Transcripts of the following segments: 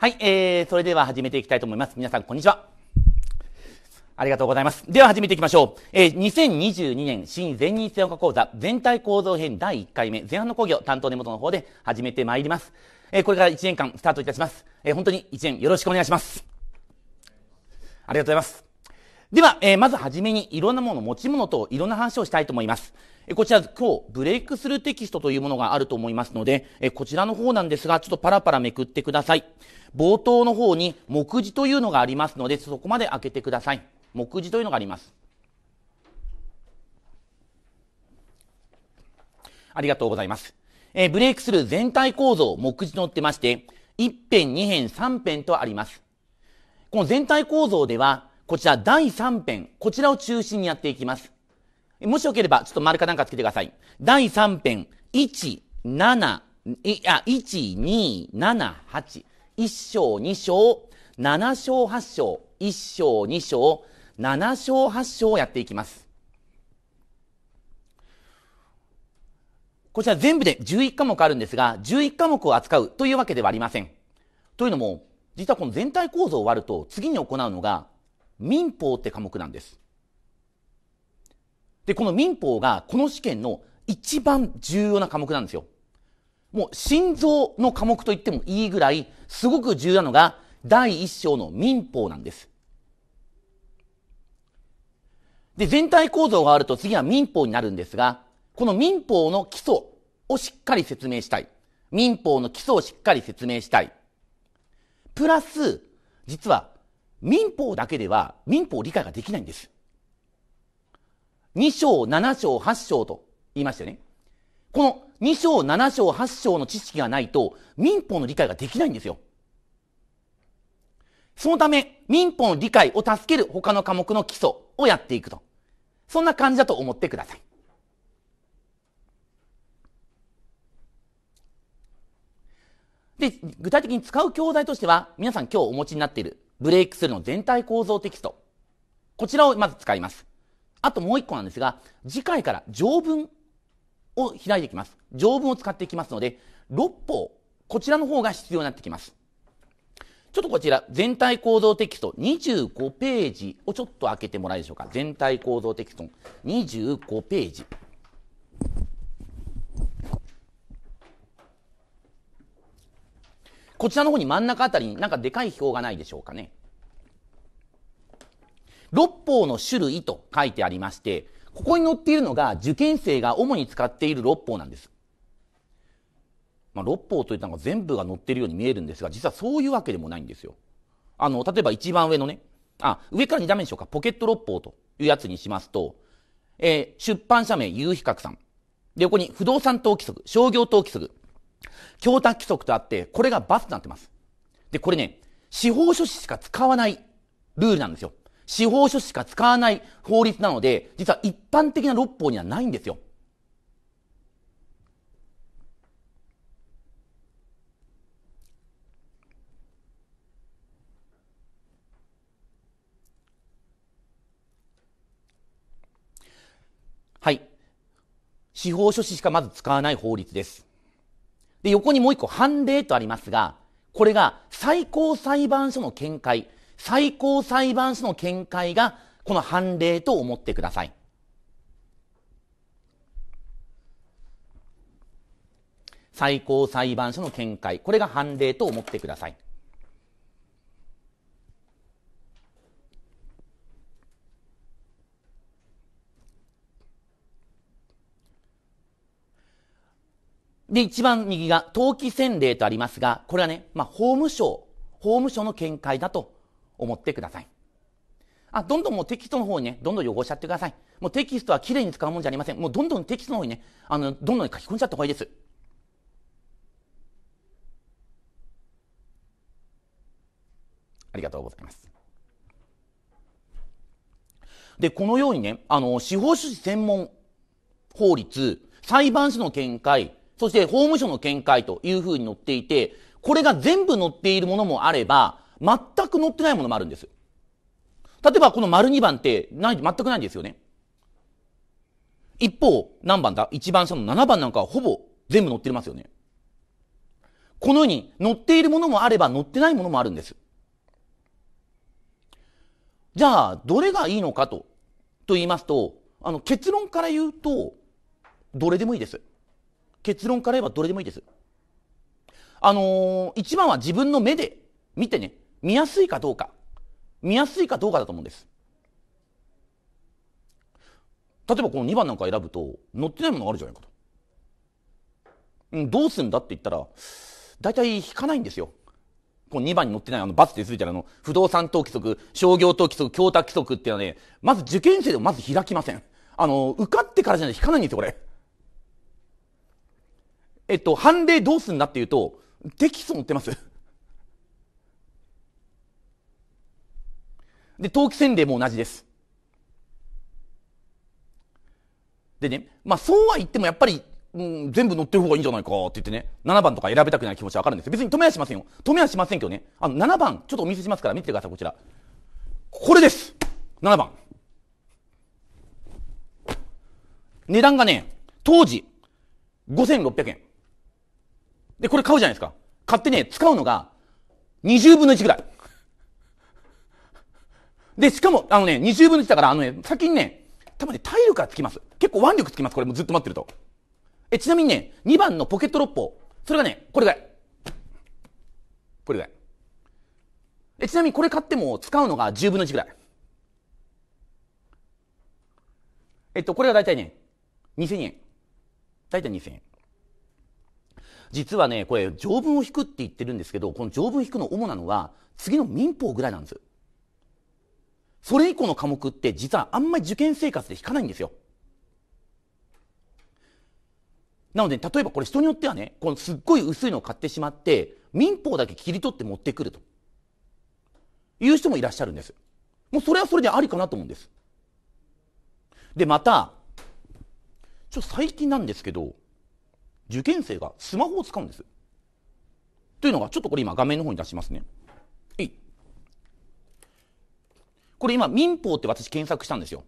はい、えー、それでは始めていきたいと思います。皆さん、こんにちは。ありがとうございます。では始めていきましょう。えー、2022年新全日制和講座全体構造編第1回目前半の講義を担当根元の方で始めてまいります。えー、これから1年間スタートいたします。えー、本当に1年よろしくお願いします。ありがとうございます。では、えー、まずはじめにいろんなもの、持ち物といろんな話をしたいと思います。こちら今日ブレイクスルーテキストというものがあると思いますので、こちらの方なんですが、ちょっとパラパラめくってください。冒頭の方に目次というのがありますので、そこまで開けてください。目次というのがあります。ありがとうございます。えー、ブレイクスルー全体構造、目次に載ってまして、1編、2編、3編とあります。この全体構造では、こちら第3編、こちらを中心にやっていきます。もしよければ、ちょっと丸かなんかつけてください。第3編、1、7、いあ、1、2、7、8。1章、2章、7章、8章。1章、2章、7章、8章をやっていきます。こちら全部で11科目あるんですが、11科目を扱うというわけではありません。というのも、実はこの全体構造を割ると、次に行うのが、民法って科目なんです。で、この民法がこの試験の一番重要な科目なんですよ。もう心臓の科目と言ってもいいぐらい、すごく重要なのが第一章の民法なんです。で、全体構造があると次は民法になるんですが、この民法の基礎をしっかり説明したい。民法の基礎をしっかり説明したい。プラス、実は民法だけでは民法理解ができないんです。2章、7章、8章と言いましたよね。この2章、7章、8章の知識がないと民法の理解ができないんですよ。そのため、民法の理解を助ける他の科目の基礎をやっていくと。そんな感じだと思ってください。で、具体的に使う教材としては、皆さん今日お持ちになっているブレイクスルーの全体構造テキスト。こちらをまず使います。あともう一個なんですが、次回から条文を開いていきます。条文を使っていきますので、六法、こちらの方が必要になってきます。ちょっとこちら、全体構造テキスト25ページをちょっと開けてもらえでしょうか。全体構造テキスト25ページ。こちらの方に真ん中あたりになんかでかい表がないでしょうかね。六法の種類と書いてありまして、ここに載っているのが受験生が主に使っている六法なんです。まあ、六法といったのが全部が載っているように見えるんですが、実はそういうわけでもないんですよ。あの、例えば一番上のね、あ、上から2段目でしょうか、ポケット六法というやつにしますと、えー、出版社名、有比較さん。で、横に不動産等規則、商業等規則、供託規則とあって、これがバスとなってます。で、これね、司法書士しか使わないルールなんですよ。司法書しか使わない法律なので、実は一般的な六法にはないんですよ。はい。司法書士しかまず使わない法律です。で、横にもう一個判例とありますが、これが最高裁判所の見解、最高裁判所の見解がこの判例と思ってください。最高裁判所の見解、これが判例と思ってください。で、一番右が登記選令とありますが、これはね、まあ、法務省、法務省の見解だと思ってください。あ、どんどんもうテキストの方にね、どんどん汚しちゃってください。もうテキストはきれいに使うもんじゃありません。もうどんどんテキストの方にね、あの、どんどん書き込んじゃった方がいいです。ありがとうございます。で、このようにね、あの、司法書士専門法律、裁判所の見解、そして法務省の見解というふうに載っていて、これが全部載っているものもあれば、全く載ってないものもあるんです。例えばこの丸2番ってない、全くないんですよね。一方、何番だ一番下の7番なんかはほぼ全部載ってますよね。このように載っているものもあれば載ってないものもあるんです。じゃあ、どれがいいのかと、と言いますと、あの、結論から言うと、どれでもいいです。結論から言えばどれでもいいです。あのー、一番は自分の目で見てね、見やすいかどうか見やすいかどうかだと思うんです例えばこの2番なんか選ぶと載ってないものがあるじゃないかと、うん、どうするんだって言ったら大体引かないんですよこの2番に載ってないあのバツでついてるあの不動産登記則商業登記則供託規則っていうのはねまず受験生でもまず開きませんあの受かってからじゃないと引かないんですよこれえっと判例どうするんだっていうとテキスト載ってますで、陶器洗礼も同じです。でね、まあそうは言ってもやっぱり、うん、全部乗ってる方がいいんじゃないかって言ってね、7番とか選べたくない気持ちはわかるんですよ。別に止めはしませんよ。止めはしませんけどね。あの、7番、ちょっとお見せしますから見てください、こちら。これです !7 番。値段がね、当時、5600円。で、これ買うじゃないですか。買ってね、使うのが、20分の1ぐらい。で、しかも、あのね、20分の1だから、あのね、先にね、多分ね、体力がつきます。結構腕力つきます。これもずっと待ってると。え、ちなみにね、2番のポケット六本、それがね、これぐらい。これぐらい。え、ちなみにこれ買っても使うのが10分の1ぐらい。えっと、これが大体ね、2000円。大体2000円。実はね、これ、条文を引くって言ってるんですけど、この条文を引くの主なのは、次の民法ぐらいなんです。それ以降の科目って実はあんまり受験生活で引かないんですよ。なので、例えばこれ人によってはね、このすっごい薄いのを買ってしまって、民法だけ切り取って持ってくると。いう人もいらっしゃるんです。もうそれはそれでありかなと思うんです。で、また、ちょっと最近なんですけど、受験生がスマホを使うんです。というのが、ちょっとこれ今画面の方に出しますね。これ今民法って私検索したんですよ。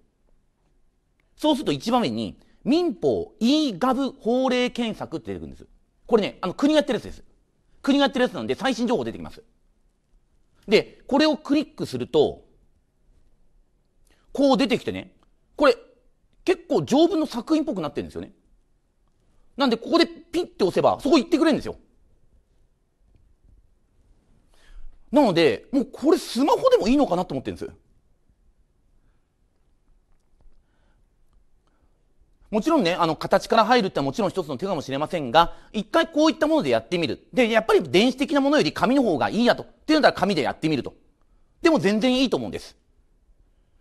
そうすると一番目に、民法 e-gov 法令検索って出てくるんです。これね、あの国がやってるやつです。国がやってるやつなんで最新情報出てきます。で、これをクリックすると、こう出てきてね、これ結構条文の作品っぽくなってるんですよね。なんでここでピッて押せばそこ行ってくれるんですよ。なので、もうこれスマホでもいいのかなと思ってるんです。もちろんね、あの、形から入るってもちろん一つの手かもしれませんが、一回こういったものでやってみる。で、やっぱり電子的なものより紙の方がいいやと。っていうなら紙でやってみると。でも全然いいと思うんです。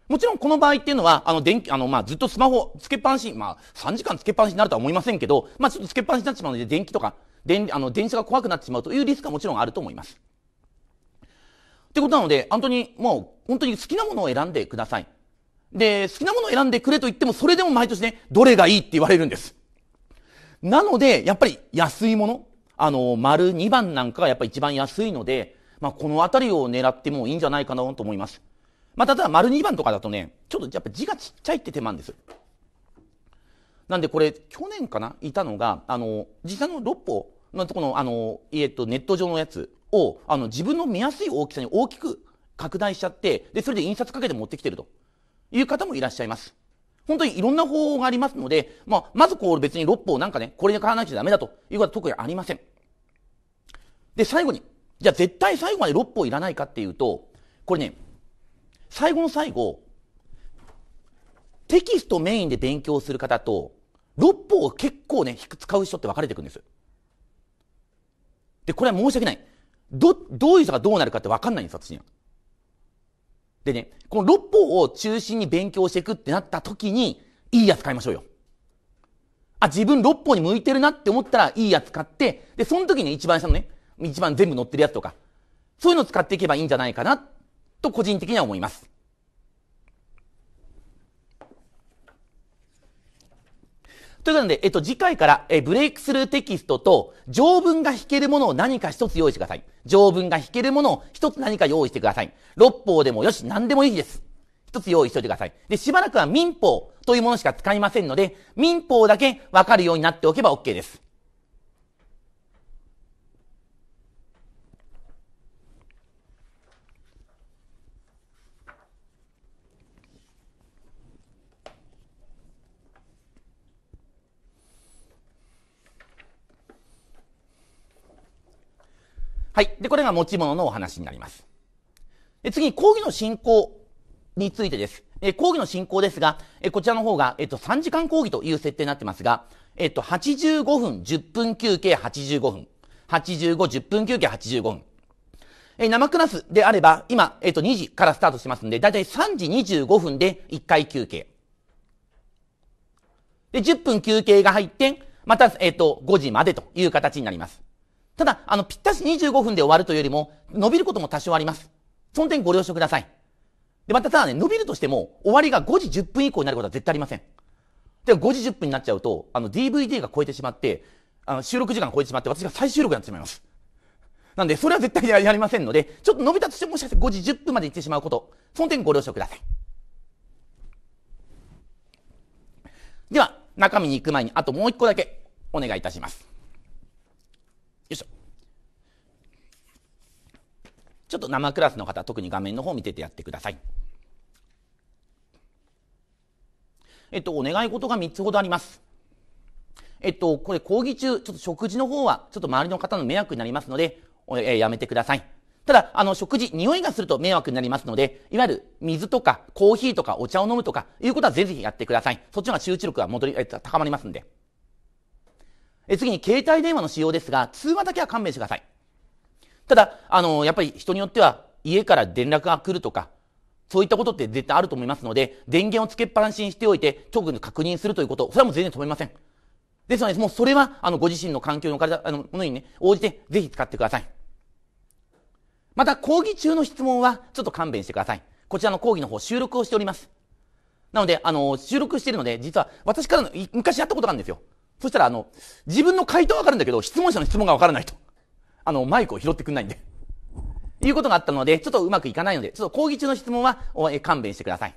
もちろんこの場合っていうのは、あの、電気、あの、まあ、ずっとスマホつけっぱなし、まあ、3時間つけっぱなしになるとは思いませんけど、まあ、ちょっとつけっぱなしになってしまうので、電気とか、電、あの、電車が怖くなってしまうというリスクはもちろんあると思います。ってことなので、本当に、もう、本当に好きなものを選んでください。で、好きなものを選んでくれと言っても、それでも毎年ね、どれがいいって言われるんです。なので、やっぱり安いもの、あの、丸2番なんかがやっぱり一番安いので、まあ、このあたりを狙ってもいいんじゃないかなと思います。まあ、ただ、丸2番とかだとね、ちょっとやっぱ字がちっちゃいって手間です。なんでこれ、去年かないたのが、あの、実際の6歩のとこの、あの、えっと、ネット上のやつを、あの、自分の見やすい大きさに大きく拡大しちゃって、で、それで印刷かけて持ってきてると。いう方もいらっしゃいます。本当にいろんな方法がありますので、まあ、まずこう別に6法なんかね、これで買わなきゃダメだということは特にありません。で、最後に、じゃあ絶対最後まで6法いらないかっていうと、これね、最後の最後、テキストメインで勉強する方と、6法を結構ね、使う人って分かれていくんです。で、これは申し訳ない。ど、どういう人がどうなるかって分かんないんです、私には。でね、この六法を中心に勉強していくってなった時に、いいやつ買いましょうよ。あ、自分六法に向いてるなって思ったらいいやつ買って、で、その時に一番下のね、一番全部載ってるやつとか、そういうのを使っていけばいいんじゃないかな、と個人的には思います。ということで、えっと、次回から、えブレイクスルーテキストと、条文が引けるものを何か一つ用意してください。条文が引けるものを一つ何か用意してください。六法でもよし、何でもいいです。一つ用意しておいてください。で、しばらくは民法というものしか使いませんので、民法だけわかるようになっておけば OK です。はい。で、これが持ち物のお話になります。え次に講義の進行についてです。え講義の進行ですが、えこちらの方が、えっと、3時間講義という設定になってますが、えっと、85分、10分休憩85分、85、10分休憩85分。え生クラスであれば、今、えっと、2時からスタートしてますんで、だいたい3時25分で1回休憩。で、10分休憩が入って、また、えっと、5時までという形になります。ただ、あの、ぴったし25分で終わるというよりも、伸びることも多少あります。その点ご了承ください。で、またただね、伸びるとしても、終わりが5時10分以降になることは絶対ありません。で、5時10分になっちゃうと、あの、DVD が超えてしまって、あの、収録時間が超えてしまって、私が再収録になってしまいます。なんで、それは絶対やりませんので、ちょっと伸びたとしても、もしかして5時10分まで行ってしまうこと、その点ご了承ください。では、中身に行く前に、あともう一個だけ、お願いいたします。ちょっと生クラスの方、特に画面の方見ててやってください。えっと、お願い事が3つほどあります。えっと、これ講義中、ちょっと食事の方は、ちょっと周りの方の迷惑になりますので、えやめてください。ただ、あの、食事、匂いがすると迷惑になりますので、いわゆる水とかコーヒーとかお茶を飲むとか、いうことはぜひやってください。そっちの方が集中力が戻り、え高まりますんで。え次に、携帯電話の使用ですが、通話だけは勘弁してください。ただ、あの、やっぱり人によっては家から連絡が来るとか、そういったことって絶対あると思いますので、電源をつけっぱなしにしておいて、直に確認するということ、それはもう全然止めません。ですので、もうそれは、あの、ご自身の環境の体、あの、ものにね、応じて、ぜひ使ってください。また、講義中の質問は、ちょっと勘弁してください。こちらの講義の方、収録をしております。なので、あの、収録してるので、実は、私からの、昔やったことがあるんですよ。そしたら、あの、自分の回答はわかるんだけど、質問者の質問がわからないと。あの、マイクを拾ってくんないんで。いうことがあったので、ちょっとうまくいかないので、ちょっと講義中の質問は、え勘弁してください。よ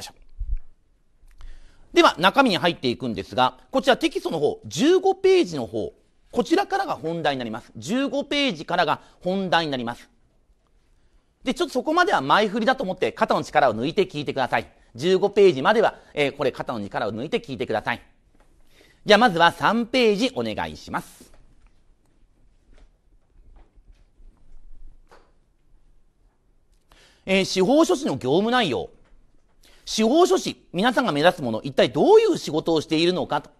いしょ。では、中身に入っていくんですが、こちらテキストの方、15ページの方、こちらからが本題になります。15ページからが本題になります。で、ちょっとそこまでは前振りだと思って肩の力を抜いて聞いてください。15ページまでは、えー、これ肩の力を抜いて聞いてください。じゃあまずは3ページお願いします。えー、司法書士の業務内容。司法書士、皆さんが目指すもの、一体どういう仕事をしているのかと。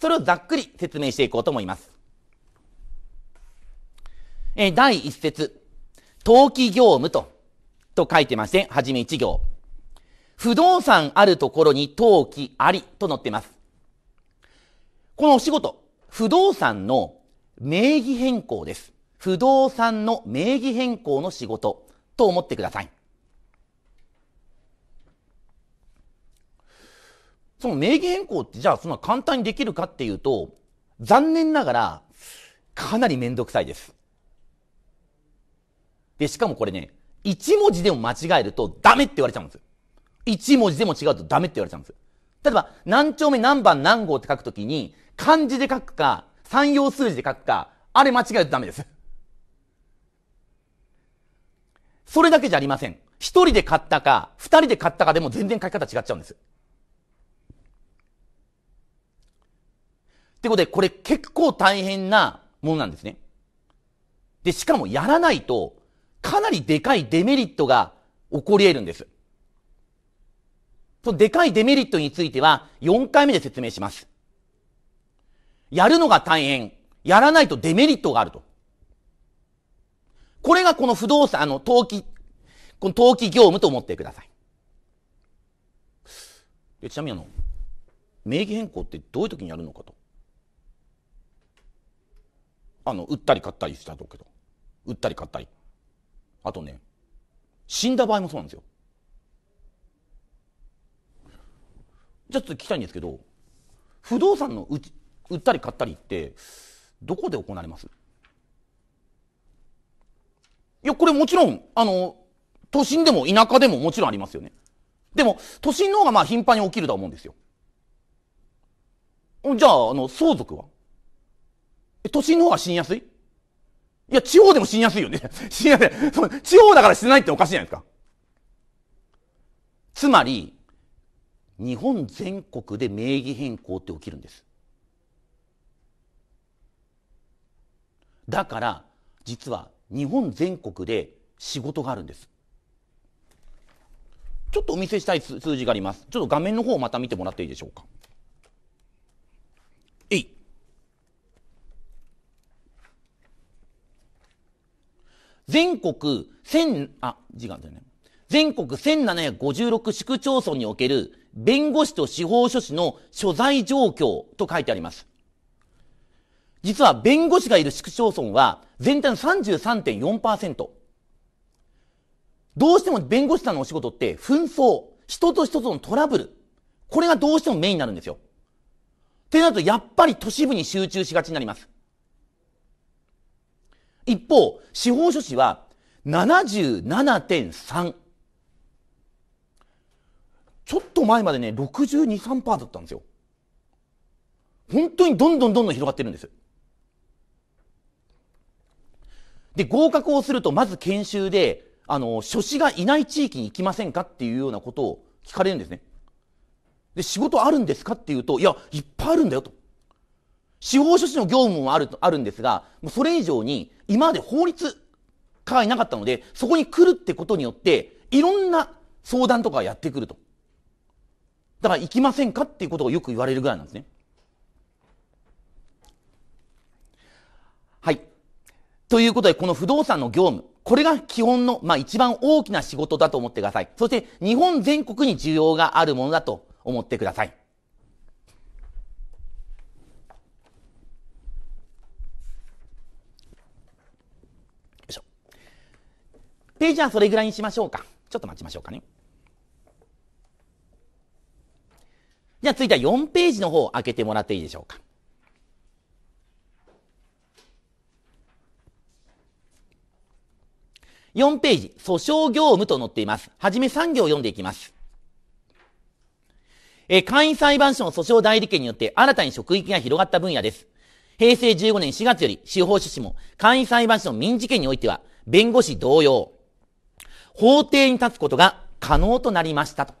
それをざっくり説明していこうと思います。えー、第一節。登記業務と、と書いてまして、はじめ一行。不動産あるところに登記ありと載ってます。このお仕事、不動産の名義変更です。不動産の名義変更の仕事。と思ってください。その名義変更ってじゃあそんな簡単にできるかっていうと、残念ながら、かなりめんどくさいです。で、しかもこれね、一文字でも間違えるとダメって言われちゃうんです。一文字でも違うとダメって言われちゃうんです。例えば、何丁目何番何号って書くときに、漢字で書くか、三要数字で書くか、あれ間違えるとダメです。それだけじゃありません。一人で買ったか、二人で買ったかでも全然書き方違っちゃうんです。ってことで、これ結構大変なものなんですね。で、しかもやらないと、かなりでかいデメリットが起こり得るんです。そのでかいデメリットについては、4回目で説明します。やるのが大変。やらないとデメリットがあると。これがこの不動産の登記、この登記業務と思ってください。でちなみにあの、名義変更ってどういう時にやるのかと。あの、売ったり買ったりしたとけど。売ったり買ったり。あとね、死んだ場合もそうなんですよ。じゃあちょっと聞きたいんですけど、不動産の売ったり買ったりって、どこで行われますいや、これもちろん、あの、都心でも田舎でももちろんありますよね。でも、都心の方がまあ頻繁に起きると思うんですよ。じゃあ、あの、相続は都心の方が死にやすいいや、地方でも死にやすいよね。死 にやすい。地方だから死なないっておかしいじゃないですか。つまり、日本全国で名義変更って起きるんです。だから、実は日本全国で仕事があるんです。ちょっとお見せしたい数字があります。ちょっと画面の方をまた見てもらっていいでしょうか。えい。全国千、あ、時間だよね。全国1756市区町村における弁護士と司法書士の所在状況と書いてあります。実は弁護士がいる市区町村は全体の33.4%。どうしても弁護士さんのお仕事って紛争、人と人とのトラブル。これがどうしてもメインになるんですよ。ってなると、やっぱり都市部に集中しがちになります。一方、司法書士は77.3。ちょっと前までね、62、3%だったんですよ。本当にどんどんどんどん広がってるんです。で、合格をすると、まず研修で、あの、書士がいない地域に行きませんかっていうようなことを聞かれるんですね。で、仕事あるんですかっていうと、いや、いっぱいあるんだよと。司法書士の業務もある、あるんですが、もうそれ以上に、今まで法律家はいなかったので、そこに来るってことによって、いろんな相談とかやってくると。だから行きませんかっていうことがよく言われるぐらいなんですね。はい。ということで、この不動産の業務、これが基本の、まあ一番大きな仕事だと思ってください。そして日本全国に需要があるものだと思ってください。よいしょ。ページはそれぐらいにしましょうか。ちょっと待ちましょうかね。じゃあ続いては4ページの方を開けてもらっていいでしょうか。4ページ、訴訟業務と載っています。はじめ3行読んでいきます。え、簡易裁判所の訴訟代理権によって新たに職域が広がった分野です。平成15年4月より司法書士も簡易裁判所の民事権においては弁護士同様、法廷に立つことが可能となりましたと。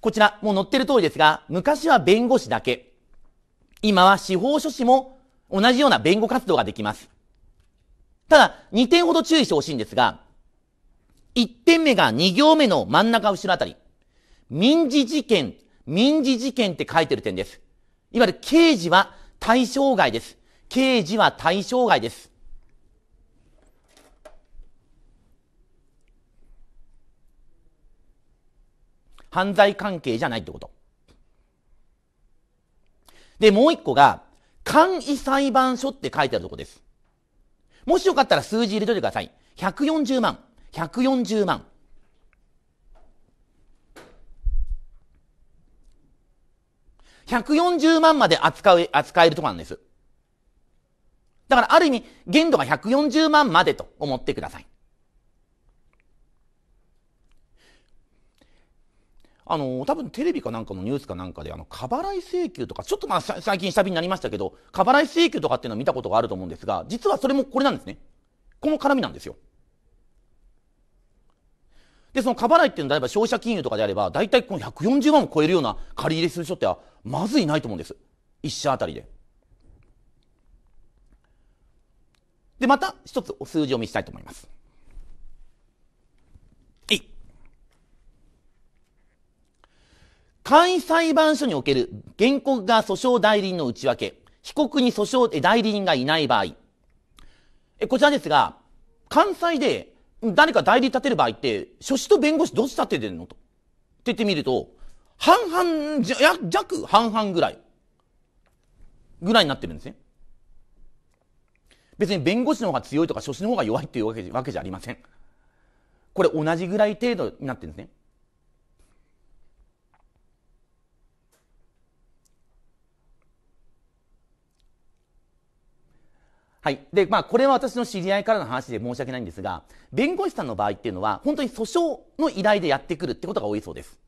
こちら、もう載ってる通りですが、昔は弁護士だけ。今は司法書士も同じような弁護活動ができます。ただ、2点ほど注意してほしいんですが、1点目が2行目の真ん中後ろあたり。民事事件、民事事件って書いてる点です。いわゆる刑事は対象外です。刑事は対象外です。犯罪関係じゃないってこと。で、もう一個が、簡易裁判所って書いてあるとこです。もしよかったら数字入れといてください。140万。140万。140万まで扱う、扱えるとこなんです。だからある意味、限度が140万までと思ってください。あの多分テレビかなんかのニュースかなんかであの過払い請求とかちょっとまあ最近下火になりましたけど過払い請求とかっていうのを見たことがあると思うんですが実はそれもこれなんですねこの絡みなんですよでその過払いっていうのであれば消費者金融とかであれば大体この140万を超えるような借り入れする人ってはまずいないと思うんです1社あたりででまた一つ数字を見せたいと思います簡易裁判所における原告が訴訟代理人の内訳、被告に訴訟代理人がいない場合、えこちらですが、関西で誰か代理立てる場合って、書士と弁護士どっち立ててるのと。って言ってみると、半々、じゃ、弱半々ぐらい。ぐらいになってるんですね。別に弁護士の方が強いとか、書士の方が弱いっていうわけじゃありません。これ同じぐらい程度になってるんですね。はい。で、まあ、これは私の知り合いからの話で申し訳ないんですが、弁護士さんの場合っていうのは、本当に訴訟の依頼でやってくるってことが多いそうです。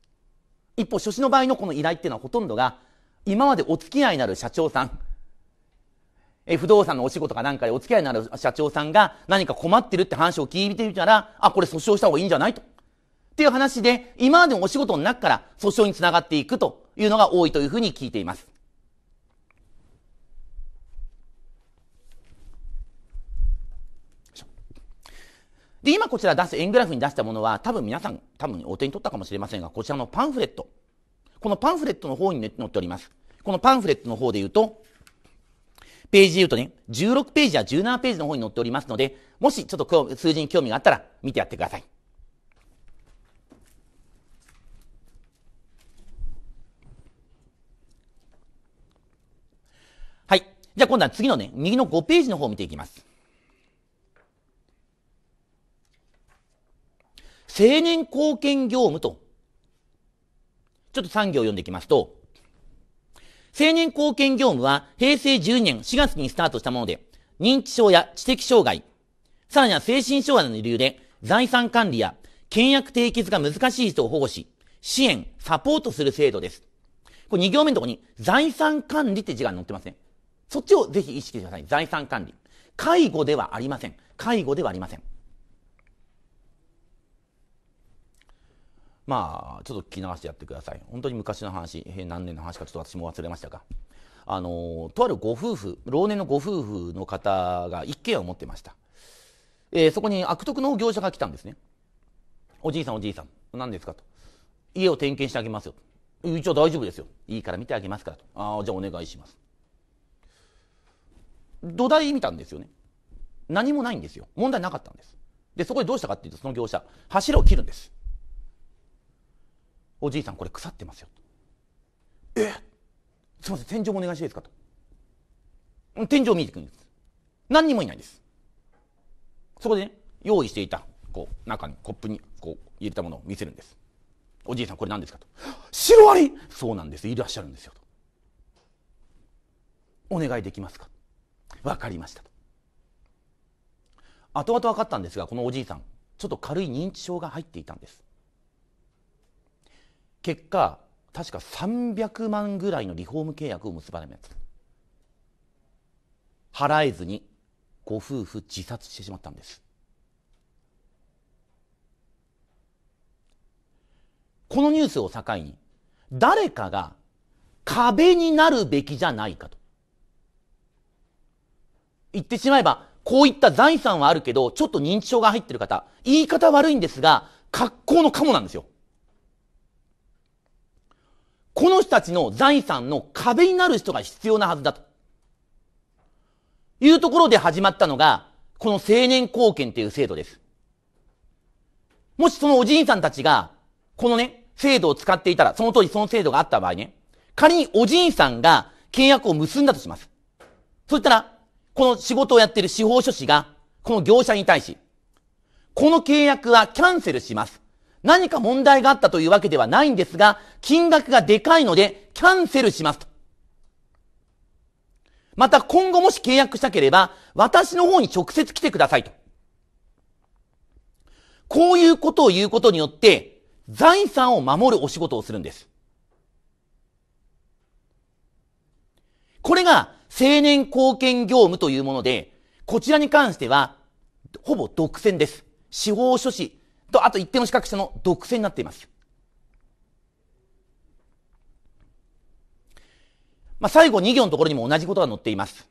一方、書士の場合のこの依頼っていうのはほとんどが、今までお付き合いのある社長さん、え、不動産のお仕事かなんかでお付き合いのある社長さんが何か困ってるって話を聞いてみたら、あ、これ訴訟した方がいいんじゃないと。っていう話で、今までのお仕事の中から訴訟につながっていくというのが多いというふうに聞いています。で、今こちら出す、円グラフに出したものは、多分皆さん、多分お手に取ったかもしれませんが、こちらのパンフレット。このパンフレットの方に載っております。このパンフレットの方で言うと、ページで言うとね、16ページや17ページの方に載っておりますので、もしちょっと数字に興味があったら見てやってください。はい。じゃあ今度は次のね、右の5ページの方を見ていきます。青年貢献業務と、ちょっと産業を読んでいきますと、青年貢献業務は平成12年4月にスタートしたもので、認知症や知的障害、さらには精神障害の理由で財産管理や契約締結が難しい人を保護し、支援、サポートする制度です。これ2行目のところに財産管理って字が載ってますね。そっちをぜひ意識してください。財産管理。介護ではありません。介護ではありません。まあ、ちょっと聞き流してやってください。本当に昔の話、何年の話かちょっと私も忘れましたが、あの、とあるご夫婦、老年のご夫婦の方が一軒家を持ってました。えー、そこに悪徳の業者が来たんですね。おじいさんおじいさん、何ですかと。家を点検してあげますよ。一応大丈夫ですよ。いいから見てあげますからと。ああ、じゃあお願いします。土台見たんですよね。何もないんですよ。問題なかったんです。で、そこでどうしたかっていうと、その業者、柱を切るんです。おじいさんこれ腐ってますよとえすいません天井もお願いしていいですかと天井見えてくるんです何にもいないんですそこでね用意していたこう中にコップにこう入れたものを見せるんですおじいさんこれ何ですかとシロアリそうなんですいらっしゃるんですよとお願いできますか分かりましたと後々分かったんですがこのおじいさんちょっと軽い認知症が入っていたんです結果確か300万ぐらいのリフォーム契約を結ばれまし払えずにご夫婦自殺してしまったんですこのニュースを境に誰かが壁になるべきじゃないかと言ってしまえばこういった財産はあるけどちょっと認知症が入ってる方言い方悪いんですが格好のカモなんですよこの人たちの財産の壁になる人が必要なはずだと。いうところで始まったのが、この青年貢献という制度です。もしそのおじいさんたちが、このね、制度を使っていたら、その当時その制度があった場合ね、仮におじいさんが契約を結んだとします。そしたら、この仕事をやっている司法書士が、この業者に対し、この契約はキャンセルします。何か問題があったというわけではないんですが、金額がでかいのでキャンセルしますと。また今後もし契約したければ、私の方に直接来てくださいと。こういうことを言うことによって、財産を守るお仕事をするんです。これが青年貢献業務というもので、こちらに関しては、ほぼ独占です。司法書士、とあと一点の資格者の独占になっています。まあ、最後2行のところにも同じことが載っています。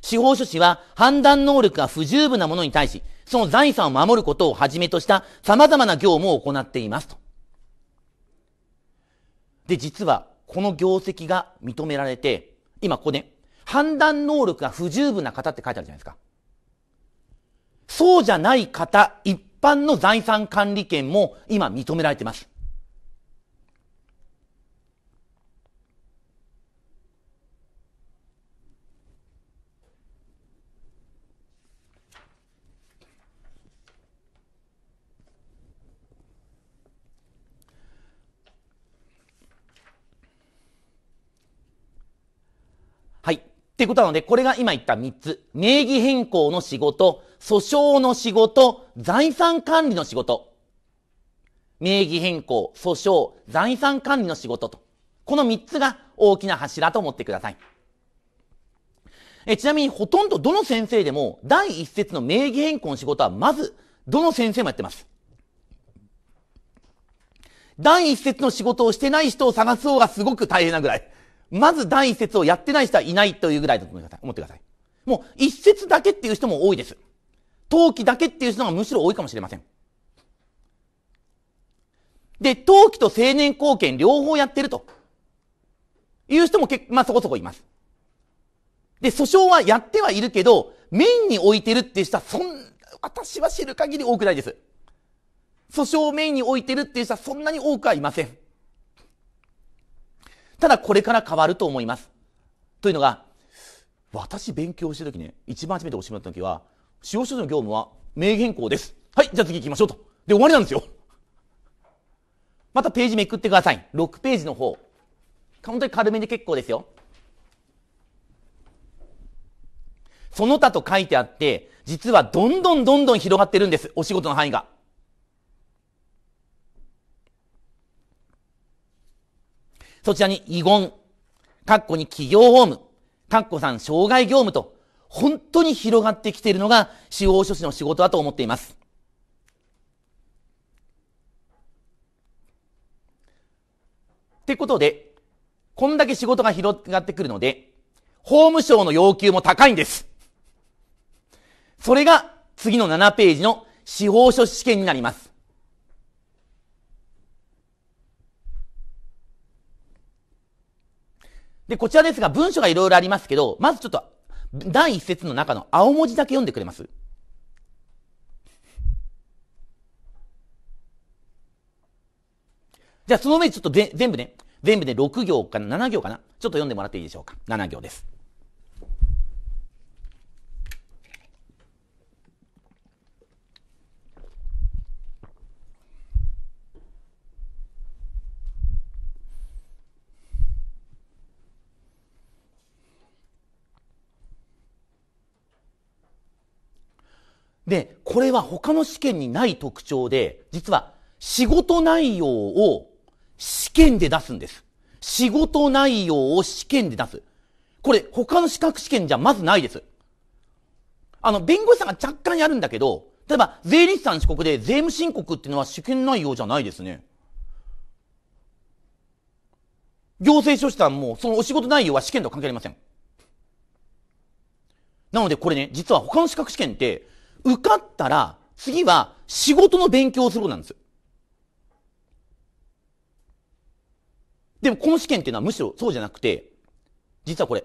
司法書士は判断能力が不十分なものに対し、その財産を守ることをはじめとした様々な業務を行っていますと。で、実はこの業績が認められて、今ここね、判断能力が不十分な方って書いてあるじゃないですか。そうじゃない方、一般の財産管理権も今認められています。はい。ってことなので、これが今言った3つ。名義変更の仕事、訴訟の仕事、財産管理の仕事。名義変更、訴訟、財産管理の仕事と。この三つが大きな柱と思ってください。えちなみにほとんどどの先生でも第一節の名義変更の仕事はまずどの先生もやってます。第一節の仕事をしてない人を探す方がすごく大変なぐらい。まず第一節をやってない人はいないというぐらいだと思ってください。もう一節だけっていう人も多いです。陶器だけっていう人がむしろ多いかもしれません。で、陶器と青年貢献両方やってると。いう人も結まあ、そこそこいます。で、訴訟はやってはいるけど、メインに置いてるっていう人は、そん、私は知る限り多くないです。訴訟をメインに置いてるっていう人はそんなに多くはいません。ただこれから変わると思います。というのが、私勉強してる時ね、一番初めておったの時は、司法書士の業務は名変更です。はい、じゃあ次行きましょうと。で、終わりなんですよ。またページめくってください。6ページの方。本当に軽めで結構ですよ。その他と書いてあって、実はどんどんどんどん広がってるんです。お仕事の範囲が。そちらに遺言、括弧に企業法務、括弧さん、障害業務と、本当に広がってきているのが司法書士の仕事だと思っています。ってことで、こんだけ仕事が広がってくるので、法務省の要求も高いんです。それが次の7ページの司法書士試験になります。で、こちらですが、文書がいろいろありますけど、まずちょっと第一節の中の青文字だけ読んでくれますじゃあその上にちょっと全部ね、全部で、ね、6行かな、7行かな。ちょっと読んでもらっていいでしょうか。7行です。で、これは他の試験にない特徴で、実は仕事内容を試験で出すんです。仕事内容を試験で出す。これ他の資格試験じゃまずないです。あの、弁護士さんが若干やるんだけど、例えば税理士さん四国で税務申告っていうのは試験内容じゃないですね。行政書士さんもそのお仕事内容は試験と関係ありません。なのでこれね、実は他の資格試験って受かったら、次は仕事の勉強をすることなんですよ。でもこの試験っていうのはむしろそうじゃなくて、実はこれ、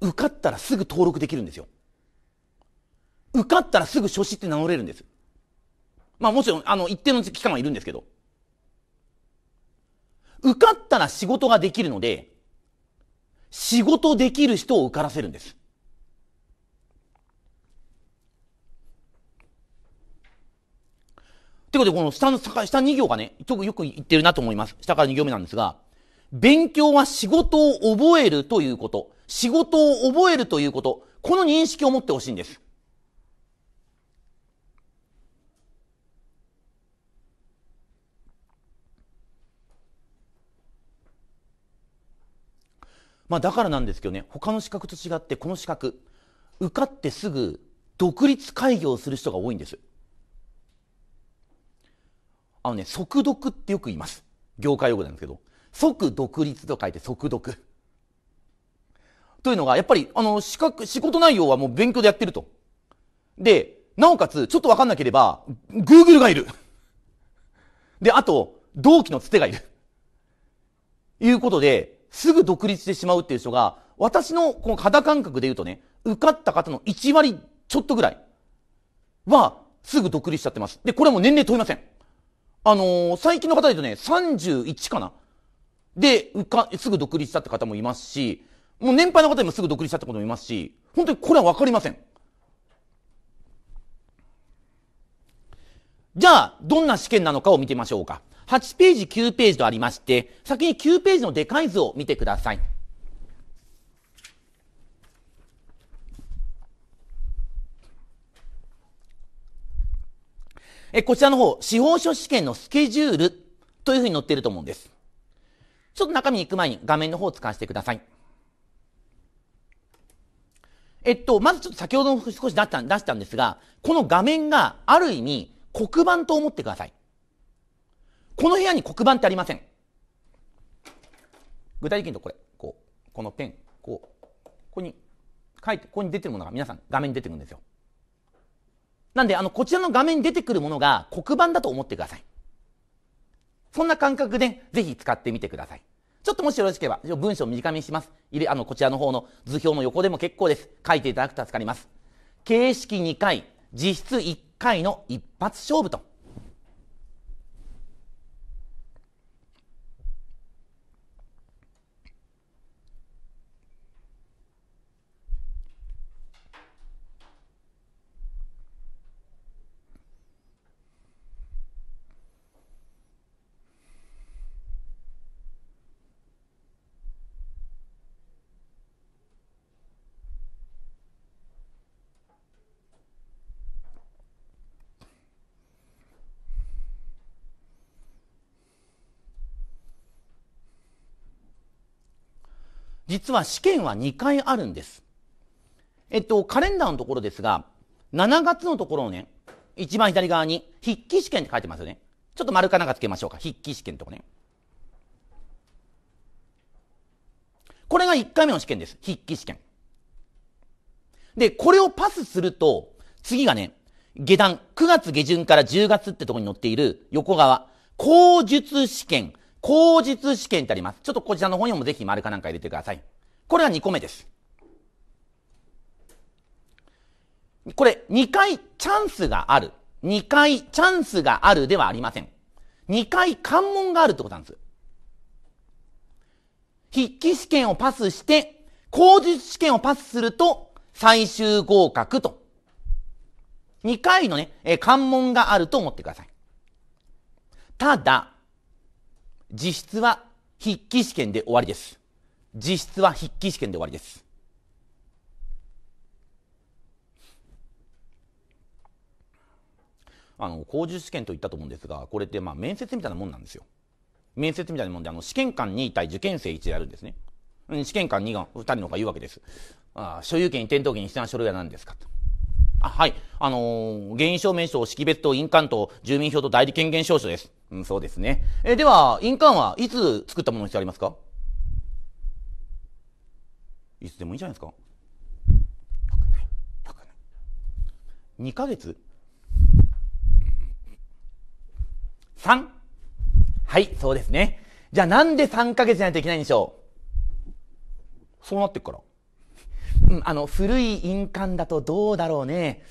受かったらすぐ登録できるんですよ。受かったらすぐ書士って名乗れるんです。まあもちろん、あの、一定の期間はいるんですけど。受かったら仕事ができるので、仕事できる人を受からせるんです。ということで、この下の、下2行がね、よく言ってるなと思います。下から2行目なんですが、勉強は仕事を覚えるということ。仕事を覚えるということ。この認識を持ってほしいんです。まあだからなんですけどね、他の資格と違ってこの資格、受かってすぐ独立開業する人が多いんです。あのね、速読ってよく言います。業界用語なんですけど。即独立と書いて即読。というのが、やっぱり、あの、資格、仕事内容はもう勉強でやってると。で、なおかつ、ちょっとわかんなければ、Google がいる。で、あと、同期のつてがいる。いうことで、すぐ独立してしまうっていう人が、私のこの肌感覚で言うとね、受かった方の1割ちょっとぐらいは、すぐ独立しちゃってます。で、これはもう年齢問いません。あのー、最近の方で言うとね、31かなで、か、すぐ独立したって方もいますし、もう年配の方でもすぐ独立したってともいますし、本当にこれはわかりません。じゃあ、どんな試験なのかを見てみましょうか。8ページ、9ページとありまして、先に9ページのでかい図を見てください。えこちらの方、司法書試験のスケジュールというふうに載っていると思うんです。ちょっと中身に行く前に画面の方を使わせてください。えっと、まずちょっと先ほども少し出した出したんですが、この画面がある意味黒板と思ってください。この部屋に黒板ってありません。具体的に言うとこれ、こう、このペン、こう、ここに書いて、ここに出てるものが皆さん画面に出てくるんですよ。なんで、あの、こちらの画面に出てくるものが黒板だと思ってください。そんな感覚で、ぜひ使ってみてください。ちょっともしよろしければ、文章を短めにします。入れ、あの、こちらの方の図表の横でも結構です。書いていただくと助かります。形式2回、実質1回の一発勝負と。実は試験は2回あるんです。えっと、カレンダーのところですが、7月のところをね、一番左側に筆記試験って書いてますよね。ちょっと丸かなんかつけましょうか。筆記試験とかね。これが1回目の試験です。筆記試験。で、これをパスすると、次がね、下段、9月下旬から10月ってとこに載っている横側、口述試験、口実試験ってあります。ちょっとこちらの方にもぜひ丸かなんか入れてください。これが2個目です。これ、2回チャンスがある。2回チャンスがあるではありません。2回関門があるってことなんです。筆記試験をパスして、口実試験をパスすると、最終合格と。2回のね、え関門があると思ってください。ただ、実質は筆記試験で終わりです。実質は筆記試験で終わりです。あの、工事試験と言ったと思うんですが、これってまあ面接みたいなもんなんですよ。面接みたいなもんで、あの、試験官2対受験生1であるんですね。試験官2が2人の方が言うわけです。ああ所有権移転登記に必要な書類は何ですかと。あはい。あのー、原因証明書、識別と印鑑と住民票と代理権限証書です。うん、そうですね。え、では、印鑑はいつ作ったものにしてありますかいつでもいいんじゃないですかよくない。よくない。2ヶ月 ?3? はい、そうですね。じゃあなんで3ヶ月じゃないといけないんでしょうそうなってっから。うん、あの、古い印鑑だとどうだろうね。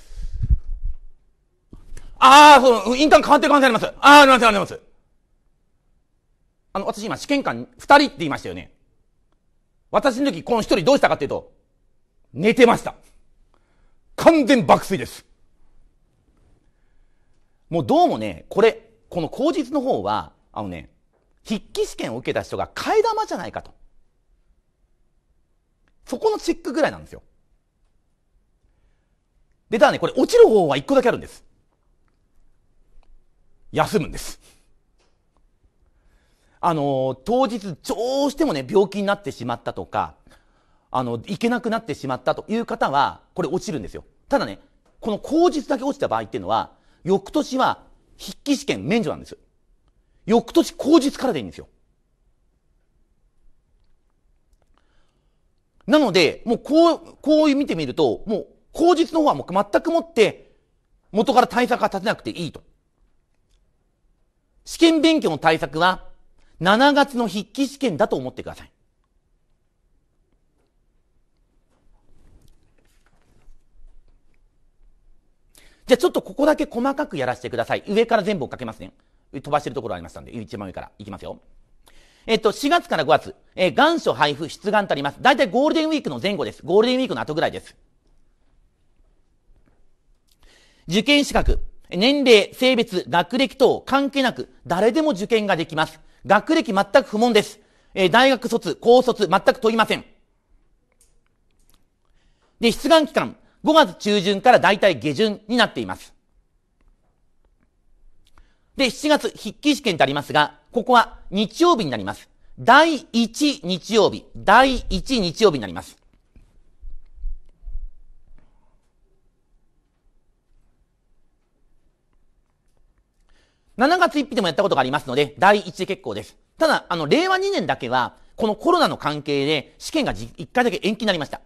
ああ、そう、印鑑変わってる可能性あります。ああ、あります、あります。あの、私今、試験官二人って言いましたよね。私の時、この一人どうしたかっていうと、寝てました。完全爆睡です。もうどうもね、これ、この口実の方は、あのね、筆記試験を受けた人が替え玉じゃないかと。そこのチェックぐらいなんですよ。で、ただね、これ落ちる方法は一個だけあるんです。休むんです。あの、当日どうしてもね、病気になってしまったとか、あの、行けなくなってしまったという方は、これ落ちるんですよ。ただね、この口実だけ落ちた場合っていうのは、翌年は筆記試験免除なんですよ。翌年口実からでいいんですよ。なので、もうこう、こういう見てみると、もう、口実の方はもう全くもって、元から対策が立てなくていいと。試験勉強の対策は、7月の筆記試験だと思ってください。じゃあちょっとここだけ細かくやらせてください。上から全部追っかけますね。飛ばしてるところありましたんで、一番上からいきますよ。えっと、4月から5月、えー、願書配布、出願とあります。大体ゴールデンウィークの前後です。ゴールデンウィークの後ぐらいです。受験資格、年齢、性別、学歴等関係なく、誰でも受験ができます。学歴全く不問です。えー、大学卒、高卒、全く問いません。で、出願期間、5月中旬から大体下旬になっています。で、7月筆記試験ってありますが、ここは日曜日になります。第1日曜日、第1日曜日になります。7月1日でもやったことがありますので、第1で結構です。ただ、あの、令和2年だけは、このコロナの関係で試験が1回だけ延期になりました。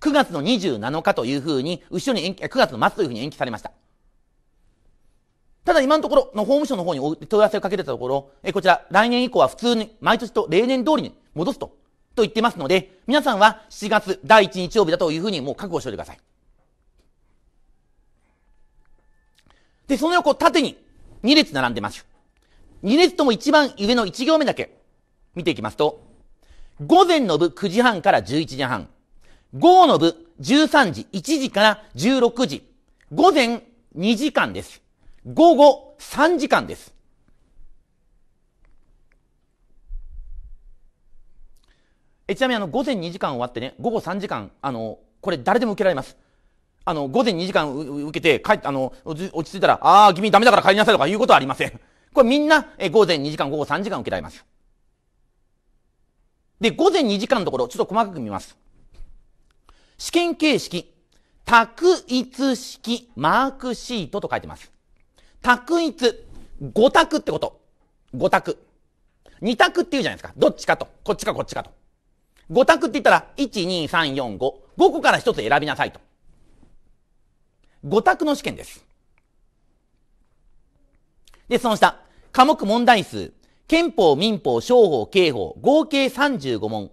9月の27日というふうに、後ろに延期、9月の末というふうに延期されました。ただ今のところ、の法務省の方に問い合わせをかけてたところ、えこちら、来年以降は普通に、毎年と例年通りに戻すと、と言ってますので、皆さんは7月第1日曜日だというふうにもう覚悟しておいてください。で、その横、縦に2列並んでます。2列とも一番上の1行目だけ、見ていきますと、午前の部9時半から11時半、午後の部13時、1時から16時、午前2時間です。午後3時間です。えちなみにあの午前2時間終わってね、午後3時間、あの、これ誰でも受けられます。あの、午前2時間受けて、帰って、あの、落ち着いたら、ああ、君ダメだから帰りなさいとかいうことはありません。これみんな、え午前2時間、午後3時間受けられます。で、午前2時間のところ、ちょっと細かく見ます。試験形式、択一式マークシートと書いてます。択一、五択ってこと。五択。二択って言うじゃないですか。どっちかと。こっちかこっちかと。五択って言ったら、一、二、三、四、五。五個から一つ選びなさいと。五択の試験です。で、その下。科目問題数。憲法、民法、商法、刑法。合計35問。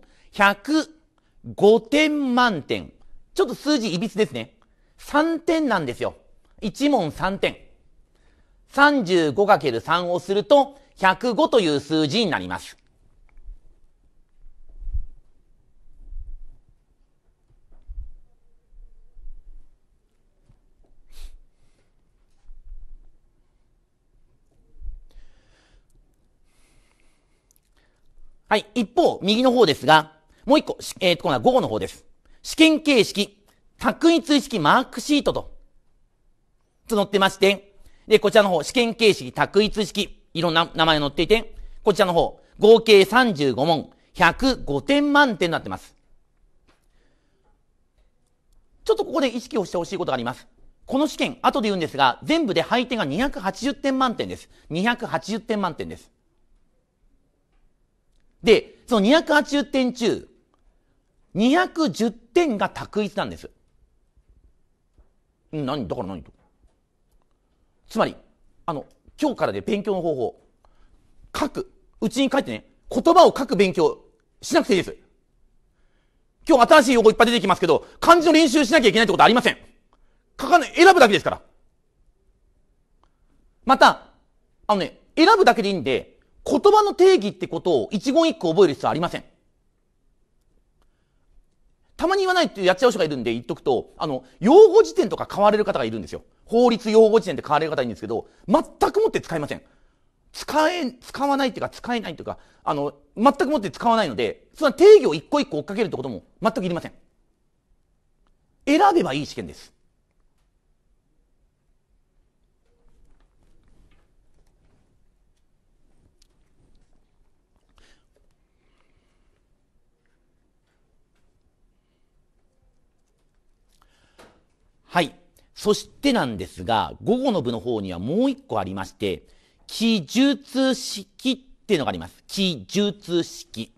105点満点。ちょっと数字いびつですね。3点なんですよ。1問3点。35×3 をすると105という数字になります。はい。一方、右の方ですが、もう一個、えっ、ー、と、今度は午後の方です。試験形式、択一式マークシートと、と載ってまして、で、こちらの方、試験形式、択一式、いろんな名前載っていて、こちらの方、合計35問、105点満点になってます。ちょっとここで意識をしてほしいことがあります。この試験、後で言うんですが、全部で配点が280点満点です。280点満点です。で、その280点中、210点が択一なんです。ん、何だから何と。つまり、あの、今日からで、勉強の方法、書く、うちに書いてね、言葉を書く勉強しなくていいです。今日新しい用語いっぱい出てきますけど、漢字の練習しなきゃいけないってことはありません。書かない、選ぶだけですから。また、あのね、選ぶだけでいいんで、言葉の定義ってことを一言一句覚える必要はありません。たまに言わないってやっちゃう人がいるんで言っとくと、あの、用語辞典とか買われる方がいるんですよ。法律用語辞典って変わり方いいんですけど、全くもって使いません。使え、使わないっていうか、使えないっていうか、あの、全くもって使わないので、その定義を一個一個追っかけるってことも全くいりません。選べばいい試験です。はい。そしてなんですが、午後の部の方にはもう一個ありまして、記述式っていうのがあります。記述式。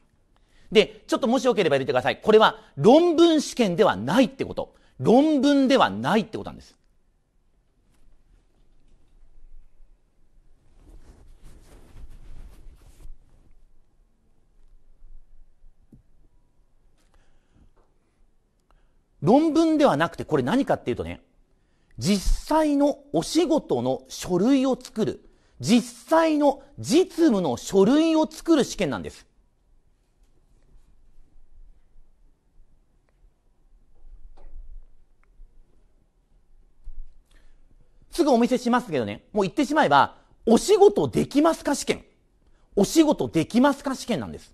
で、ちょっともしよければ入れてください。これは論文試験ではないってこと。論文ではないってことなんです。論文ではなくて、これ何かっていうとね、実際のお仕事の書類を作る、実際の実務の書類を作る試験なんです。すぐお見せしますけどね、もう言ってしまえば、お仕事できますか試験。お仕事できますか試験なんです。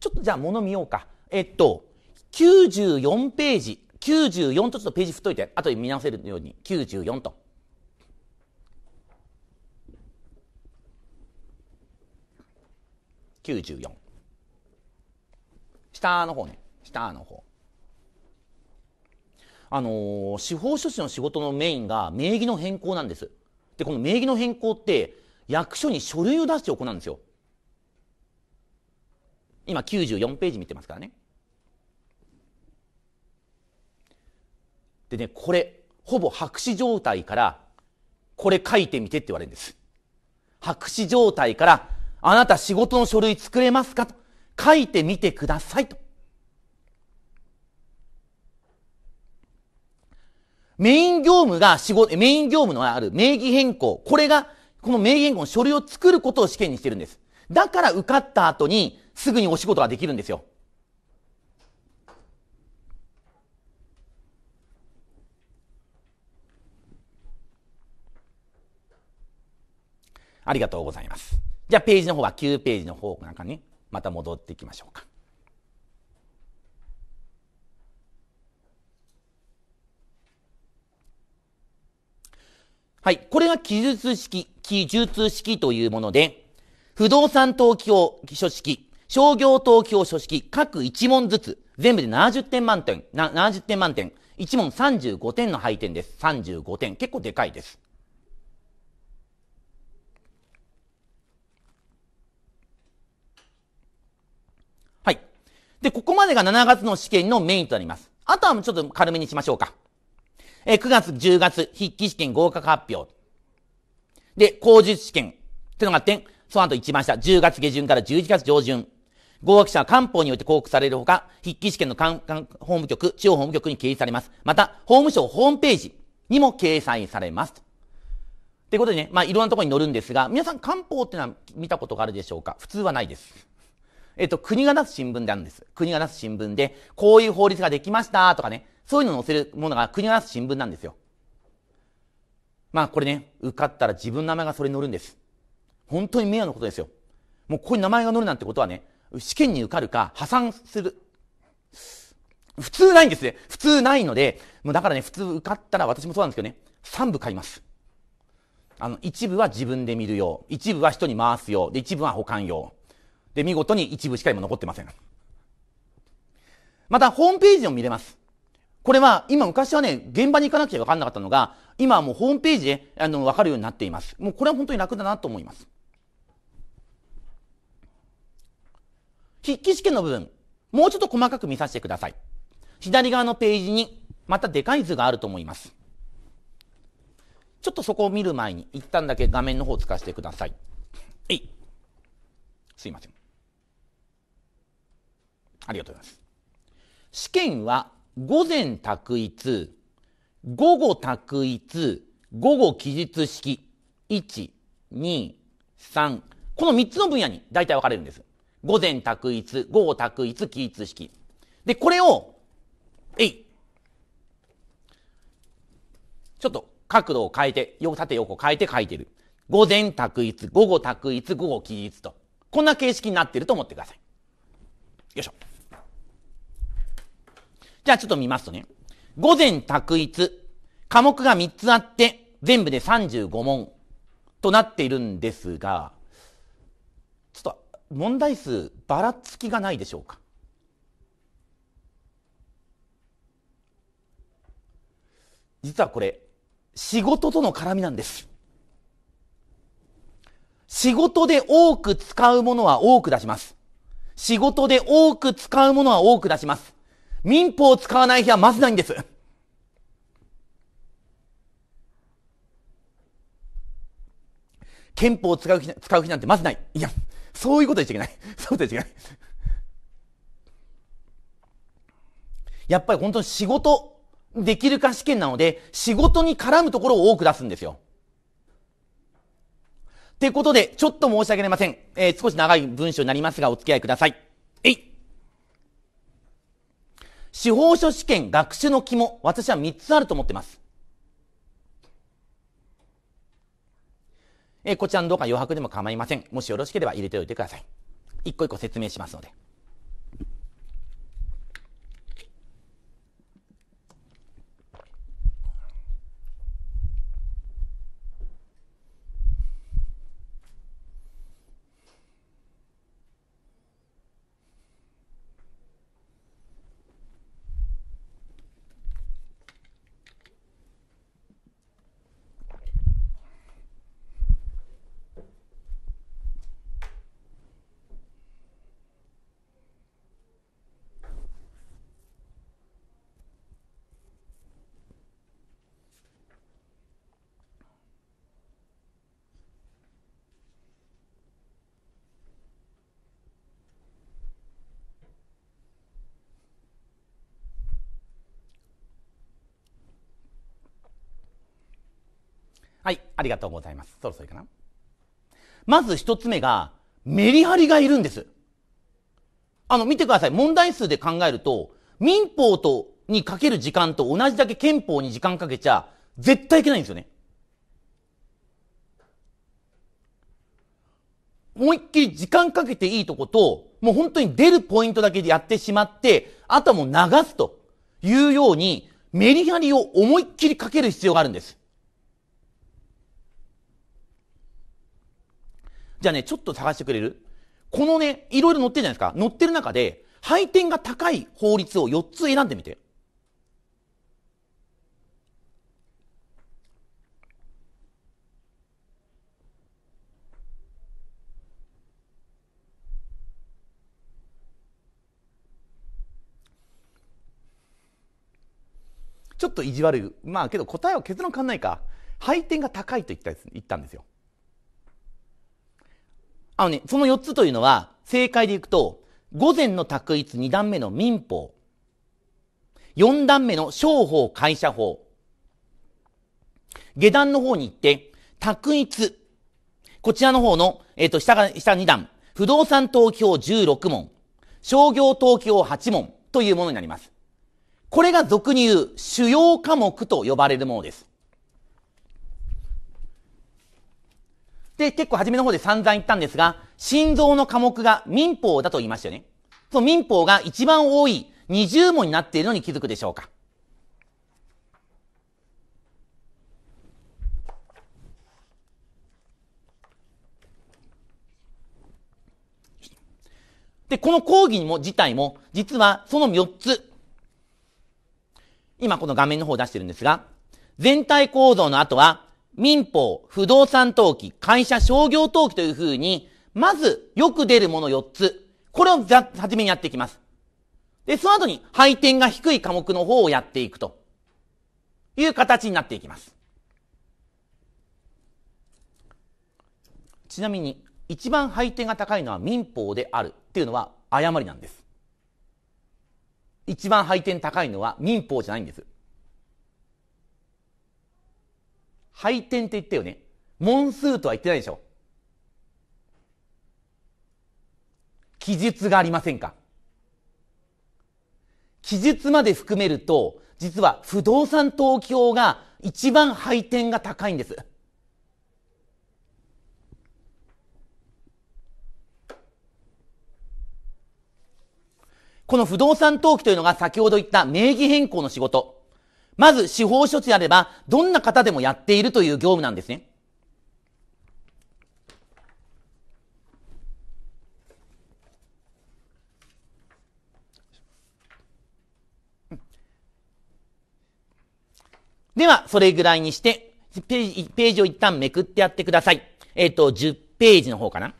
ちょっとじゃあ物見ようか。えっと、94ページ94とちょっとページ振っといて、後で見直せるように、94と。94下の方ね下の方あのー、司法書士の仕事のメインが名義の変更なんですでこの名義の変更って役所に書類を出して行うんですよ今94ページ見てますからねでね、これ、ほぼ白紙状態から、これ書いてみてって言われるんです。白紙状態から、あなた仕事の書類作れますかと。書いてみてくださいと。メイン業務が仕事、メイン業務のある名義変更。これが、この名義変更の書類を作ることを試験にしてるんです。だから受かった後に、すぐにお仕事ができるんですよ。ありがとうございます。じゃあページの方は9ページの方なんかね、また戻っていきましょうか。はい。これが記述式、記述式というもので、不動産登記を書式、商業登記を書式、各1問ずつ、全部で70点満点、な70点満点、1問35点の配点です。35点。結構でかいです。で、ここまでが7月の試験のメインとなります。あとはちょっと軽めにしましょうか。えー、9月、10月、筆記試験合格発表。で、口述試験。ってのがあって、その後一番下、10月下旬から11月上旬。合格者は官報によって公告されるほか、筆記試験の官官法務局、地方法務局に掲示されます。また、法務省ホームページにも掲載されます。ということでね、まあいろんなところに載るんですが、皆さん官報ってのは見たことがあるでしょうか普通はないです。えっと、国が出す新聞であるんです。国が出す新聞で、こういう法律ができましたとかね、そういうのを載せるものが国が出す新聞なんですよ。まあこれね、受かったら自分の名前がそれに載るんです。本当に名誉のことですよ。もうここに名前が載るなんてことはね、試験に受かるか破産する。普通ないんですね。普通ないので、もうだからね、普通受かったら私もそうなんですけどね、3部買います。あの、一部は自分で見るよう、一部は人に回すよう、で、一部は保管用。で、見事に一部しか今残ってません。また、ホームページも見れます。これは、今昔はね、現場に行かなくちゃ分かんなかったのが、今はもうホームページで、あの、分かるようになっています。もうこれは本当に楽だなと思います。筆記試験の部分、もうちょっと細かく見させてください。左側のページに、またでかい図があると思います。ちょっとそこを見る前に、一旦だけ画面の方を使わせてください。はい。すいません。ありがとうございます試験は午前択一午後択一午後記述式123この3つの分野に大体分かれるんです午前択一午後択一記述式でこれをえいちょっと角度を変えて、縦横変えて書いてる。午前択一、午後択一、午後記述と。こんな形式になってると思ってください。よいしょ。じゃあちょっと見ますとね。午前択一。科目が3つあって、全部で35問となっているんですが、ちょっと問題数ばらつきがないでしょうか。実はこれ、仕事との絡みなんです。仕事で多く使うものは多く出します。仕事で多く使うものは多く出します。民法を使わない日はまずないんです。憲法を使う日使う日なんてまずない。いや、そういうこと言っちゃいけない。そういうこと言っちゃいけない。やっぱり本当に仕事できるか試験なので、仕事に絡むところを多く出すんですよ。ってことで、ちょっと申し訳ありません。えー、少し長い文章になりますが、お付き合いください。えい司法書試験、学習の肝、私は3つあると思ってます。えこちらのどうか余白でも構いません。もしよろしければ入れておいてください。一個一個説明しますので。りがとうございます。そろそろいいかな。まず一つ目が、メリハリがいるんです。あの、見てください。問題数で考えると、民法と、にかける時間と同じだけ憲法に時間かけちゃ、絶対いけないんですよね。思いっきり時間かけていいとこと、もう本当に出るポイントだけでやってしまって、あとはもう流すというように、メリハリを思いっきりかける必要があるんです。じゃあね、ちょっと探してくれるこのね、いろいろ載ってるじゃないですか。載ってる中で、配点が高い法律を4つ選んでみて。ちょっと意地悪い。まあけど答えは結論変わんないか。配点が高いと言った言ったんですよ。あのね、その4つというのは、正解でいくと、午前の択一2段目の民法、4段目の商法会社法、下段の方に行って、択一、こちらの方の、えっ、ー、と、下が、下2段、不動産投票16問、商業投票8問というものになります。これが俗に言う主要科目と呼ばれるものです。で、結構初めの方で散々言ったんですが、心臓の科目が民法だと言いましたよね。その民法が一番多い20問になっているのに気づくでしょうか。で、この講義にも自体も、実はその4つ。今この画面の方を出してるんですが、全体構造の後は、民法、不動産登記、会社商業登記というふうに、まずよく出るもの4つ。これをざ、はじめにやっていきます。で、その後に配点が低い科目の方をやっていくという形になっていきます。ちなみに、一番配点が高いのは民法であるっていうのは誤りなんです。一番配点高いのは民法じゃないんです。配点って言ったよね。問数とは言ってないでしょ。記述がありませんか記述まで含めると、実は不動産登記が一番配点が高いんです。この不動産登記というのが先ほど言った名義変更の仕事。まず司法書士であれば、どんな方でもやっているという業務なんですね。では、それぐらいにして、ページ、ページを一旦めくってやってください。えっ、ー、と、10ページの方かな。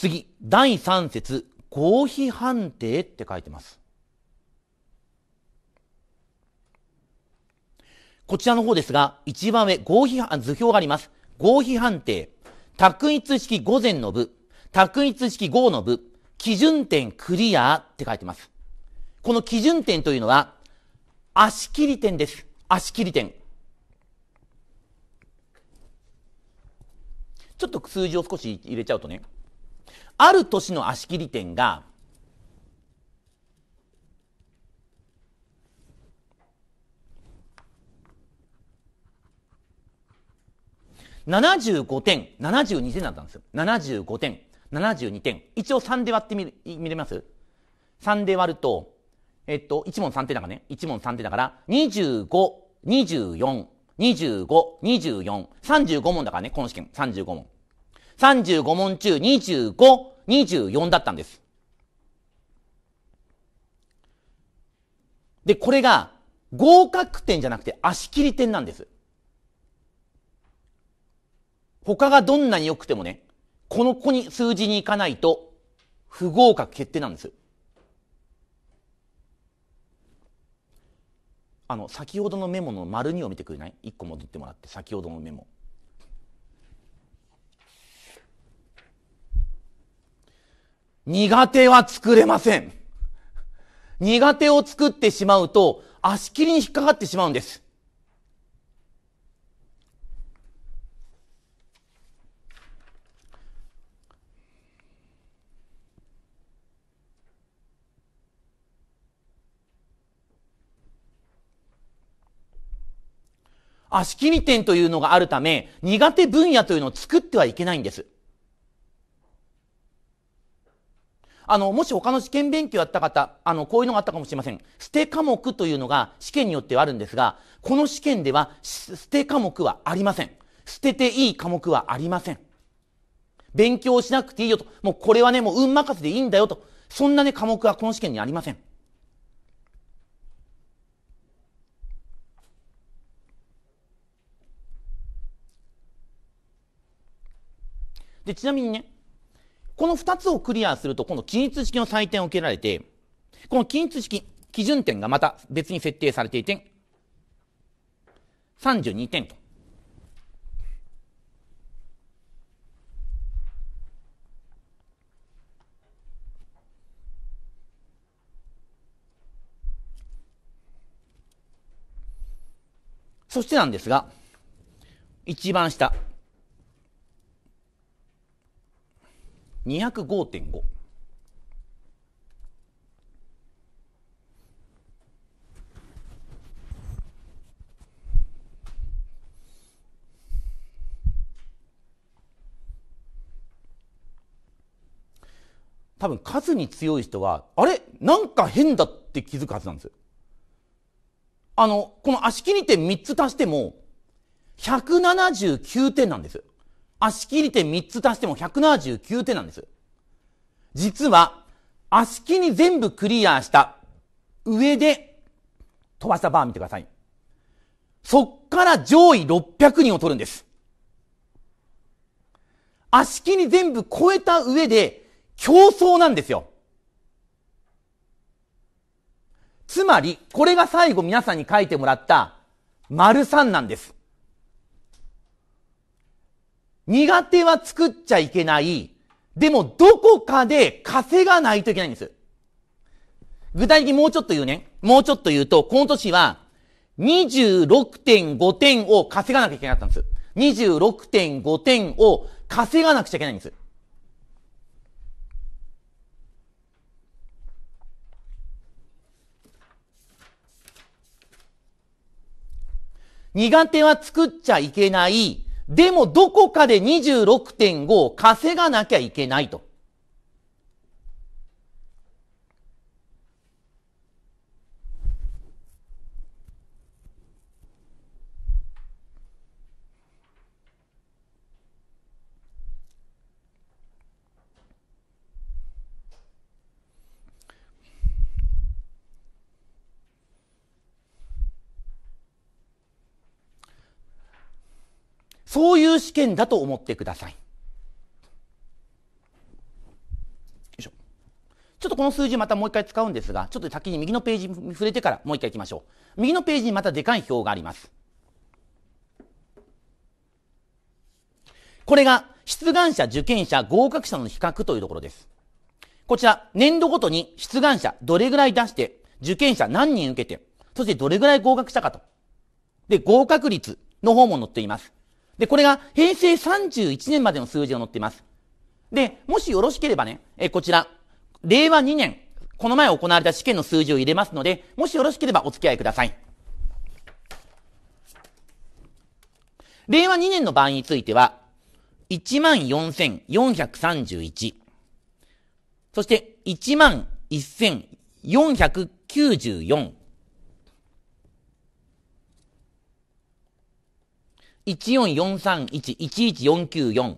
次、第3節、合否判定って書いてます。こちらの方ですが、一番上、合否、図表があります。合否判定。択一式午前の部、択一式後の部、基準点クリアって書いてます。この基準点というのは、足切り点です。足切り点。ちょっと数字を少し入れちゃうとね、ある年の足切り点が、75点、72点だったんですよ。75点、72点。一応3で割ってみる、見れます ?3 で割ると、えっと、1問3点だからね。1問3点だから、25、24、25、24、35問だからね、この試験。35問。35問中25、24だったんです。で、これが合格点じゃなくて足切り点なんです。他がどんなに良くてもね、この子に数字に行かないと不合格決定なんです。あの、先ほどのメモの丸2を見てくれない ?1 個戻ってもらって、先ほどのメモ。苦手は作れません。苦手を作ってしまうと、足切りに引っかかってしまうんです。足切り点というのがあるため、苦手分野というのを作ってはいけないんです。あの、もし他の試験勉強やった方、あの、こういうのがあったかもしれません。捨て科目というのが試験によってはあるんですが、この試験では捨て科目はありません。捨てていい科目はありません。勉強しなくていいよと。もうこれはね、もう運任せでいいんだよと。そんなね、科目はこの試験にありません。で、ちなみにね、この2つをクリアすると、今度、均一式の採点を受けられて、この均一式、基準点がまた別に設定されていて、32点と。そしてなんですが、一番下、205.5。多分数に強い人は、あれなんか変だって気づくはずなんですよ。あの、この足切り点3つ足しても、179点なんです足切り点3つ足しても179点なんです。実は、足切り全部クリアした上で飛ばしたバー見てください。そっから上位600人を取るんです。足切り全部超えた上で競争なんですよ。つまり、これが最後皆さんに書いてもらった、丸3なんです。苦手は作っちゃいけない。でも、どこかで稼がないといけないんです。具体的にもうちょっと言うね。もうちょっと言うと、この年は、26.5点を稼がなきゃいけなかったんです。26.5点を稼がなくちゃいけないんです。苦手は作っちゃいけない。でもどこかで26.5を稼がなきゃいけないと。そういう試験だと思ってください。ちょっとこの数字またもう一回使うんですが、ちょっと先に右のページに触れてからもう一回行きましょう。右のページにまたでかい表があります。これが出願者、受験者、合格者の比較というところです。こちら、年度ごとに出願者どれぐらい出して、受験者何人受けて、そしてどれぐらい合格したかと。で、合格率の方も載っています。で、これが平成31年までの数字が載っています。で、もしよろしければね、えこちら、令和2年、この前行われた試験の数字を入れますので、もしよろしければお付き合いください。令和2年の場合については、14,431。そして、11,494。14431-11494。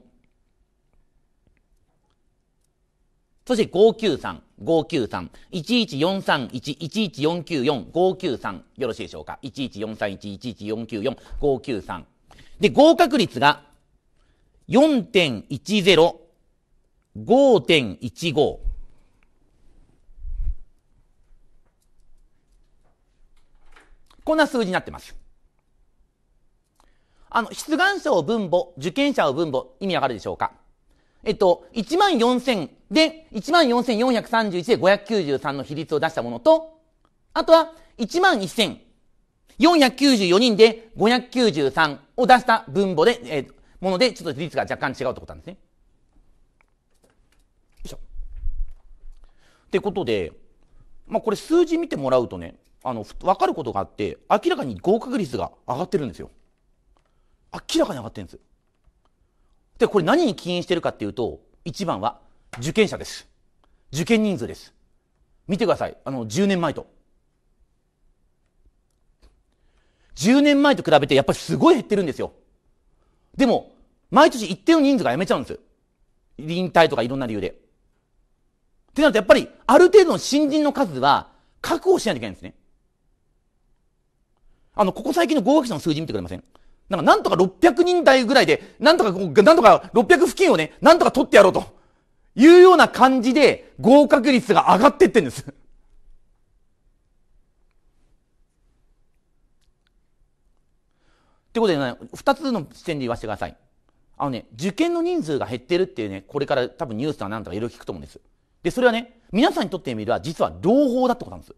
そして593、593、11431-11494、593。よろしいでしょうか。11431-11494、593。で、合格率が4.10、5.15。こんな数字になってます。あの、出願者を分母、受験者を分母、意味わかるでしょうかえっと、14000で、14431で593の比率を出したものと、あとは1 1 494人で593を出した分母で、えー、もので、ちょっと率が若干違うってことなんですね。よいしょ。ってことで、まあ、これ数字見てもらうとね、あの、わかることがあって、明らかに合格率が上がってるんですよ。明らかに上がってるんです。で、これ何に起因してるかっていうと、一番は受験者です。受験人数です。見てください。あの、10年前と。10年前と比べてやっぱりすごい減ってるんですよ。でも、毎年一定の人数が辞めちゃうんです。臨退とかいろんな理由で。ってなるとやっぱり、ある程度の新人の数は確保しないといけないんですね。あの、ここ最近の合格者の数字見てくれませんなんかなんとか600人台ぐらいで、なんとか、なんとか600付近をね、なんとか取ってやろうというような感じで合格率が上がってってんです。ということでね、二つの視点で言わせてください。あのね、受験の人数が減ってるっていうね、これから多分ニュースとかなんとかいろいろ聞くと思うんです。で、それはね、皆さんにとってみれば実は朗報だってことなんです。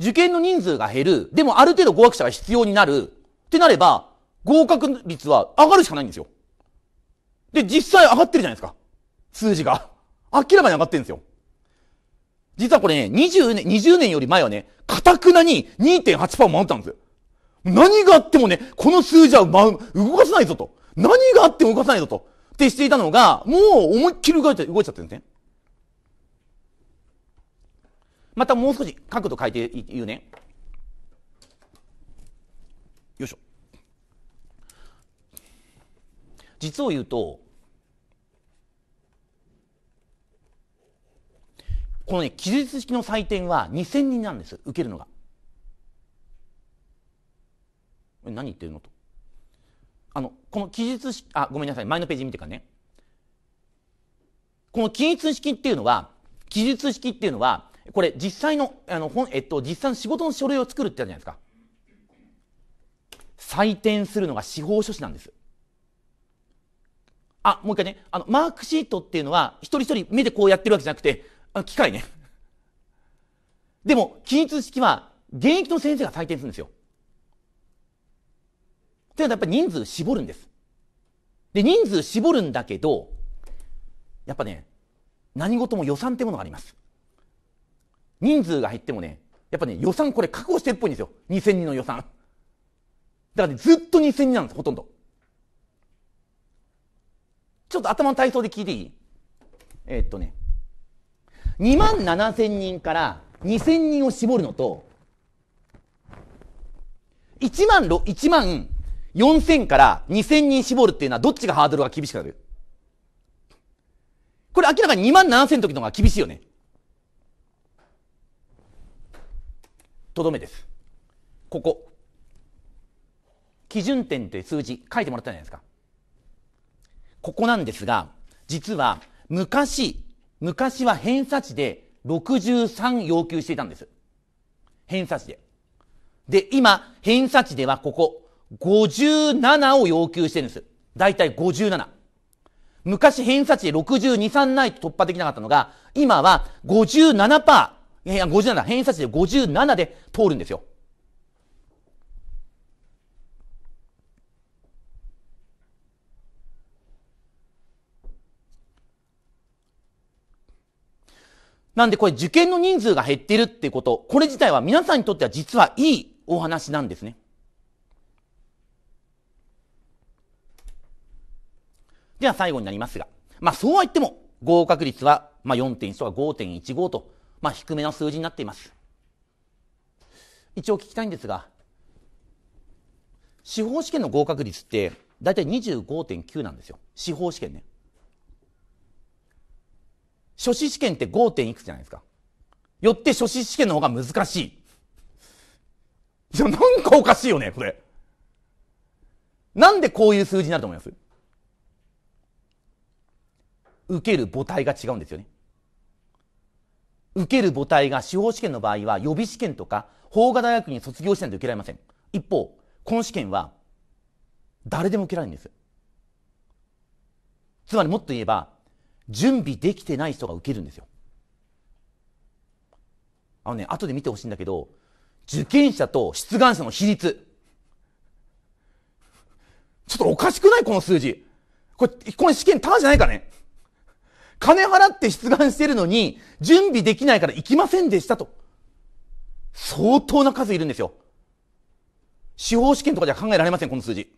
受験の人数が減る。でもある程度合格者が必要になる。ってなれば、合格率は上がるしかないんですよ。で、実際上がってるじゃないですか。数字が。明らかに上がってるんですよ。実はこれね、20年、20年より前はね、かたくなに2.8%回ったんですよ。何があってもね、この数字は動かせないぞと。何があっても動かせないぞと。ってしていたのが、もう思いっきり動いちゃ動いちゃってるんですね。またもう少し角度変えて言うね。よいしょ。実を言うと、このね、記述式の採点は2000人なんです、受けるのが。何言ってるのと。あの、この記述式、あ、ごめんなさい、前のページ見てからね。この記述式っていうのは、記述式っていうのは、これ実際の、あの、本、えっと、実際の仕事の書類を作るってやるじゃないですか。採点するのが司法書士なんです。あ、もう一回ね、あの、マークシートっていうのは、一人一人目でこうやってるわけじゃなくて、あ機械ね。でも、記述式は、現役の先生が採点するんですよ。っていうのはやっぱり人数絞るんです。で、人数絞るんだけど、やっぱね、何事も予算ってものがあります。人数が減ってもね、やっぱね、予算これ確保してるっぽいんですよ。2000人の予算。だからね、ずっと2000人なんです、ほとんど。ちょっと頭の体操で聞いていいえー、っとね、2万7000人から2000人を絞るのと、1万、1万4000から2000人絞るっていうのはどっちがハードルが厳しくなるこれ明らかに2万7000の時の方が厳しいよね。とどめですここ基準点という数字書いてもらったじゃないですかここなんですが実は昔昔は偏差値で63要求していたんです偏差値でで今偏差値ではここ57を要求してるんですだいたい57昔偏差値で623ないと突破できなかったのが今は57%いやいや、57、偏差値で57で通るんですよ。なんでこれ受験の人数が減ってるってこと、これ自体は皆さんにとっては実はいいお話なんですね。では最後になりますが、まあそうは言っても合格率はまあ4.1とか5.15とまあ、低めの数字になっています。一応聞きたいんですが、司法試験の合格率って、大体25.9なんですよ。司法試験ね。初試試験って 5. 点いくつじゃないですか。よって初試試験の方が難しい。いなんかおかしいよね、これ。なんでこういう数字になると思います受ける母体が違うんですよね。受ける母体が司法試験の場合は予備試験とか法科大学に卒業してないと受けられません。一方、この試験は誰でも受けられるんです。つまりもっと言えば、準備できてない人が受けるんですよ。あのね、後で見てほしいんだけど、受験者と出願者の比率。ちょっとおかしくないこの数字。これ、これ試験ターンじゃないかね金払って出願してるのに、準備できないから行きませんでしたと。相当な数いるんですよ。司法試験とかじゃ考えられません、この数字。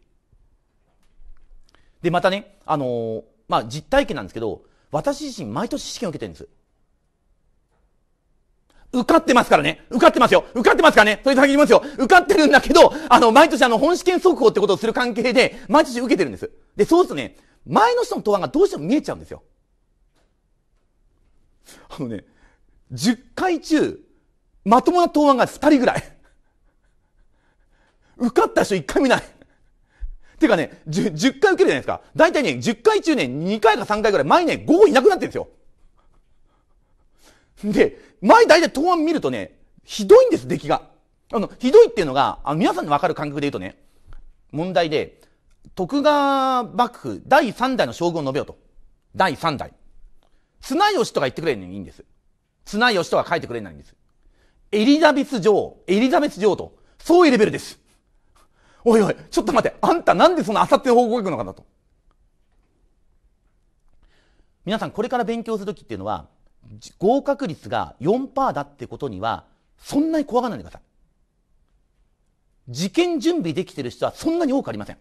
で、またね、あのー、まあ、実体験なんですけど、私自身毎年試験を受けてるんです。受かってますからね。受かってますよ。受かってますからね。それ先に言いますよ。受かってるんだけど、あの、毎年あの、本試験速報ってことをする関係で、毎年受けてるんです。で、そうするとね、前の人の答案がどうしても見えちゃうんですよ。あのね、10回中、まともな答案が2人ぐらい。受かった人1回見ない。てかね10、10回受けるじゃないですか。大体ね、10回中ね、2回か3回ぐらい、前ね、5後いなくなってるんですよ。で、前大体答案見るとね、ひどいんです、出来が。あの、ひどいっていうのが、あ皆さんのわかる感覚で言うとね、問題で、徳川幕府第3代の将軍を述べようと。第3代。綱吉とか言ってくれんのにいいんです。綱吉とか書いてくれないんです。エリザベス女王、エリザベス女王と、そういうレベルです。おいおい、ちょっと待って、あんたなんでそのあさっての方向行くのかなと。皆さん、これから勉強するときっていうのは、合格率が4%だってことには、そんなに怖がらないでください。受験準備できてる人はそんなに多くありません。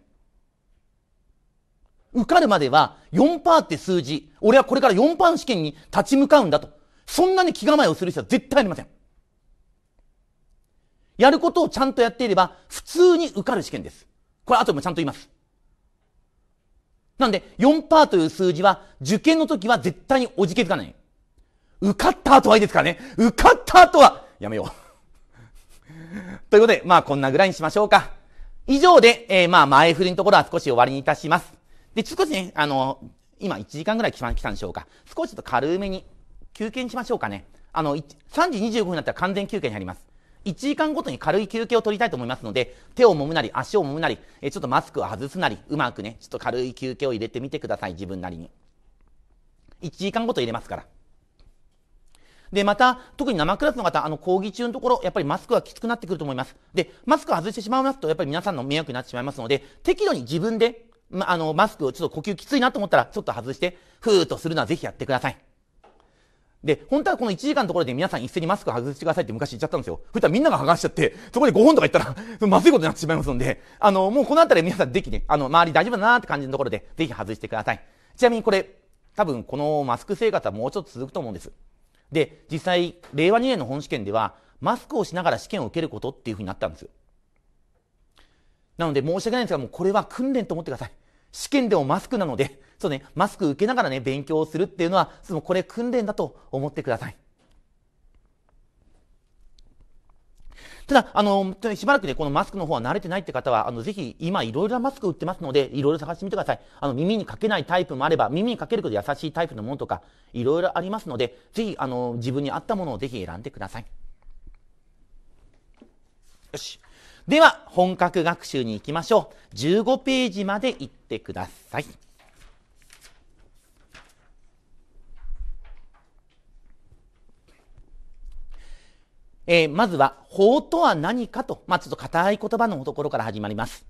受かるまでは4%って数字、俺はこれから4%試験に立ち向かうんだと。そんなに気構えをする人は絶対ありません。やることをちゃんとやっていれば、普通に受かる試験です。これ後でもちゃんと言います。なんで、4%という数字は、受験の時は絶対におじけづかない。受かった後はいいですからね。受かった後は、やめよう。ということで、まあこんなぐらいにしましょうか。以上で、えー、まあ前振りのところは少し終わりにいたします。で、少しね、あの、今1時間ぐらい来たんでしょうか。少しちょっと軽めに休憩にしましょうかね。あの、3時25分になったら完全休憩に入ります。1時間ごとに軽い休憩を取りたいと思いますので、手を揉むなり、足を揉むなり、えちょっとマスクを外すなり、うまくね、ちょっと軽い休憩を入れてみてください、自分なりに。1時間ごと入れますから。で、また、特に生クラスの方、あの、講義中のところ、やっぱりマスクがきつくなってくると思います。で、マスクを外してしまいますと、やっぱり皆さんの迷惑になってしまいますので、適度に自分でま、あの、マスクをちょっと呼吸きついなと思ったら、ちょっと外して、ふーっとするのはぜひやってください。で、本当はこの1時間のところで皆さん一斉にマスク外してくださいって昔言っちゃったんですよ。そしたらみんなが剥がしちゃって、そこで5本とか言ったらまずいことになってしまいますので、あの、もうこのあたり皆さんぜひね、あの、周り大丈夫だなって感じのところで、ぜひ外してください。ちなみにこれ、多分このマスク生活はもうちょっと続くと思うんです。で、実際、令和2年の本試験では、マスクをしながら試験を受けることっていうふうになったんですよ。なので申し訳ないんですが、もうこれは訓練と思ってください。試験でもマスクなので、そうね、マスク受けながらね、勉強をするっていうのは、そのこれ訓練だと思ってください。ただ、あの、しばらくね、このマスクの方は慣れてないって方は、あの、ぜひ、今、いろいろなマスク売ってますので、いろいろ探してみてください。あの、耳にかけないタイプもあれば、耳にかけること優しいタイプのものとか、いろいろありますので、ぜひ、あの、自分に合ったものをぜひ選んでください。よし。では本格学習に行きましょう15ページまで行ってくださいえー、まずは法とは何かと、まあ、ちょっと硬い言葉のところから始まります、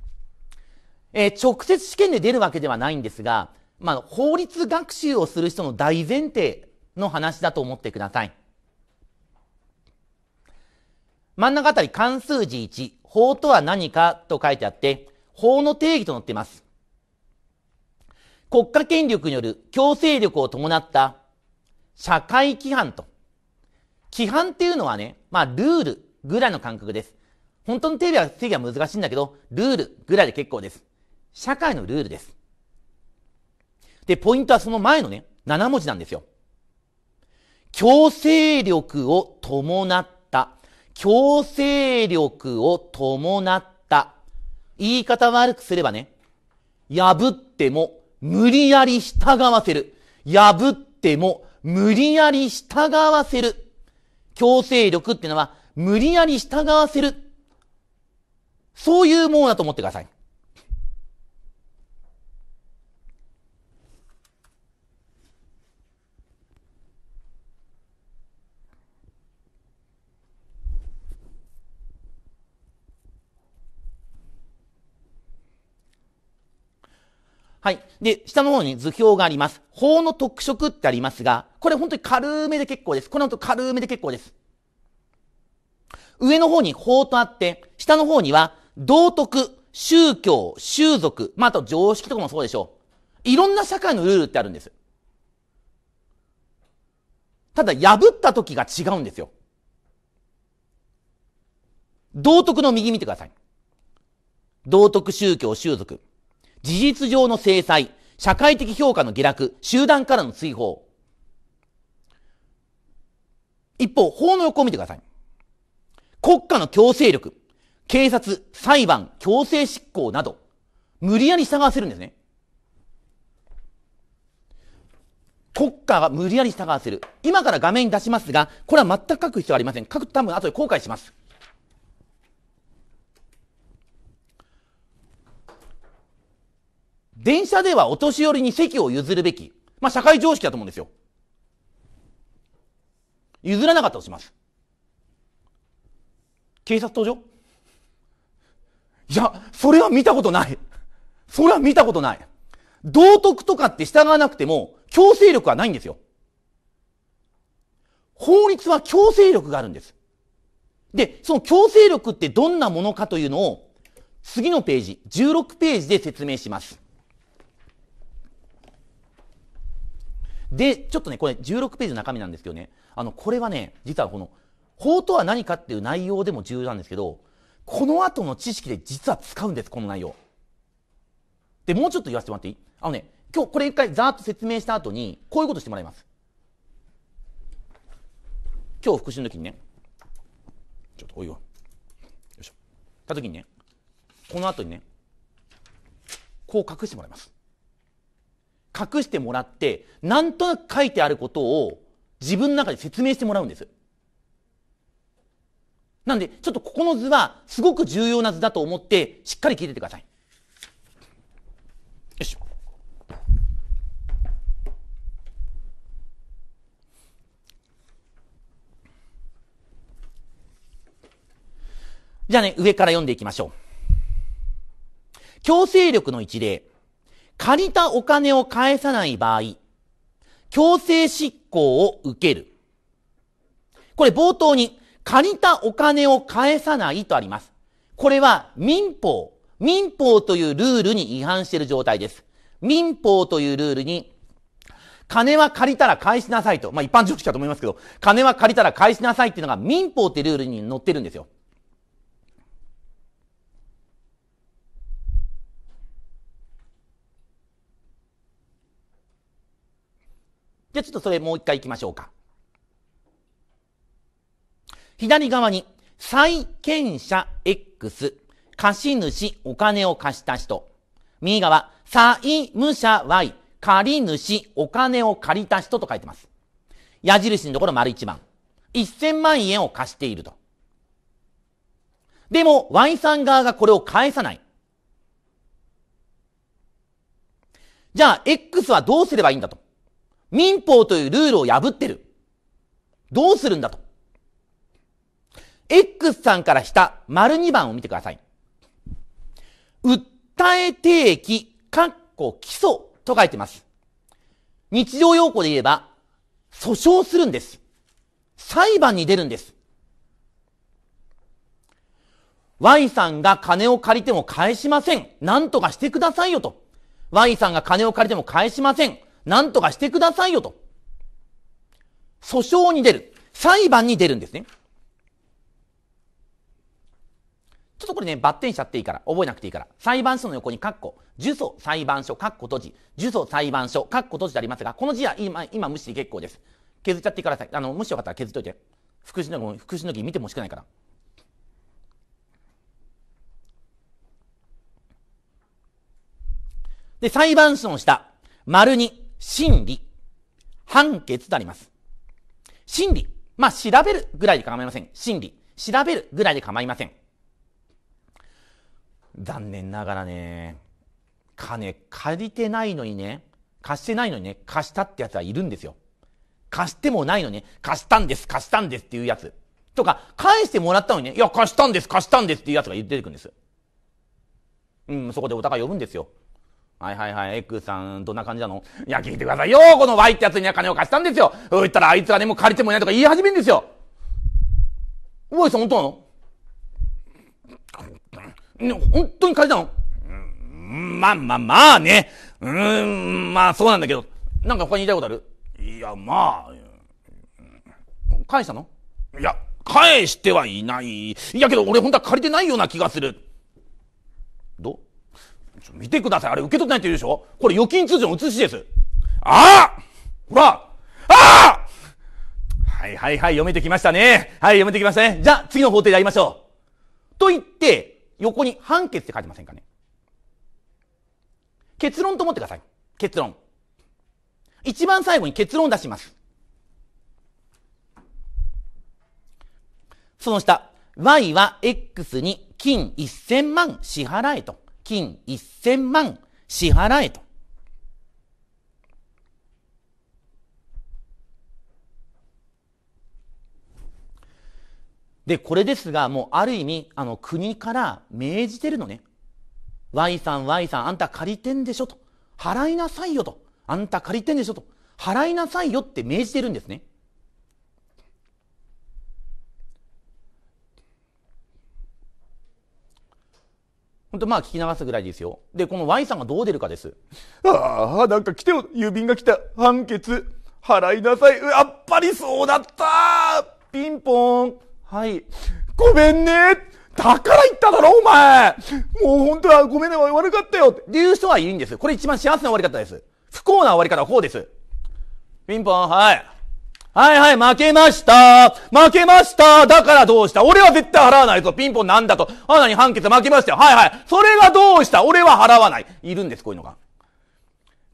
えー、直接試験で出るわけではないんですが、まあ、法律学習をする人の大前提の話だと思ってください真ん中あたり関数字1法とは何かと書いてあって、法の定義と載っています。国家権力による強制力を伴った社会規範と。規範っていうのはね、まあルールぐらいの感覚です。本当の定義は定義は難しいんだけど、ルールぐらいで結構です。社会のルールです。で、ポイントはその前のね、7文字なんですよ。強制力を伴っ強制力を伴った。言い方悪くすればね、破っても無理やり従わせる。破っても無理やり従わせる。強制力っていうのは無理やり従わせる。そういうものだと思ってください。はい。で、下の方に図表があります。法の特色ってありますが、これ本当に軽めで結構です。これ本当軽めで結構です。上の方に法とあって、下の方には道徳、宗教、習俗、まあ、あと常識とかもそうでしょう。いろんな社会のルールってあるんです。ただ、破った時が違うんですよ。道徳の右見てください。道徳、宗教、宗族。事実上の制裁、社会的評価の下落、集団からの追放。一方、法の横を見てください。国家の強制力、警察、裁判、強制執行など、無理やり従わせるんですね。国家は無理やり従わせる。今から画面に出しますが、これは全く書く必要ありません。書くと多分後で後悔します。電車ではお年寄りに席を譲るべき。まあ、社会常識だと思うんですよ。譲らなかったとします。警察登場いや、それは見たことない。それは見たことない。道徳とかって従わなくても、強制力はないんですよ。法律は強制力があるんです。で、その強制力ってどんなものかというのを、次のページ、16ページで説明します。で、ちょっとね、これ16ページの中身なんですけどね、あの、これはね、実はこの、法とは何かっていう内容でも重要なんですけど、この後の知識で実は使うんです、この内容。で、もうちょっと言わせてもらっていいあのね、今日これ一回ざーっと説明した後に、こういうことしてもらいます。今日復習の時にね、ちょっとお湯を、よいしょ。た時にね、この後にね、こう隠してもらいます。隠してもらって、なんとなく書いてあることを自分の中で説明してもらうんです。なんで、ちょっとここの図はすごく重要な図だと思って、しっかり聞いててください。よいしょ。じゃあね、上から読んでいきましょう。強制力の一例。借りたお金を返さない場合、強制執行を受ける。これ冒頭に、借りたお金を返さないとあります。これは民法、民法というルールに違反している状態です。民法というルールに、金は借りたら返しなさいと。まあ、一般常識だと思いますけど、金は借りたら返しなさいっていうのが民法ってルールに載ってるんですよ。じゃちょっとそれもう一回行きましょうか。左側に、債権者 X、貸主お金を貸した人。右側、債務者 Y、借主お金を借りた人と書いてます。矢印のところ丸一番。1000万円を貸していると。でも Y さん側がこれを返さない。じゃあ X はどうすればいいんだと。民法というルールを破ってる。どうするんだと。X さんから下、丸2番を見てください。訴え定期、括弧こ基礎と書いてます。日常用語で言えば、訴訟するんです。裁判に出るんです。Y さんが金を借りても返しません。なんとかしてくださいよと。Y さんが金を借りても返しません。なんとかしてくださいよと。訴訟に出る。裁判に出るんですね。ちょっとこれね、バッテンしちゃっていいから、覚えなくていいから。裁判所の横に括弧呪詛裁判所、括弧閉じ、呪詛裁判所、括弧閉じでありますが、この字は今、今無視で結構です。削っちゃってください。あの、もしよかったら削っといて。福祉の、福祉の木見てもしくないから。で、裁判所の下、丸に、真理、判決とあります。真理。まあ、調べるぐらいで構いません。真理。調べるぐらいで構いません。残念ながらね、金借りてないのにね、貸してないのにね、貸したってやつはいるんですよ。貸してもないのに、ね、貸したんです、貸したんですっていうやつ。とか、返してもらったのにね、いや、貸したんです、貸したんですっていうやつが出てくるんです。うん、そこでお互い呼ぶんですよ。はいはいはい、X さん、どんな感じなのいや、聞いてくださいよこの Y ってやつには金を貸したんですよそう言ったらあいつがね、もう借りてもいないとか言い始めるんですよおいさん、本当なの、本当に借りたのまあまあまあね。うん、まあそうなんだけど。なんか他に言いたいことあるいや、まあ。返したのいや、返してはいない。いやけど俺本当は借りてないような気がする。ど見てください。あれ受け取ってないって言うでしょこれ預金通帳の写しです。ああほらああはいはいはい、読めてきましたね。はい、読めてきましたね。じゃあ、次の法廷でやりましょう。と言って、横に判決って書いてませんかね結論と思ってください。結論。一番最後に結論を出します。その下、Y は X に金1000万支払えと。金1000万支払えと。で、これですが、もうある意味、あの、国から命じてるのね。Y さん、Y さん、あんた借りてんでしょと。払いなさいよと。あんた借りてんでしょと。払いなさいよって命じてるんですね。本当まあ聞き流すぐらいですよ。で、この Y さんがどう出るかです。ああ、なんか来てよ、郵便が来た。判決。払いなさい。やっぱりそうだったピンポン。はい。ごめんねだから言っただろ、お前もう本当はごめんね、悪かったよっていう人はいいんです。これ一番幸せな終わり方です。不幸な終わり方はこうです。ピンポン、はい。はいはい、負けました負けましただからどうした俺は絶対払わないぞピンポンなんだと。あ、なに判決負けましたよはいはい。それがどうした俺は払わない。いるんです、こういうのが。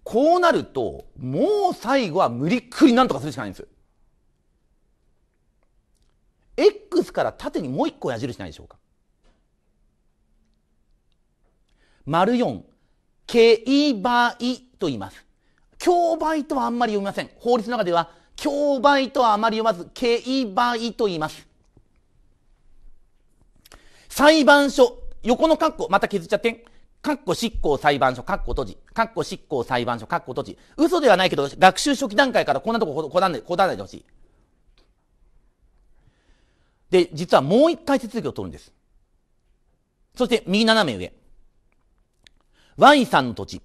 こうなると、もう最後は無理っくりなんとかするしかないんです。X から縦にもう一個矢印ないでしょうか丸4、競売と言います。競売とはあんまり読みません。法律の中では、競売とはあまり読まず、競売と言います。裁判所、横のカッコ、また削っちゃって括カッコ執行裁判所、カッコ閉じ。カッコ執行裁判所、カッコ閉じ。嘘ではないけど、学習初期段階からこんなとここだね、こだわないでほしい。で、実はもう一回手続きを取るんです。そして、右斜め上。Y さんの土地。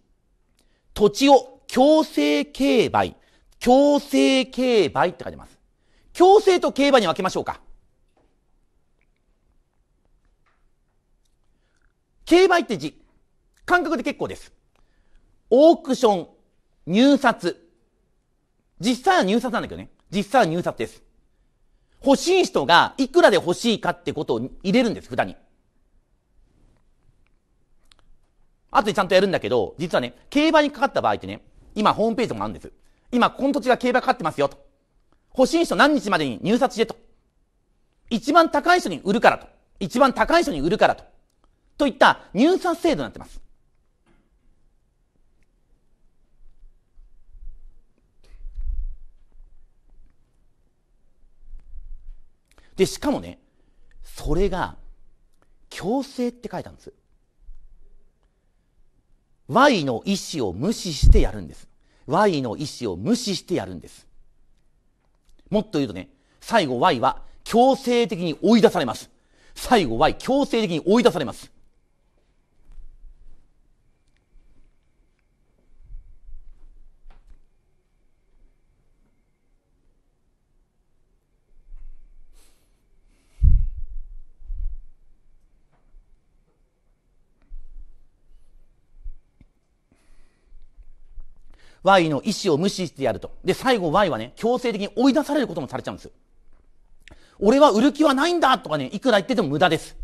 土地を強制競売。強制競売って書いてます。強制と競馬に分けましょうか。競売って字。感覚で結構です。オークション、入札。実際は入札なんだけどね。実際は入札です。欲しい人がいくらで欲しいかってことを入れるんです、札に。後でちゃんとやるんだけど、実はね、競馬にかかった場合ってね、今ホームページとかあるんです。今この土地が競馬かかってますよと。欲しい人何日までに入札してと。一番高い人に売るからと。一番高い人に売るからと。といった入札制度になってます。で、しかもね、それが、強制って書いたんです。Y の意思を無視してやるんです。Y の意思を無視してやるんです。もっと言うとね、最後 Y は強制的に追い出されます。最後 Y 強制的に追い出されます。Y の意思を無視してやると。で、最後 Y はね、強制的に追い出されることもされちゃうんですよ。俺は売る気はないんだとかね、いくら言ってても無駄です。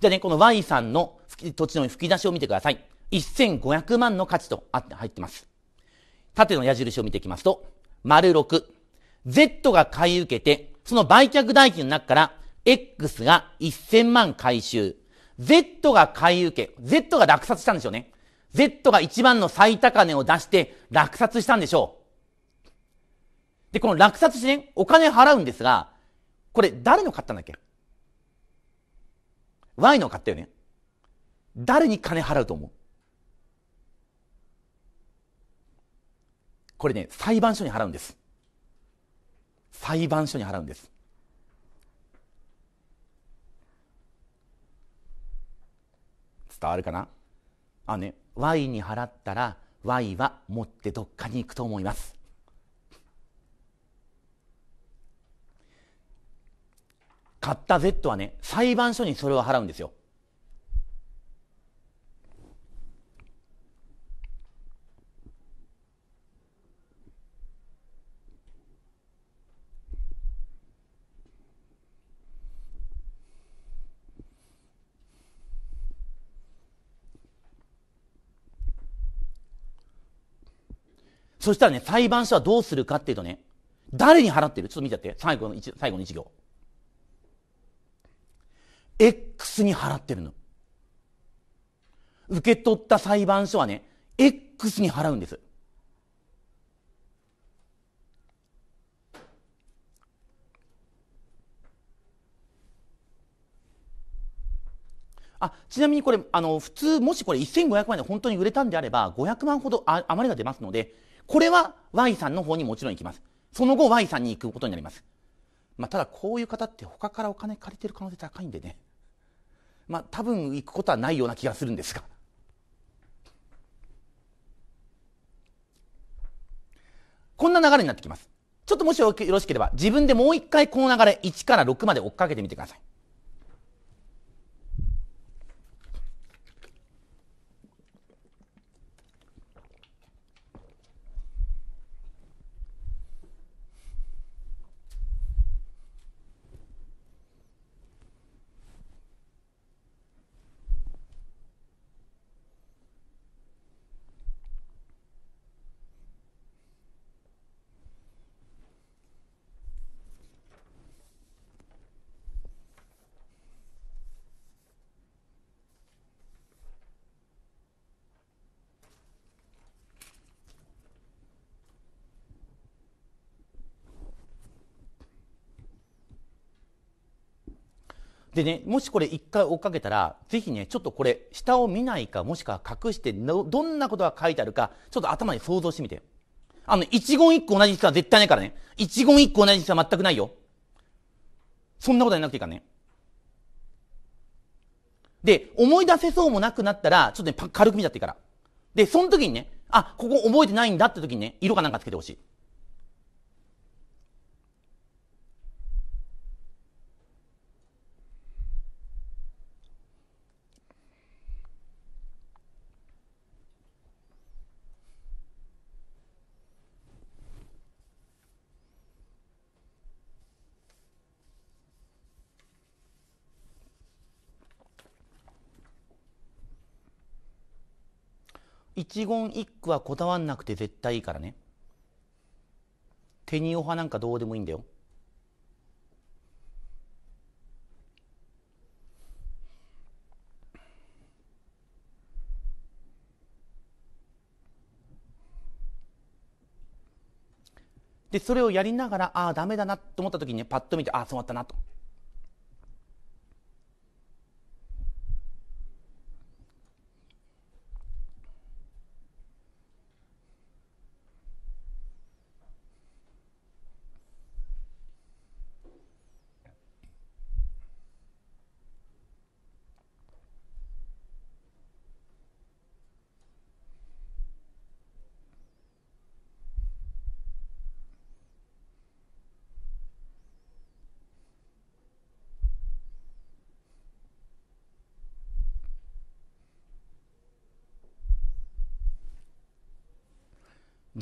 じゃあね、この Y さんの土地の吹き出しを見てください。1500万の価値とあって入ってます。縦の矢印を見ていきますと、丸6。Z が買い受けて、その売却代金の中から、X が1000万回収。Z が買い受け、Z が落札したんでしょうね。Z が一番の最高値を出して落札したんでしょう。で、この落札してね、お金払うんですが、これ誰の買ったんだっけ ?Y の買ったよね。誰に金払うと思うこれね、裁判所に払うんです。裁判所に払うんです。伝わるかなあね、Y に払ったら Y は持ってどっかに行くと思います。買った Z はね、裁判所にそれを払うんですよ。そしたらね、裁判所はどうするかっていうとね、誰に払ってるちょっと見ちゃって。最後の一、最後の一行。X に払ってるの。受け取った裁判所はね、X に払うんです。あちなみにこれあの普通もしこれ1500万で本当に売れたんであれば500万ほど余りが出ますのでこれは Y さんの方にもちろん行きます。その後 Y さんに行くことになります。まあ、ただこういう方って他からお金借りてる可能性高いんでね。まあ、多分行くことはないような気がするんですが。こんな流れになってきます。ちょっともしよろしければ、自分でもう一回この流れ、1から6まで追っかけてみてください。でね、もしこれ一回追っかけたら、ぜひね、ちょっとこれ、下を見ないか、もしくは隠してどんなことが書いてあるか、ちょっと頭で想像してみて。あの、一言一句同じ人は絶対ないからね。一言一句同じ人は全くないよ。そんなことはなくていいからね。で、思い出せそうもなくなったら、ちょっとね、軽く見ちゃっていいから。で、その時にね、あ、ここ覚えてないんだって時にね、色かなんかつけてほしい。一言一句はこだわんなくて絶対いいからね手におはなんかどうでもいいんだよでそれをやりながらああダメだなと思った時に、ね、パッと見てああそうだったなと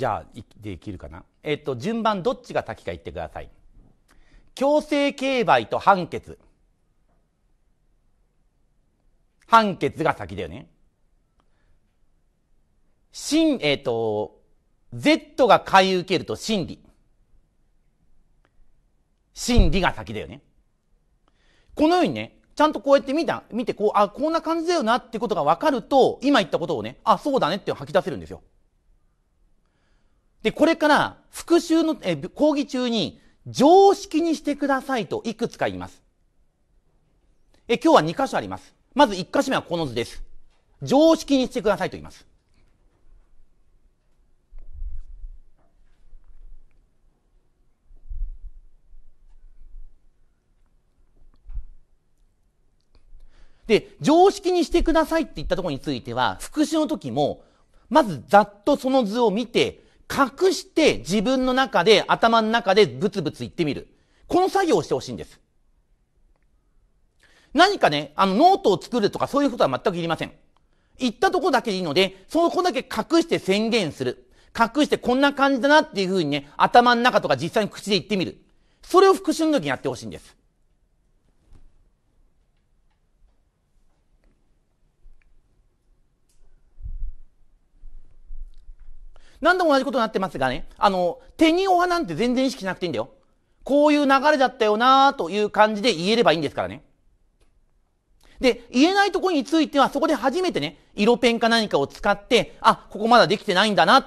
じゃあできるかなえっと順番どっちが先か言ってください強制競売と判決判決が先だよね真えっと Z が買い受けると真理真理が先だよねこのようにねちゃんとこうやって見た見てこうあこんな感じだよなってことが分かると今言ったことをねあそうだねって吐き出せるんですよで、これから復習の、え、講義中に常識にしてくださいといくつか言います。え、今日は2箇所あります。まず1箇所目はこの図です。常識にしてくださいと言います。で、常識にしてくださいって言ったところについては、復習の時も、まずざっとその図を見て、隠して自分の中で、頭の中でブツブツ言ってみる。この作業をしてほしいんです。何かね、あの、ノートを作るとかそういうことは全くいりません。言ったとこだけでいいので、そこだけ隠して宣言する。隠してこんな感じだなっていうふうにね、頭の中とか実際に口で言ってみる。それを復習の時にやってほしいんです。何度も同じことになってますがね、あの、手にお花なんて全然意識しなくていいんだよ。こういう流れだったよなーという感じで言えればいいんですからね。で、言えないとこについては、そこで初めてね、色ペンか何かを使って、あ、ここまだできてないんだな、っ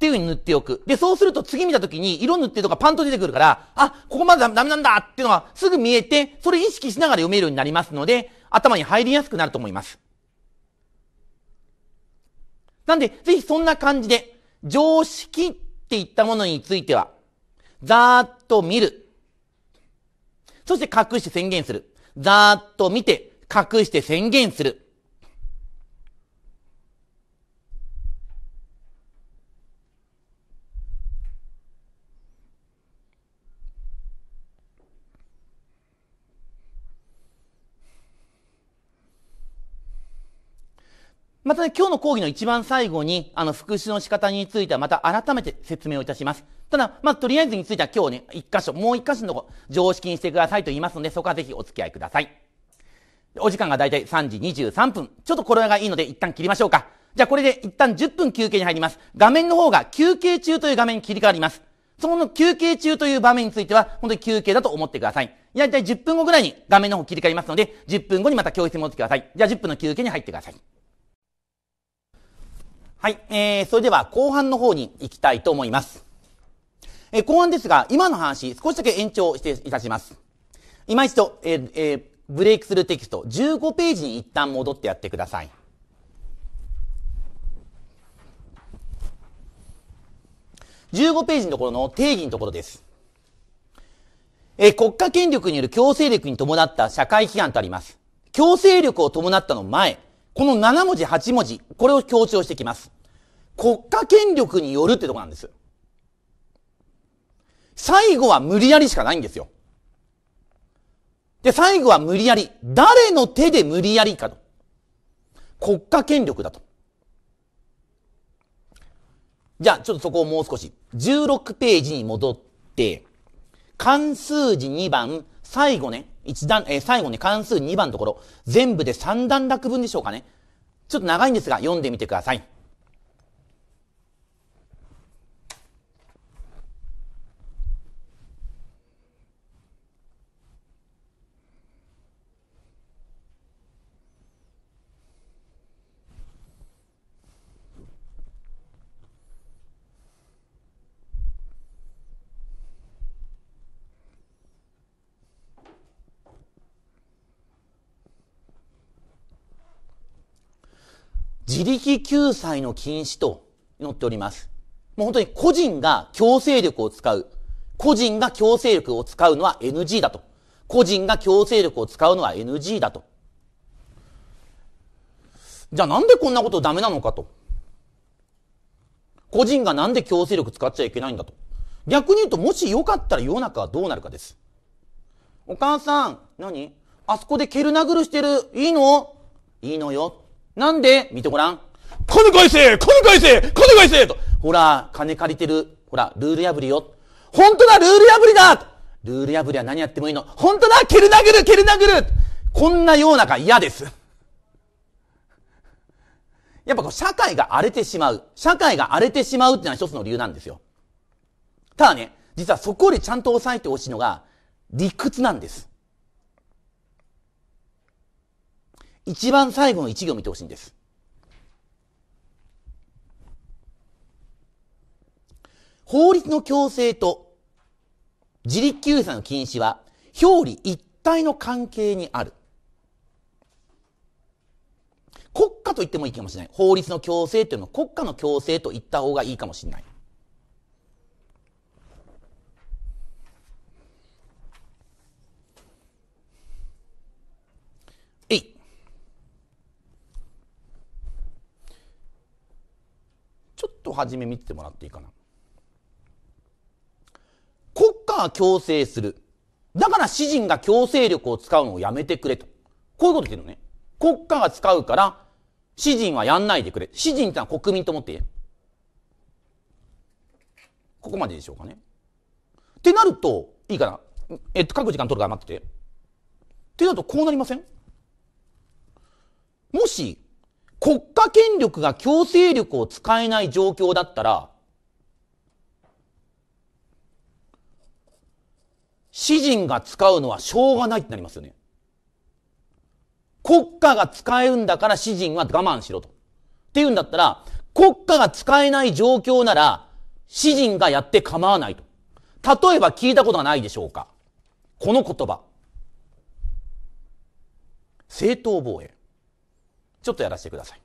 ていう風に塗っておく。で、そうすると次見た時に、色塗ってとかパンと出てくるから、あ、ここまだダメなんだっていうのがすぐ見えて、それ意識しながら読めるようになりますので、頭に入りやすくなると思います。なんで、ぜひそんな感じで、常識っていったものについては、ざーっと見る。そして隠して宣言する。ざーっと見て、隠して宣言する。またね、今日の講義の一番最後に、あの、復習の仕方についてはまた改めて説明をいたします。ただ、まあ、とりあえずについては今日ね、一箇所、もう一箇所のとこ、常識にしてくださいと言いますので、そこはぜひお付き合いください。お時間がだいたい3時23分。ちょっとこれがいいので一旦切りましょうか。じゃあこれで一旦10分休憩に入ります。画面の方が休憩中という画面に切り替わります。そこの休憩中という場面については、本当に休憩だと思ってください。だいたい10分後ぐらいに画面の方切り替わりますので、10分後にまた教室に戻ってください。じゃあ10分の休憩に入ってください。はい。えー、それでは後半の方に行きたいと思います。えー、後半ですが、今の話、少しだけ延長していたします。今一度、えー、えー、ブレイクするテキスト、15ページに一旦戻ってやってください。15ページのところの定義のところです。えー、国家権力による強制力に伴った社会規範とあります。強制力を伴ったの前、この7文字、8文字、これを強調してきます。国家権力によるってとこなんです。最後は無理やりしかないんですよ。で、最後は無理やり。誰の手で無理やりかと。国家権力だと。じゃあ、ちょっとそこをもう少し。16ページに戻って、関数字2番、最後ね、一段、えー、最後に関数2番のところ、全部で3段落分でしょうかね。ちょっと長いんですが、読んでみてください。自力救済の禁止と載っております。もう本当に個人が強制力を使う。個人が強制力を使うのは NG だと。個人が強制力を使うのは NG だと。じゃあなんでこんなことダメなのかと。個人がなんで強制力使っちゃいけないんだと。逆に言うと、もしよかったら世の中はどうなるかです。お母さん、何あそこで蹴る殴るしてる、いいのいいのよ。なんで見てごらん。金返せ金返せ金返せと。ほら、金借りてる。ほら、ルール破りよ。本当だルール破りだルール破りは何やってもいいの。本当だ蹴る殴る蹴る殴るこんな世の中嫌です。やっぱこう社会が荒れてしまう。社会が荒れてしまうっていうのは一つの理由なんですよ。ただね、実はそこよりちゃんと押さえてほしいのが理屈なんです。一番最後の1行見てほしいんです。法律の強制と自力救済の禁止は表裏一体の関係にある。国家と言ってもいいかもしれない。法律の強制というのは国家の強制と言った方がいいかもしれない。ちょっと初め見てもらっていいかな。国家が強制する。だから詩人が強制力を使うのをやめてくれと。こういうこと言ってるのね。国家が使うから、詩人はやんないでくれ。詩人ってのは国民と思っていい。ここまででしょうかね。ってなると、いいかな。えっと、書く時間取るから待ってて。ってなると、こうなりませんもし、国家権力が強制力を使えない状況だったら、詩人が使うのはしょうがないってなりますよね。国家が使えるんだから詩人は我慢しろと。っていうんだったら、国家が使えない状況なら、詩人がやって構わないと。例えば聞いたことはないでしょうか。この言葉。正当防衛。ちょっとやらせてください。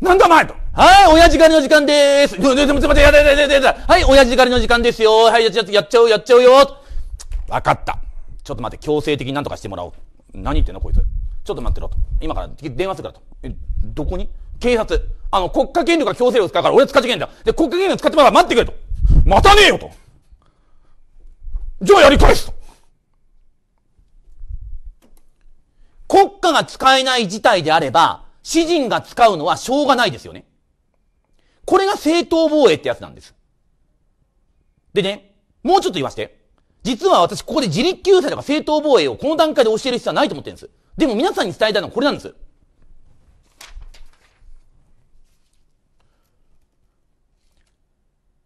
なんだお前とはい、親父狩りの時間でーす。でも、でやだやだやだはい、親父狩りの時間ですよはい、やっちゃう、やっちゃうよわかった。ちょっと待って、強制的になんとかしてもらおう。何言ってんのこいつ。ちょっと待ってろと。今から電話するからと。え、どこに警察。あの、国家権力が強制力使うから俺使っちゃいけんだ。で、国家権力使ってもらうから待ってくれと。待たねえよと。じゃあやり返すと。国家が使えない事態であれば、主人が使うのはしょうがないですよね。これが正当防衛ってやつなんです。でね、もうちょっと言わして。実は私ここで自力救済とか正当防衛をこの段階で教える必要はないと思ってるんです。でも皆さんに伝えたいのはこれなんです。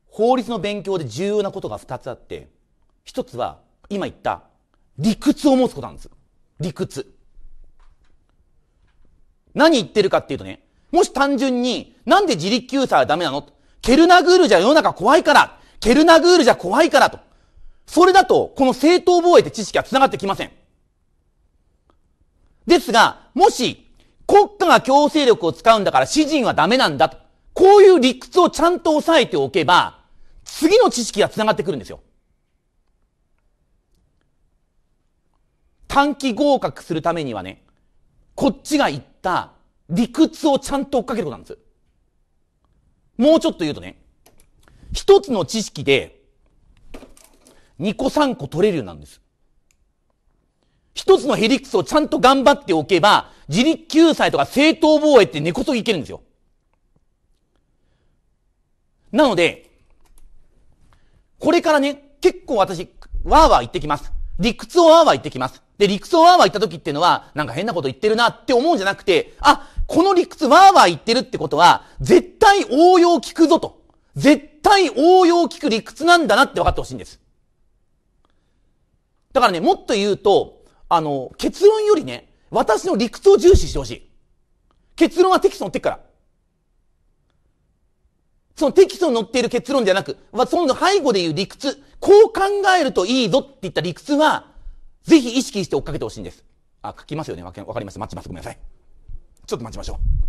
法律の勉強で重要なことが二つあって、一つは今言った理屈を持つことなんです。理屈。何言ってるかっていうとね、もし単純に、なんで自力救済はダメなのケルナグールじゃ世の中怖いからケルナグールじゃ怖いからと。それだと、この正当防衛って知識は繋がってきません。ですが、もし、国家が強制力を使うんだから詩人はダメなんだと。こういう理屈をちゃんと押さえておけば、次の知識が繋がってくるんですよ。短期合格するためにはね、こっちが言った理屈をちゃんと追っかけることなんです。もうちょっと言うとね、一つの知識で、二個三個取れるようなんです。一つのヘリクスをちゃんと頑張っておけば、自力救済とか正当防衛って根こそぎいけるんですよ。なので、これからね、結構私、わーわー言ってきます。理屈をわーわー言ってきます。で、理屈をわーわー言った時っていうのは、なんか変なこと言ってるなって思うんじゃなくて、あ、この理屈わーわー言ってるってことは、絶対応用聞くぞと。絶対応用聞く理屈なんだなって分かってほしいんです。だからね、もっと言うと、あの、結論よりね、私の理屈を重視してほしい。結論はテキスト載ってっから。そのテキストに載っている結論ではなく、その背後で言う理屈、こう考えるといいぞって言った理屈は、ぜひ意識して追っかけてほしいんです。あ、書きますよね。わかりました。待ちます。ごめんなさい。ちょっと待ちましょう。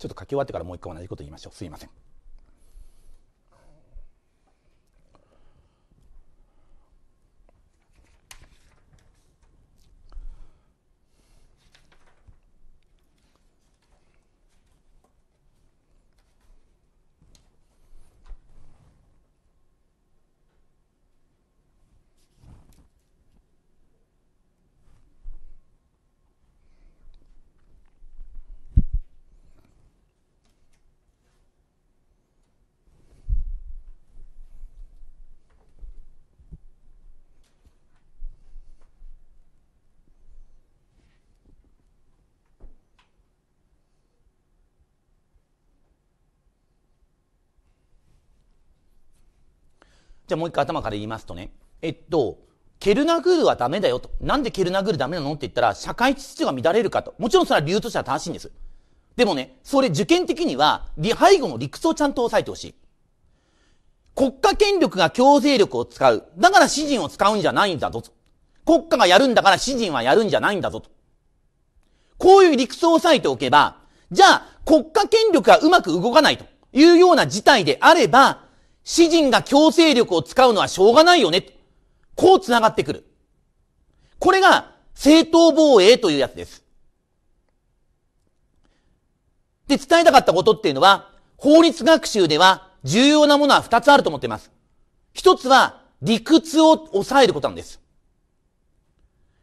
ちょっと書き終わってからもう一回同じこと言いましょう。すいません。じゃあもう一回頭から言いますとね、えっと、ケルナグールはダメだよと。なんでケルナグールダメなのって言ったら、社会秩序が乱れるかと。もちろんそれは理由としては正しいんです。でもね、それ受験的には、背後の理屈をちゃんと押さえてほしい。国家権力が強制力を使う。だから詩人を使うんじゃないんだぞと。国家がやるんだから詩人はやるんじゃないんだぞと。こういう理屈を押さえておけば、じゃあ国家権力がうまく動かないというような事態であれば、詩人が強制力を使うのはしょうがないよね。こう繋がってくる。これが正当防衛というやつです。で、伝えたかったことっていうのは、法律学習では重要なものは二つあると思っています。一つは理屈を抑えることなんです。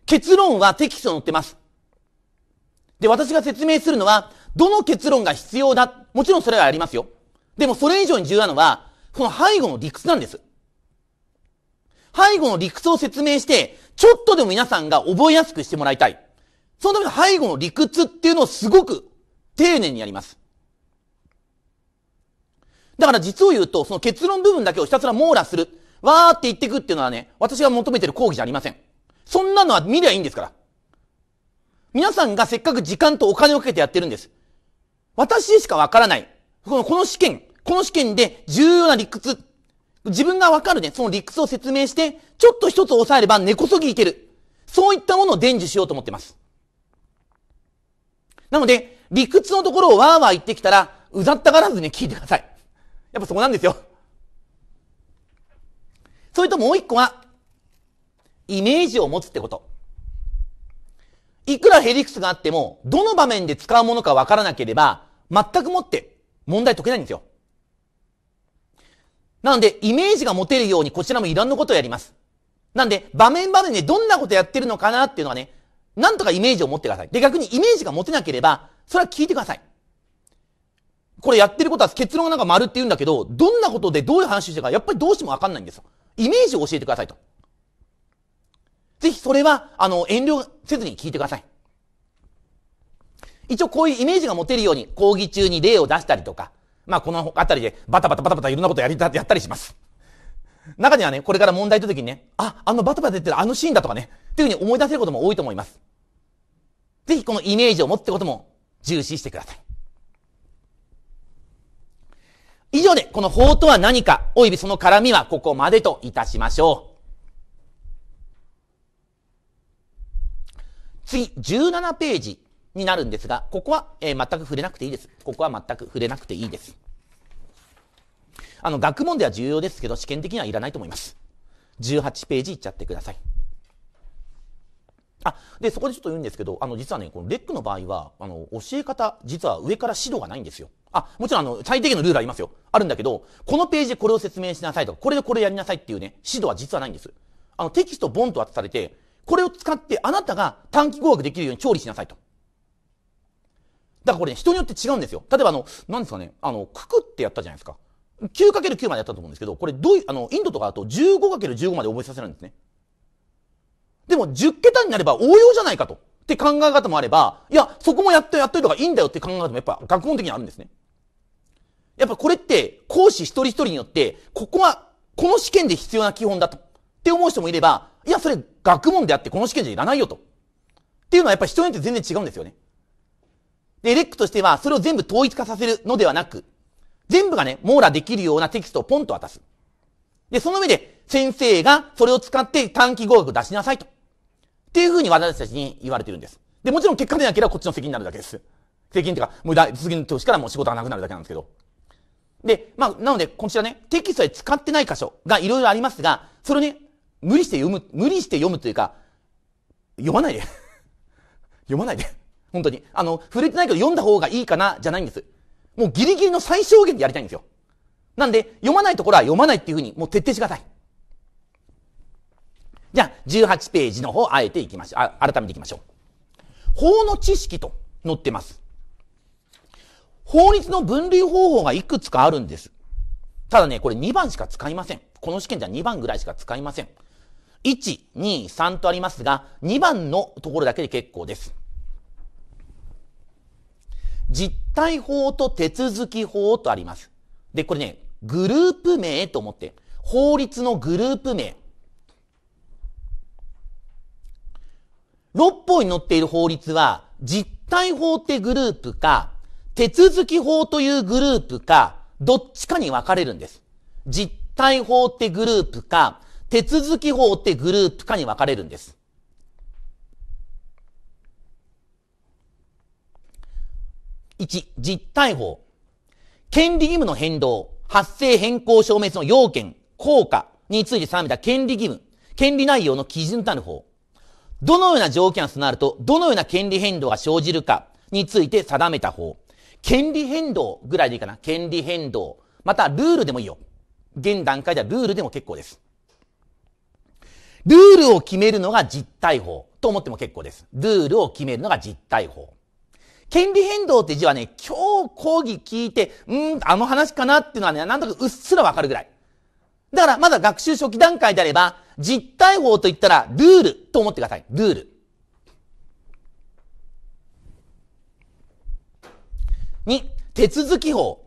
結論はテキストに載ってます。で、私が説明するのは、どの結論が必要だ。もちろんそれはありますよ。でもそれ以上に重要なのは、この背後の理屈なんです。背後の理屈を説明して、ちょっとでも皆さんが覚えやすくしてもらいたい。そのための背後の理屈っていうのをすごく丁寧にやります。だから実を言うと、その結論部分だけをひたすら網羅する。わーって言ってくっていうのはね、私が求めてる講義じゃありません。そんなのは見りゃいいんですから。皆さんがせっかく時間とお金をかけてやってるんです。私しかわからない。この、この試験、この試験で重要な理屈、自分がわかるね、その理屈を説明して、ちょっと一つ押さえれば根こそぎいける。そういったものを伝授しようと思ってます。なので、理屈のところをわーわー言ってきたら、うざったがらずに聞いてください。やっぱそこなんですよ。それともう一個は、イメージを持つってこと。いくらヘリクスがあっても、どの場面で使うものかわからなければ、全くもって問題解けないんですよ。なので、イメージが持てるようにこちらもいろんなことをやります。なんで、場面場面でどんなことやってるのかなっていうのはね、なんとかイメージを持ってください。で、逆にイメージが持てなければ、それは聞いてください。これやってることは結論がなんか丸って言うんだけど、どんなことでどういう話してるか、やっぱりどうしてもわかんないんですよ。イメージを教えてくださいと。ぜひそれは、あの、遠慮せずに聞いてください。一応こういうイメージが持てるように、講義中に例を出したりとか、まあこの辺りでバタバタバタバタいろんなことやりた、やったりします。中にはね、これから問題と時にね、あ、あのバタバタ言ってるあのシーンだとかね、っていうふうに思い出せることも多いと思います。ぜひこのイメージを持ってことも重視してください。以上で、この法とは何か、及びその絡みはここまでといたしましょう。次、17ページ。になるんですが、ここは、えー、全く触れなくていいです。ここは全く触れなくていいです。あの、学問では重要ですけど、試験的にはいらないと思います。18ページいっちゃってください。あ、で、そこでちょっと言うんですけど、あの、実はね、このレックの場合は、あの、教え方、実は上から指導がないんですよ。あ、もちろん、あの、最低限のルールありますよ。あるんだけど、このページでこれを説明しなさいとか、これでこれやりなさいっていうね、指導は実はないんです。あの、テキストボンと渡されて、これを使ってあなたが短期合学できるように調理しなさいと。だからこれ、ね、人によって違うんですよ。例えばあの、なんですかね、あの、ククってやったじゃないですか。9×9 までやったと思うんですけど、これどういう、あの、インドとかだと 15×15 まで覚えさせるんですね。でも10桁になれば応用じゃないかと。って考え方もあれば、いや、そこもやっとやっといた方がいいんだよって考え方もやっぱ学問的にあるんですね。やっぱこれって講師一人一人によって、ここは、この試験で必要な基本だと。って思う人もいれば、いや、それ学問であってこの試験じゃいらないよと。っていうのはやっぱ人によって全然違うんですよね。で、レックとしては、それを全部統一化させるのではなく、全部がね、網羅できるようなテキストをポンと渡す。で、その上で、先生がそれを使って短期合格を出しなさいと。っていうふうに私たちに言われてるんです。で、もちろん結果でなければこっちの責任になるだけです。責任というか、もう次の年からもう仕事がなくなるだけなんですけど。で、まあ、なので、こちらね、テキストで使ってない箇所がいろいろありますが、それをね、無理して読む、無理して読むというか、読まないで。読まないで本当に。あの、触れてないけど読んだ方がいいかな、じゃないんです。もうギリギリの最小限でやりたいんですよ。なんで、読まないところは読まないっていうふうに、もう徹底してください。じゃあ、18ページの方、あえていきましょう。あ、改めていきましょう。法の知識と載ってます。法律の分類方法がいくつかあるんです。ただね、これ2番しか使いません。この試験じゃ2番ぐらいしか使いません。1、2、3とありますが、2番のところだけで結構です。実態法と手続き法とあります。で、これね、グループ名と思って、法律のグループ名。六法に載っている法律は、実態法ってグループか、手続き法というグループか、どっちかに分かれるんです。実態法ってグループか、手続き法ってグループかに分かれるんです。1、実体法。権利義務の変動、発生変更消滅の要件、効果について定めた権利義務、権利内容の基準たる法。どのような条件が備わると、どのような権利変動が生じるかについて定めた法。権利変動ぐらいでいいかな。権利変動。また、ルールでもいいよ。現段階ではルールでも結構です。ルールを決めるのが実態法と思っても結構です。ルールを決めるのが実態法。権利変動って字はね、今日講義聞いて、うん、あの話かなっていうのはね、なんとかうっすらわかるぐらい。だからまだ学習初期段階であれば、実体法といったらルールと思ってください。ルール。2、手続き法。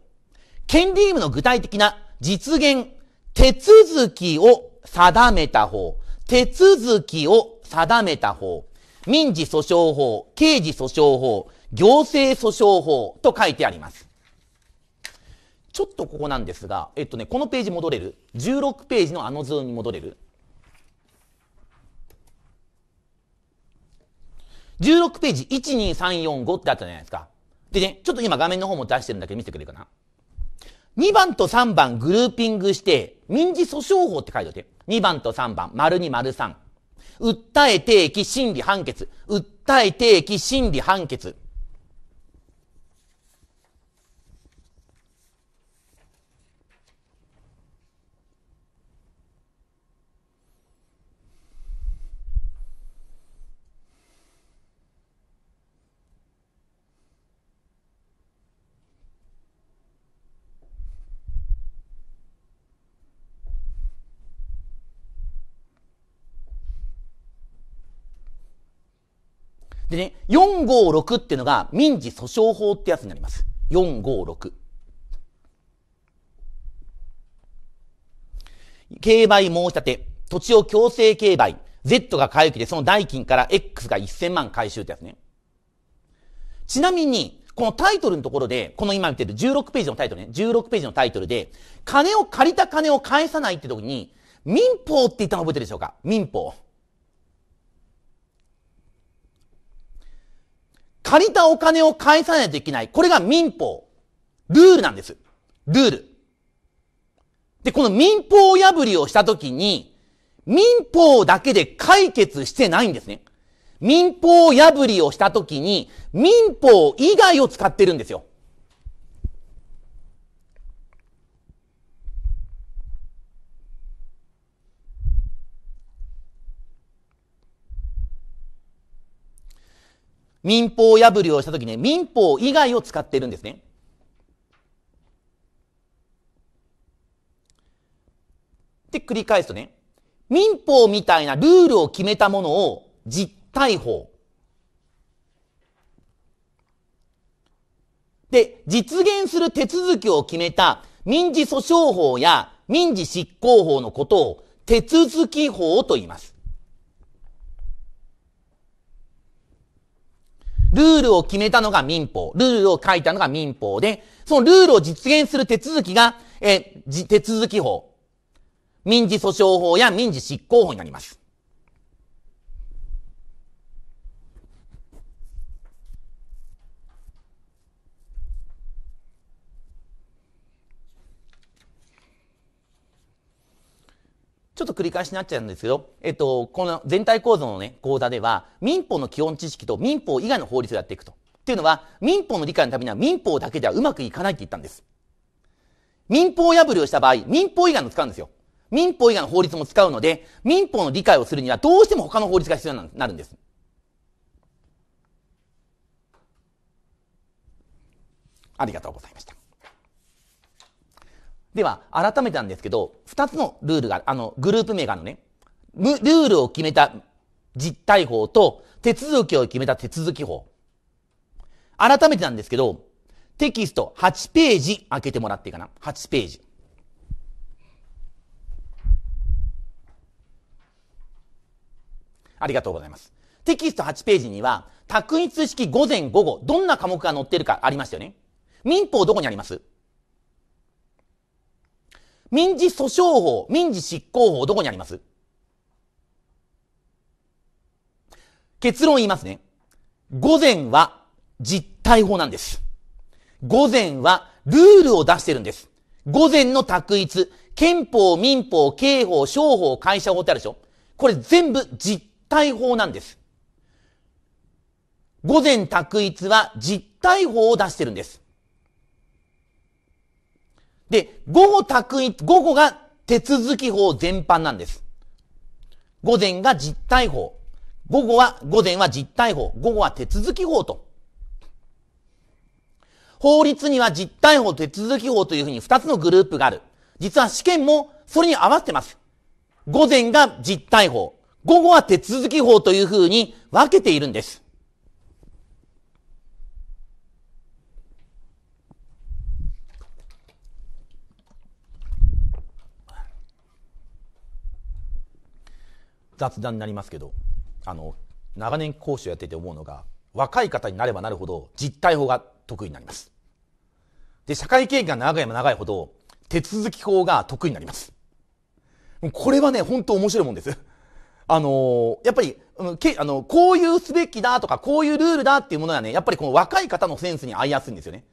権利義務の具体的な実現、手続きを定めた法。手続きを定めた法。民事訴訟法、刑事訴訟法、行政訴訟法と書いてあります。ちょっとここなんですが、えっとね、このページ戻れる ?16 ページのあの図に戻れる ?16 ページ12345ってあったじゃないですか。でね、ちょっと今画面の方も出してるんだけど見せてくれるかな ?2 番と3番グルーピングして、民事訴訟法って書いておいて。2番と3番、丸2、丸3。訴え提起、審理、判決。訴え提起、審理、判決。でね、456っていうのが民事訴訟法ってやつになります。456。競売申し立て、土地を強制競売、Z が買い受けてその代金から X が1000万回収ってやつね。ちなみに、このタイトルのところで、この今見てる16ページのタイトルね、16ページのタイトルで、金を借りた金を返さないって時に、民法って言ったの覚えてるでしょうか民法。借りたお金を返さないといけない。これが民法。ルールなんです。ルール。で、この民法破りをしたときに、民法だけで解決してないんですね。民法破りをしたときに、民法以外を使ってるんですよ。民法破りをしたときね、民法以外を使っているんですね。って繰り返すとね、民法みたいなルールを決めたものを実体法。で、実現する手続きを決めた民事訴訟法や民事執行法のことを手続き法と言います。ルールを決めたのが民法、ルールを書いたのが民法で、そのルールを実現する手続きが、えじ、手続き法、民事訴訟法や民事執行法になります。ちょっと繰り返しになっちゃうんですけど、えっと、この全体構造のね、講座では、民法の基本知識と民法以外の法律をやっていくと。っていうのは、民法の理解のためには民法だけではうまくいかないって言ったんです。民法破りをした場合、民法以外の使うんですよ。民法以外の法律も使うので、民法の理解をするにはどうしても他の法律が必要になるんです。ありがとうございました。では、改めてなんですけど、二つのルールが、あの、グループ名があるのね。ルールを決めた実態法と、手続きを決めた手続き法。改めてなんですけど、テキスト8ページ開けてもらっていいかな。8ページ。ありがとうございます。テキスト8ページには、択一式午前午後、どんな科目が載ってるかありましたよね。民法どこにあります民事訴訟法、民事執行法、どこにあります結論言いますね。午前は実態法なんです。午前はルールを出してるんです。午前の択一、憲法、民法、刑法、商法、会社法ってあるでしょこれ全部実態法なんです。午前択一は実態法を出してるんです。で、午後択一、午後が手続き法全般なんです。午前が実態法。午後は、午前は実態法。午後は手続き法と。法律には実態法、手続き法というふうに二つのグループがある。実は試験もそれに合わせてます。午前が実態法。午後は手続き法というふうに分けているんです。雑談になりますけどあの長年講師をやってて思うのが若い方になればなるほど実態法が得意になります。で、社会経験が長いも長いほど手続き法が得意になります。これはね、本当面白いもんです。あのー、やっぱり、あのけあの、こういうすべきだとか、こういうルールだっていうものはね、やっぱりこの若い方のセンスに合いやすいんですよね。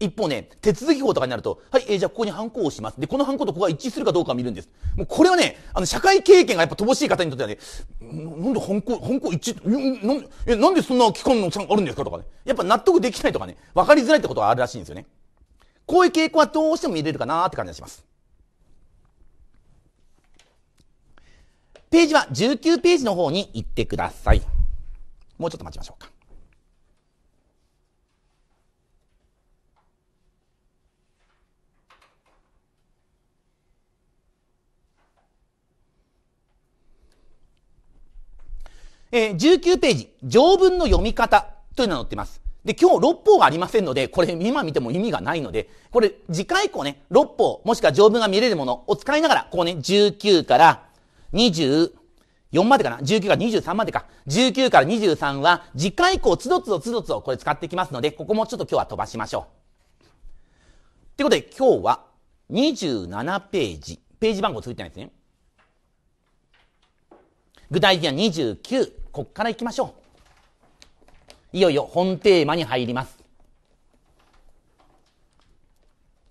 一方ね、手続き法とかになると、はい、えー、じゃあここにハンコをします。で、このハンコとここが一致するかどうかを見るんです。もうこれはね、あの、社会経験がやっぱ乏しい方にとってはね、なんでハンコ、ハ一致、なんえ、なんでそんな期間のあるんですかとかね。やっぱ納得できないとかね、わかりづらいってことがあるらしいんですよね。こういう傾向はどうしても見れるかなって感じがします。ページは19ページの方に行ってください。もうちょっと待ちましょうか。えー、19ページ、条文の読み方というのが載っています。で、今日6法がありませんので、これ今見ても意味がないので、これ次回以降ね、6法、もしくは条文が見れるものを使いながら、ここね、19から24までかな ?19 から23までか。19から23は次回以降、つどつどつどつどこれ使ってきますので、ここもちょっと今日は飛ばしましょう。ということで、今日は27ページ、ページ番号ついてないですね。具体的には29。こっから行きましょう。いよいよ本テーマに入ります。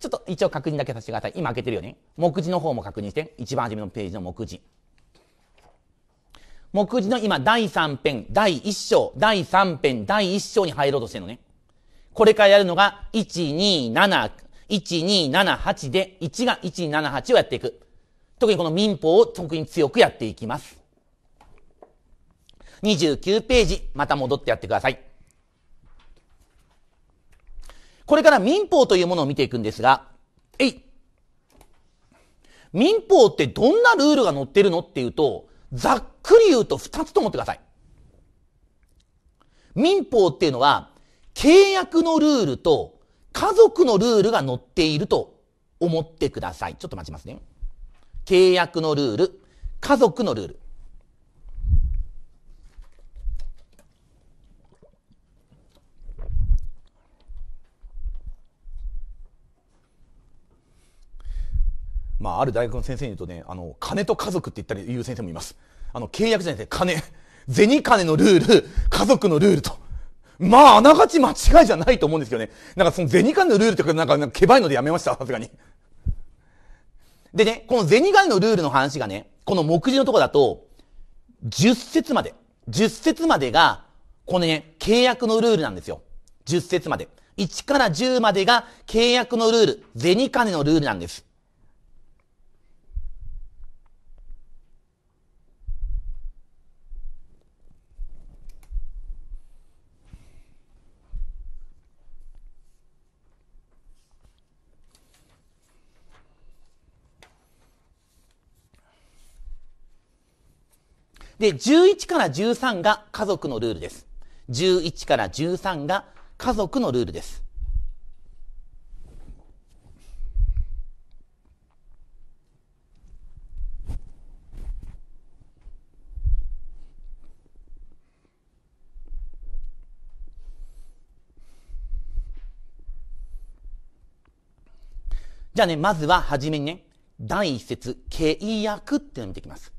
ちょっと一応確認だけさせてください。今開けてるよね。目次の方も確認して。一番初めのページの目次。目次の今、第3編、第1章、第3編、第1章に入ろうとしてるのね。これからやるのが、127、1278で、1が1278をやっていく。特にこの民法を特に強くやっていきます。29ページ、また戻ってやってください。これから民法というものを見ていくんですが、えい民法ってどんなルールが載ってるのっていうと、ざっくり言うと2つと思ってください。民法っていうのは、契約のルールと家族のルールが載っていると思ってください。ちょっと待ちますね。契約のルール、家族のルール。まあ、ある大学の先生に言うとね、あの、金と家族って言ったり言う先生もいます。あの、契約じゃなくて金。銭金のルール、家族のルールと。まあ、あながち間違いじゃないと思うんですけどね。なんかその銭金のルールとか、なんか、けばいのでやめました、さすがに。でね、この銭金のルールの話がね、この目次のとこだと、10節まで。10節までが、このね、契約のルールなんですよ。10節まで。1から10までが契約のルール、銭金のルールなんです。で、11から13が家族のルールです。11から13が家族のルールです。じゃあね、まずははじめにね、第一節、契約っていうのを見ていきます。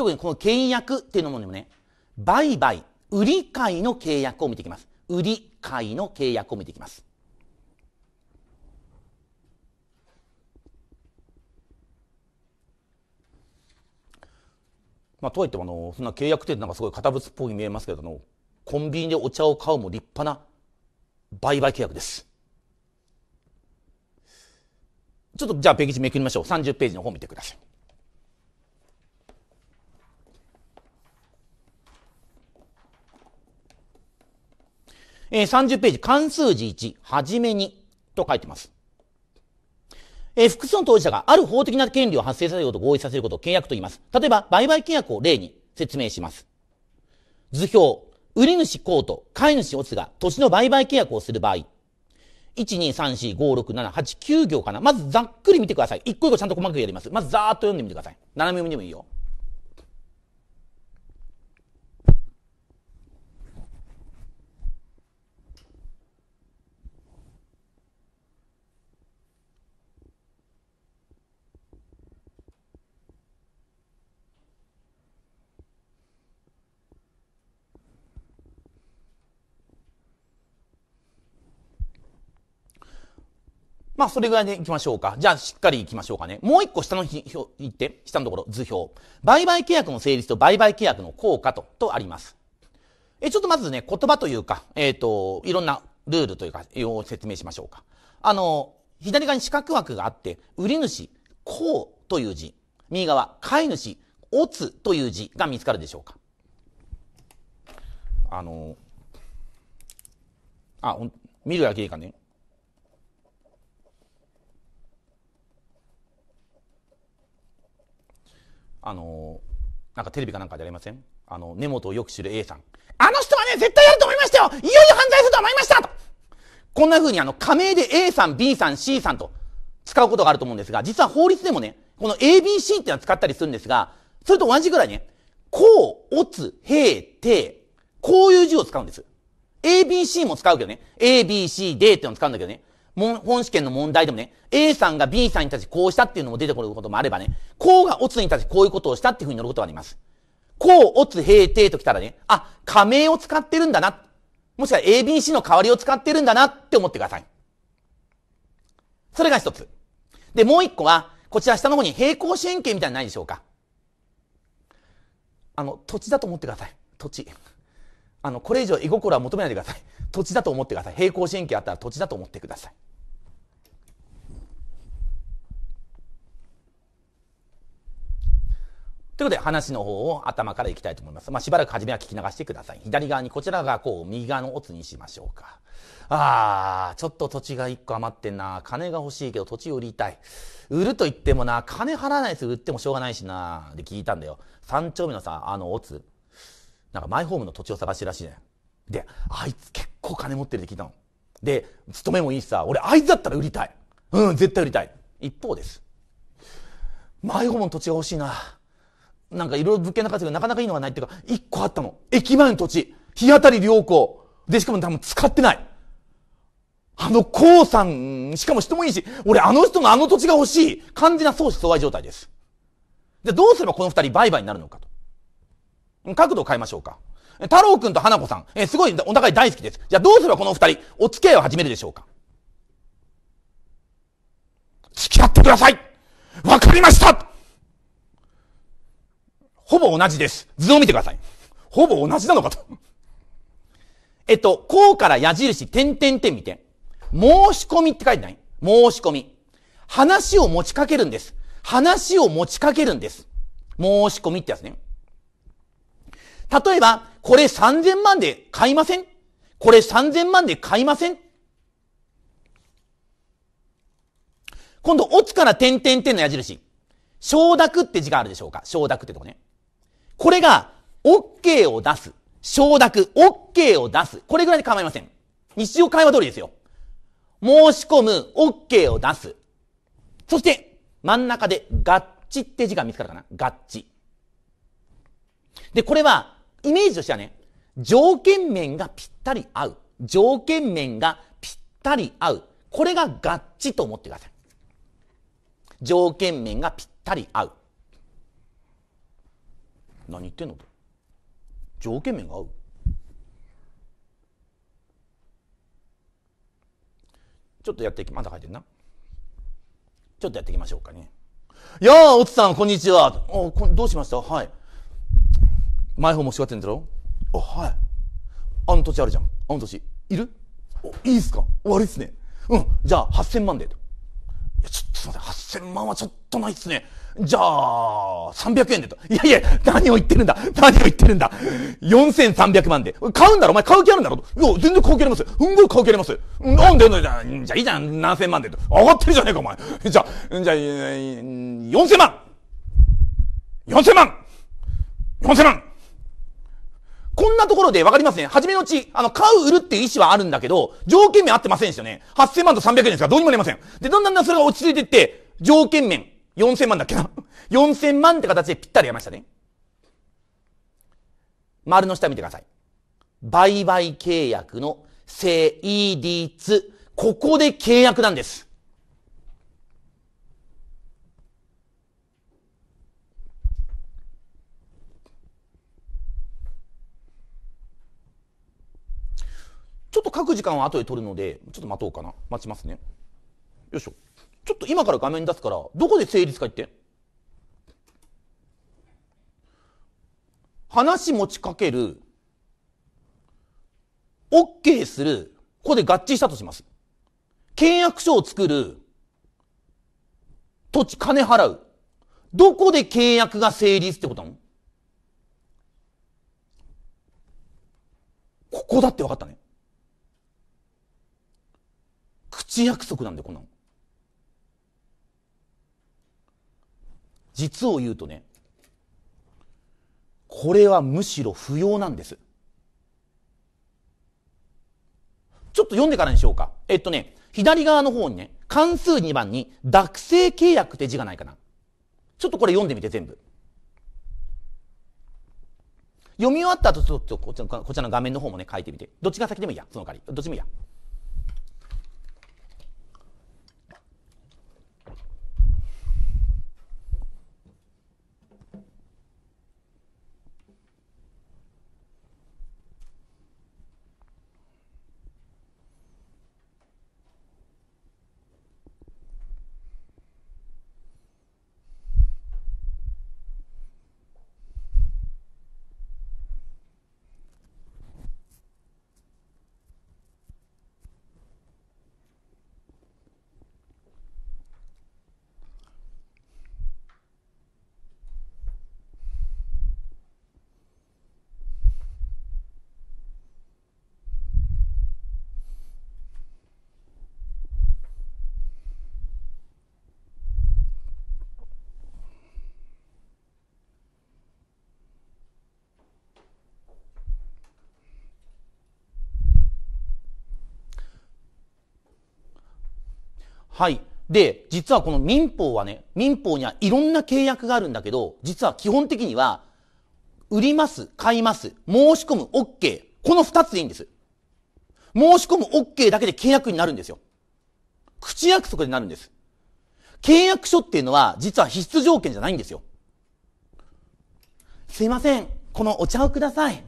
特にこの契約っていうのもね、売買、売り買いの契約を見ていきます。売り買いの契約を見ていきます。まあ、とはいってもあの、そんな契約ってなんかすごい堅物っぽい見えますけども、コンビニでお茶を買うも立派な売買契約です。ちょっとじゃあページめくりましょう。30ページの方見てください。えー、30ページ、関数字1、はじめに、と書いてます。えー、複数の当事者がある法的な権利を発生させることを合意させることを契約と言います。例えば、売買契約を例に説明します。図表、売り主コート、買い主オスが土地の売買契約をする場合、1,2,3,4,5,6,7,8,9行かな。まずざっくり見てください。一個一個ちゃんと細かくやります。まずざーっと読んでみてください。斜め読みでもいいよ。まあ、それぐらいで行きましょうか。じゃあ、しっかり行きましょうかね。もう一個下の表、行って、下のところ、図表。売買契約の成立と売買契約の効果と、とあります。え、ちょっとまずね、言葉というか、えっ、ー、と、いろんなルールというか、を説明しましょうか。あの、左側に四角枠があって、売り主、こうという字。右側、買い主、おつという字が見つかるでしょうか。あの、あ、見るだけいいかね。あのー、なんかテレビかなんかでありませんあの、根本をよく知る A さん。あの人はね、絶対やると思いましたよいよいよ犯罪すると思いましたとこんな風にあの、仮名で A さん、B さん、C さんと使うことがあると思うんですが、実は法律でもね、この ABC っていうのは使ったりするんですが、それと同じぐらいね、こう、おつ、へい、て、こういう字を使うんです。ABC も使うけどね、ABC、でっていうのを使うんだけどね、本試験の問題でもね、A さんが B さんに対してこうしたっていうのも出てくることもあればね、こうがオツに対してこういうことをしたっていうふうに載ることがあります。こう、オツ、平定ときたらね、あ、仮名を使ってるんだな。もしくは ABC の代わりを使ってるんだなって思ってください。それが一つ。で、もう一個は、こちら下の方に平行四辺形みたいなのないでしょうか。あの、土地だと思ってください。土地。あの、これ以上居心は求めないでください。土地だと思ってください。平行神経あったら土地だと思ってください。ということで話の方を頭からいきたいと思います。まあ、しばらく初めは聞き流してください。左側にこちらがこう、右側のオツにしましょうか。あー、ちょっと土地が1個余ってんな。金が欲しいけど土地売りたい。売ると言ってもな、金払わないです。売ってもしょうがないしな。で聞いたんだよ。三丁目のさ、あのオツ。なんかマイホームの土地を探してるらしいね。で、あいつ結構金持ってるって聞いたの。で、勤めもいいしさ、俺あいつだったら売りたい。うん、絶対売りたい。一方です。マイホームの土地が欲しいな。なんかいろいろ物件の価値がなかなかいいのがないっていうか、一個あったの。駅前の土地。日当たり良好。で、しかも多分使ってない。あの、こうさん、しかも人もいいし、俺あの人のあの土地が欲しい。完全な相思相愛状態です。じあどうすればこの二人売買になるのかと。角度を変えましょうか。太郎くんと花子さん、えすごいお互い大好きです。じゃあどうすればこの二人、お付き合いを始めるでしょうか付き合ってくださいわかりましたほぼ同じです。図を見てください。ほぼ同じなのかと。えっと、こうから矢印、点々点見て。申し込みって書いてない申し込み。話を持ちかけるんです。話を持ちかけるんです。申し込みってやつね。例えば、これ3000万で買いませんこれ3000万で買いません今度、落ちから点々点の矢印。承諾って字があるでしょうか承諾ってとこね。これが、OK を出す。承諾、OK を出す。これぐらいで構いません。日常会話通りですよ。申し込む、OK を出す。そして、真ん中で、合致って字が見つかるかな合致。で、これは、イメージとしてはね、条件面がぴったり合う。条件面がぴったり合う。これが合致と思ってください。条件面がぴったり合う。何言ってんの条件面が合うちょっとやっていきまだ書いてるなちょっとやっていきましょうかね。やあ、おつさん、こんにちは。おこどうしましたはい。前方も掛けてんだろあはいあの土地あるじゃんあの土地いるいいっすか悪いっすねうんじゃあ8000万でいやちょっとすいません8000万はちょっとないっすねじゃあ300円でといやいや何を言ってるんだ何を言ってるんだ4300万で買うんだろお前買う気あるんだろいや全然買う気ありますうんごい買う気ありますなんでじゃあいいじゃん何千万でと上がってるじゃねえかお前じゃあじゃあ4000万4000万4000万こんなところでわかりますね。初めのうち、あの、買う、売るっていう意思はあるんだけど、条件面合ってませんでしたね。8000万と300円ですからどうにもなりません。で、だんだんだんそれが落ち着いていって、条件面、4000万だっけな。4000 万って形でぴったりやりましたね。丸の下見てください。売買契約の成立。ここで契約なんです。ちょっと書く時間は後で取るので、ちょっと待とうかな。待ちますね。よいしょ。ちょっと今から画面出すから、どこで成立か言って。話持ちかける、OK する、ここで合致したとします。契約書を作る、土地、金払う。どこで契約が成立ってことなのここだって分かったね。口約束なんだよ、こんなの。実を言うとね、これはむしろ不要なんです。ちょっと読んでからにしようか。えっとね、左側の方にね、関数2番に、学生契約って字がないかな。ちょっとこれ読んでみて、全部。読み終わった後、ちょっとこちらの画面の方もね、書いてみて。どっちが先でもいいや、その代わり。どっちもいいや。はい。で、実はこの民法はね、民法にはいろんな契約があるんだけど、実は基本的には、売ります、買います、申し込む、OK。この二つでいいんです。申し込む OK だけで契約になるんですよ。口約束になるんです。契約書っていうのは、実は必須条件じゃないんですよ。すいません。このお茶をください。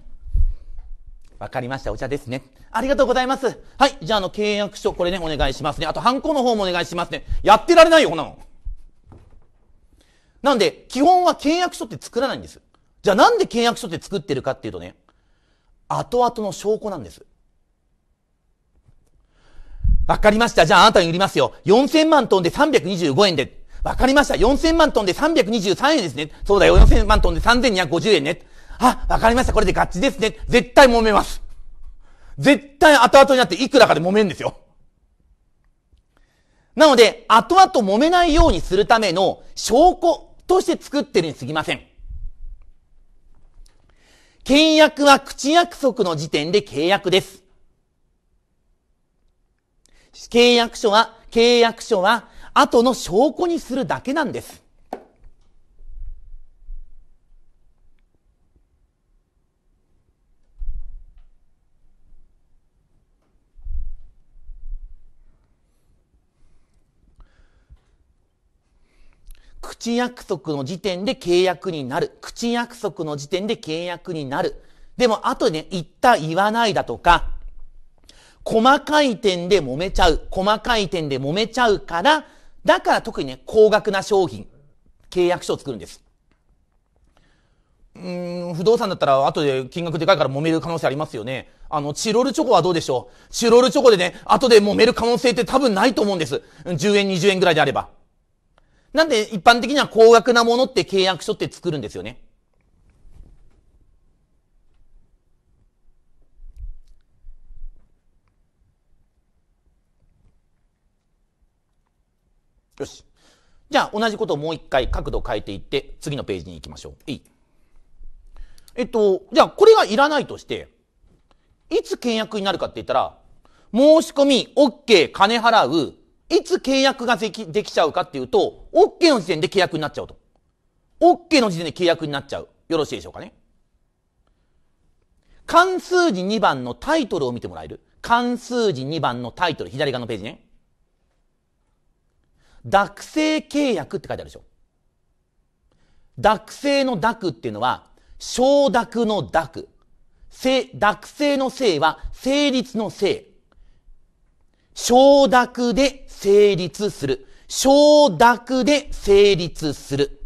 わかりました、お茶ですね。ありがとうございます。はい、じゃああの契約書これね、お願いしますね。あと、ハンコの方もお願いしますね。やってられないよ、こんなの。なんで、基本は契約書って作らないんです。じゃあなんで契約書って作ってるかっていうとね、後々の証拠なんです。わかりました。じゃああなたに売りますよ。4000万トンで325円で。わかりました。4000万トンで323円ですね。そうだよ。4000万トンで3250円ね。あ、わかりました、これで合致ですね。絶対揉めます。絶対後々になっていくらかで揉めんですよ。なので、後々揉めないようにするための証拠として作ってるにすぎません。契約は口約束の時点で契約です。契約書は、契約書は後の証拠にするだけなんです。口約束の時点で契約になる。口約束の時点で契約になる。でも、後でね、言った言わないだとか、細かい点で揉めちゃう。細かい点で揉めちゃうから、だから特にね、高額な商品、契約書を作るんです。うん、不動産だったら後で金額でかいから揉める可能性ありますよね。あの、チロルチョコはどうでしょうチロルチョコでね、後で揉める可能性って多分ないと思うんです。10円、20円ぐらいであれば。なんで一般的には高額なものって契約書って作るんですよね。よし。じゃあ同じことをもう一回角度変えていって次のページに行きましょう。いい。えっと、じゃあこれがいらないとして、いつ契約になるかって言ったら、申し込み、OK、金払う、いつ契約ができ、できちゃうかっていうと、OK の時点で契約になっちゃうと。OK の時点で契約になっちゃう。よろしいでしょうかね。関数字2番のタイトルを見てもらえる。関数字2番のタイトル、左側のページね。濁性契約って書いてあるでしょ。濁性の濁っていうのは、承諾の濁。せ、濁の性は、成立の性。承諾で成立する。承諾で成立する。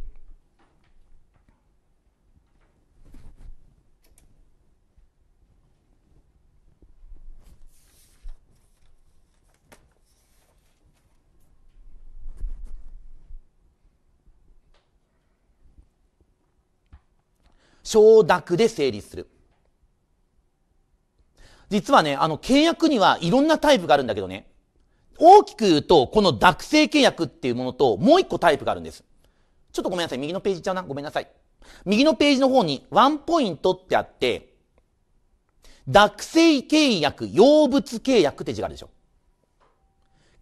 承諾で成立する。実はね、あの、契約にはいろんなタイプがあるんだけどね、大きく言うと、この学生契約っていうものと、もう一個タイプがあるんです。ちょっとごめんなさい。右のページちゃうな。ごめんなさい。右のページの方に、ワンポイントってあって、学生契約、用物契約って字があるでしょ。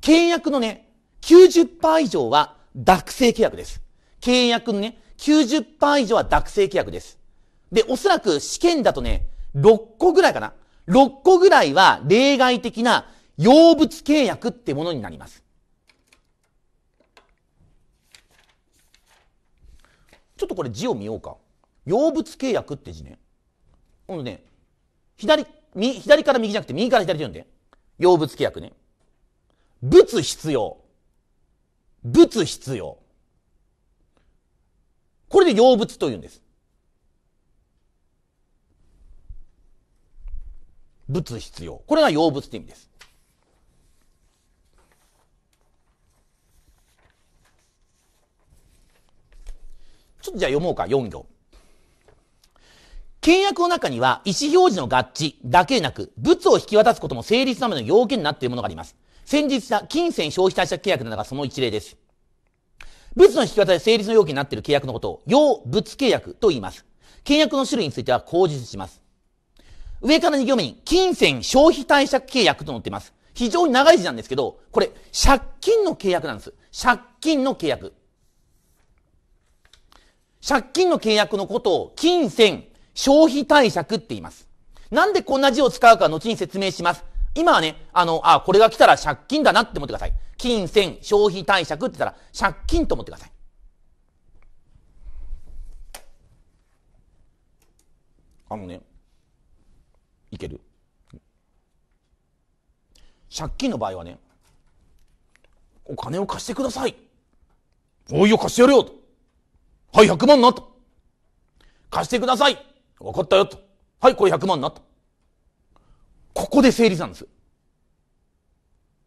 契約のね、90%以上は学生契約です。契約のね、90%以上は学生契約です。で、おそらく試験だとね、6個ぐらいかな。6個ぐらいは例外的な用物契約ってものになります。ちょっとこれ字を見ようか。用物契約って字ね。このね、左、左から右じゃなくて右から左で読んで。用物契約ね。物必要。物必要。これで用物というんです。物必要。これが用物って意味です。ちょっとじゃあ読もうか、4行。契約の中には意思表示の合致だけでなく、物を引き渡すことも成立のための要件になっているものがあります。先日した金銭消費貸借契約などがその一例です。物の引き渡し成立の要件になっている契約のことを、要物契約と言います。契約の種類については口述します。上から2行目に、金銭消費貸借契約と載っています。非常に長い字なんですけど、これ、借金の契約なんです。借金の契約。借金の契約のことを金銭消費貸借って言います。なんでこんな字を使うか後に説明します。今はね、あの、あ、これが来たら借金だなって思ってください。金銭消費貸借って言ったら借金と思ってください。あのね、いける。借金の場合はね、お金を貸してください。おいよ、貸してやるよと。はい、100万なと。貸してください。分かったよと。はい、これ100万なと。ここで成立なんです。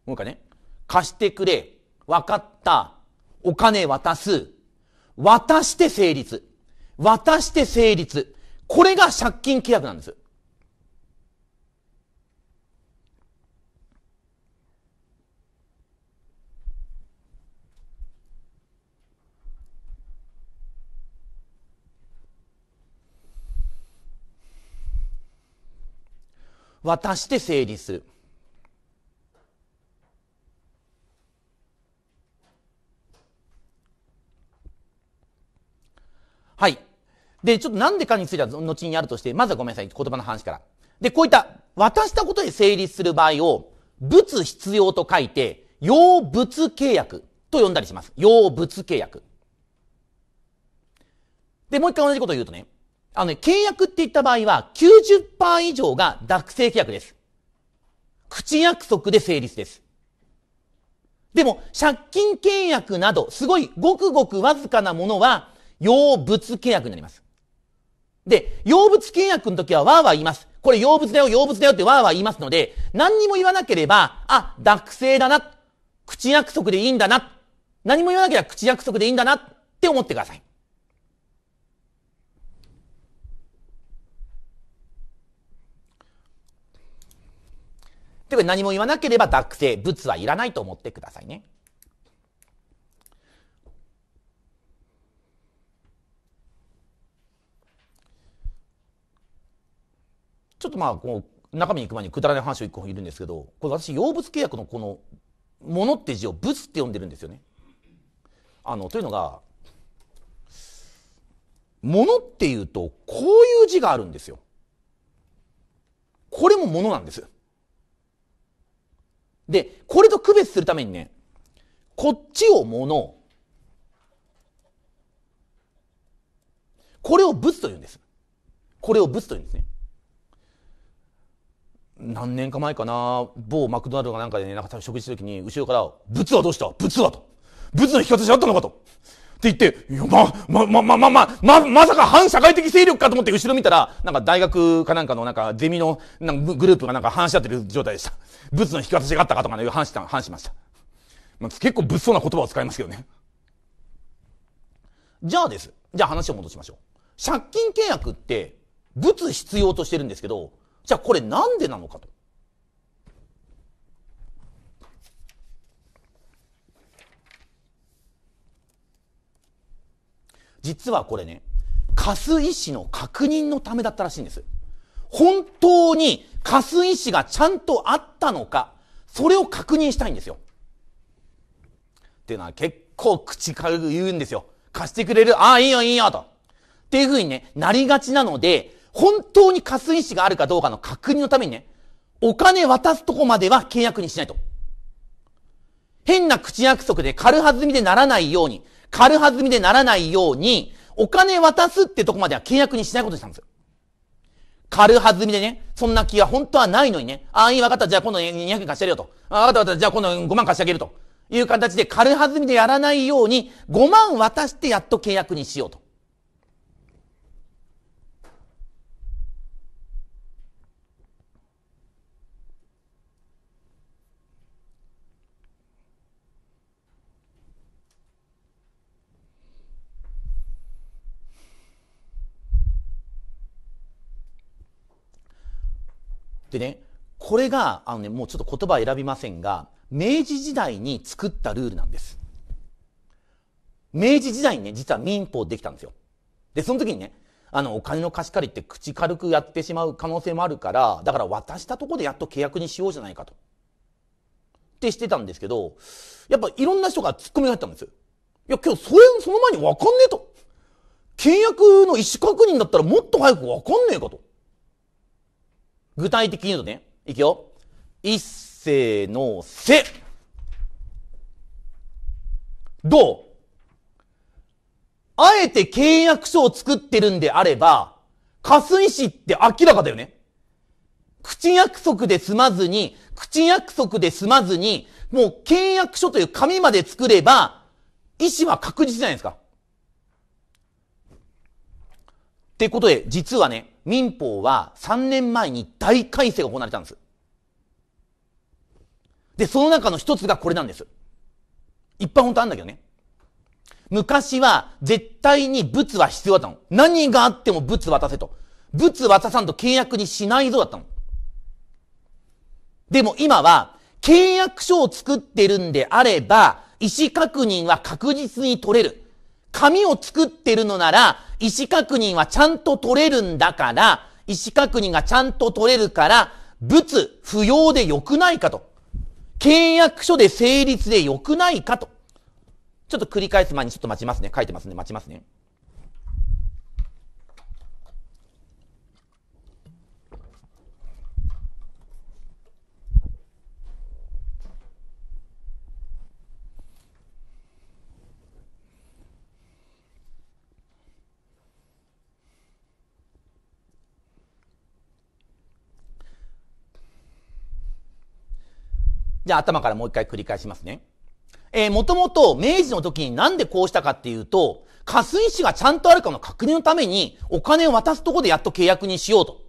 もう一回ね。貸してくれ。分かった。お金渡す。渡して成立。渡して成立。これが借金規約なんです。渡して整理する。はい。で、ちょっとなんでかについては後にやるとして、まずはごめんなさい。言葉の話から。で、こういった渡したことで成立する場合を、物必要と書いて、用物契約と呼んだりします。用物契約。で、もう一回同じこと言うとね、あのね、契約って言った場合は90%以上が学生契約です。口約束で成立です。でも、借金契約など、すごいごくごくわずかなものは、用物契約になります。で、用物契約の時はわーわー言います。これ用物だよ、用物だよってわーわー言いますので、何にも言わなければ、あ、学生だな、口約束でいいんだな、何も言わなければ口約束でいいんだなって思ってください。というか何も言わなければ濁性、仏はいらないと思ってくださいね。ちょっとまあこう中身に行く前にくだらない話を1個いるんですけどこれ私用物契約のこの「もの」って字を「物」って呼んでるんですよね。あのというのが「もの」っていうとこういう字があるんですよ。これも「もの」なんです。で、これと区別するためにね、こっちを物、これを物と言うんです。これを物と言うんですね。何年か前かな、某マクドナルドなんかでね、なんか食事した時に、後ろから、物はどうした物はと。物の引き方しあったのかと。って言って、いや、ま、ま、ま、ま、ま、ま、ま、まさか反社会的勢力かと思って後ろ見たら、なんか大学かなんかのなんかゼミのなんかグループがなんか話し合ってる状態でした。ブツの引き渡しがあったかとかね、話した、話しました。まあ、結構物騒な言葉を使いますけどね。じゃあです。じゃあ話を戻しましょう。借金契約って、物必要としてるんですけど、じゃあこれなんでなのかと。実はこれね、貸す意思の確認のためだったらしいんです。本当に貸す意思がちゃんとあったのか、それを確認したいんですよ。っていうのは結構口軽く言うんですよ。貸してくれるああ、いいよいいよと。っていう風にね、なりがちなので、本当に貸す意思があるかどうかの確認のためにね、お金渡すとこまでは契約にしないと。変な口約束で軽はずみでならないように、軽はずみでならないように、お金渡すってとこまでは契約にしないことにしたんですよ。軽はずみでね、そんな気は本当はないのにね、ああ、いい、わかった、じゃあ今度200円貸してやるよと。ああ、わかった、わかった、じゃあ今度5万貸してあげると。いう形で軽はずみでやらないように、5万渡してやっと契約にしようと。でね、これが、あのね、もうちょっと言葉選びませんが、明治時代に作ったルールなんです。明治時代にね、実は民法できたんですよ。で、その時にね、あの、お金の貸し借りって口軽くやってしまう可能性もあるから、だから渡したとこでやっと契約にしようじゃないかと。ってしてたんですけど、やっぱいろんな人が突っ込みが入ったんですよ。いや、今日それ、その前にわかんねえと。契約の意思確認だったらもっと早くわかんねえかと。具体的に言うとね、いくよ。一世のせ。どうあえて契約書を作ってるんであれば、霞井市って明らかだよね。口約束で済まずに、口約束で済まずに、もう契約書という紙まで作れば、医師は確実じゃないですか。っていうことで、実はね、民法は3年前に大改正が行われたんです。で、その中の一つがこれなんです。一般本当あるんだけどね。昔は絶対に物は必要だったの。何があっても物渡せと。物渡さんと契約にしないぞだったの。でも今は契約書を作ってるんであれば、意思確認は確実に取れる。紙を作ってるのなら、意思確認はちゃんと取れるんだから、意思確認がちゃんと取れるから、物不要で良くないかと。契約書で成立で良くないかと。ちょっと繰り返す前にちょっと待ちますね。書いてますね、待ちますね。じゃあ頭からもう一回繰り返しますね。えー、もともと明治の時になんでこうしたかっていうと、貸思がちゃんとあるかの確認のためにお金を渡すとこでやっと契約にしようと。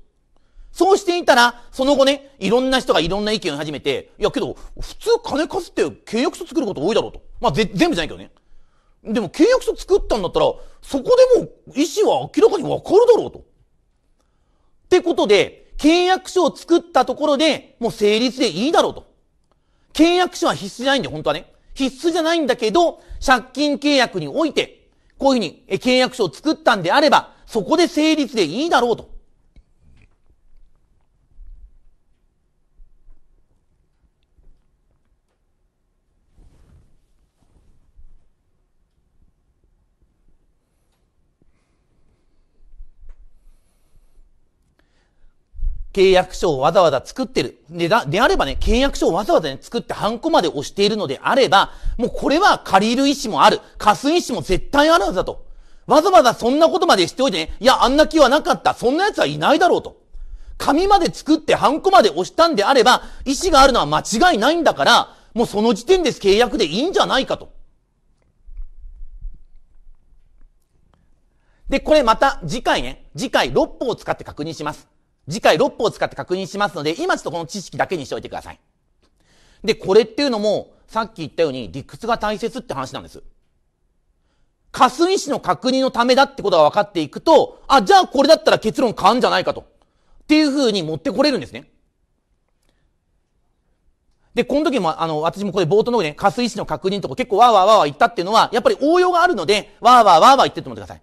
そうしていたら、その後ね、いろんな人がいろんな意見を始めて、いやけど、普通金貸すって契約書作ること多いだろうと。まあ、全部じゃないけどね。でも契約書作ったんだったら、そこでもう意思は明らかにわかるだろうと。ってことで、契約書を作ったところでもう成立でいいだろうと。契約書は必須じゃないんだよ、本当はね。必須じゃないんだけど、借金契約において、こういうふうに契約書を作ったんであれば、そこで成立でいいだろうと。契約書をわざわざ作ってる。で、だ、であればね、契約書をわざわざね、作ってハンコまで押しているのであれば、もうこれは借りる意思もある。貸す意思も絶対あるはずだと。わざわざそんなことまでしておいてね、いや、あんな気はなかった。そんな奴はいないだろうと。紙まで作ってハンコまで押したんであれば、意思があるのは間違いないんだから、もうその時点です契約でいいんじゃないかと。で、これまた次回ね、次回6本を使って確認します。次回6歩を使って確認しますので、今ちょっとこの知識だけにしておいてください。で、これっていうのも、さっき言ったように理屈が大切って話なんです。霞市の確認のためだってことが分かっていくと、あ、じゃあこれだったら結論変わんじゃないかと。っていう風に持ってこれるんですね。で、この時も、あの、私もこれ冒頭のね、加水市の確認とか結構わーわーわーわー言ったっていうのは、やっぱり応用があるので、わーわーわーわー言ってると思ってください。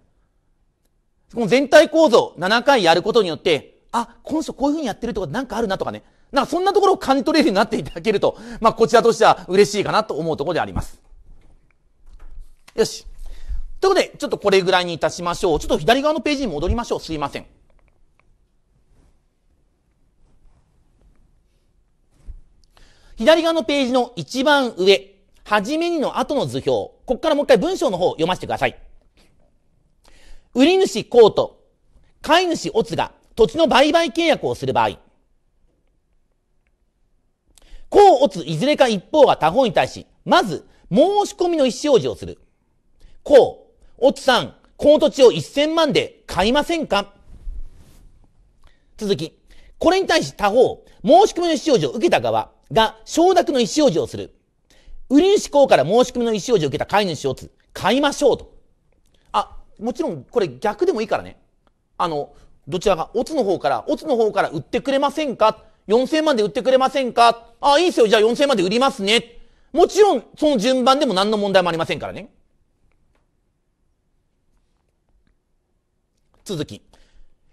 この全体構造7回やることによって、あ、この人こういう風にやってるってことなんかあるなとかね。なんかそんなところを感じ取れるようになっていただけると、まあこちらとしては嬉しいかなと思うところであります。よし。ということで、ちょっとこれぐらいにいたしましょう。ちょっと左側のページに戻りましょう。すいません。左側のページの一番上、はじめにの後の図表。ここからもう一回文章の方を読ませてください。売り主コート、買い主オツが、土地の売買契約をする場合、甲乙いずれか一方が他方に対し、まず、申し込みの意思表示をする。こお乙さん、この土地を1000万で買いませんか続き、これに対し他方、申し込みの意思表示を受けた側が承諾の意思表示をする。売り主公から申し込みの意思表示を受けた買い主をつ、買いましょうと。あ、もちろんこれ逆でもいいからね。あの、どちらが、オツの方から、オツの方から売ってくれませんか ?4000 万で売ってくれませんかああ、いいですよ。じゃあ4000万で売りますね。もちろん、その順番でも何の問題もありませんからね。続き。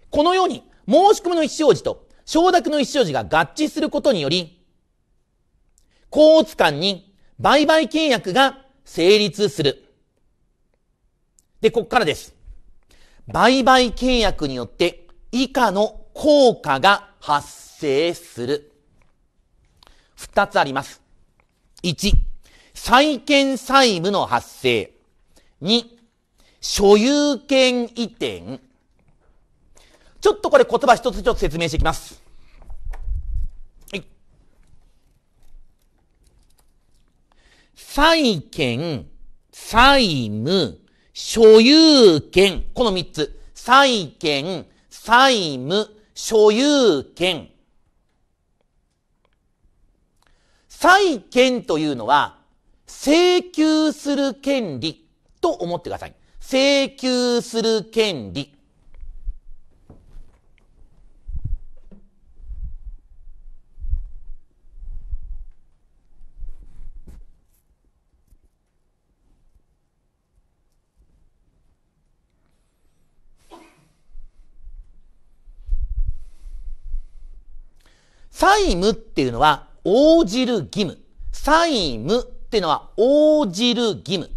このように、申し込みの一生示と承諾の一生示が合致することにより、交通間に売買契約が成立する。で、こっからです。売買契約によって以下の効果が発生する。二つあります。一、債権債務の発生。二、所有権移転。ちょっとこれ言葉一つ一つ説明していきます。債権、債務、所有権、この三つ。債権、債務、所有権。債権というのは、請求する権利と思ってください。請求する権利。債務っていうのは応じる義務。債務っていうのは応じる義務。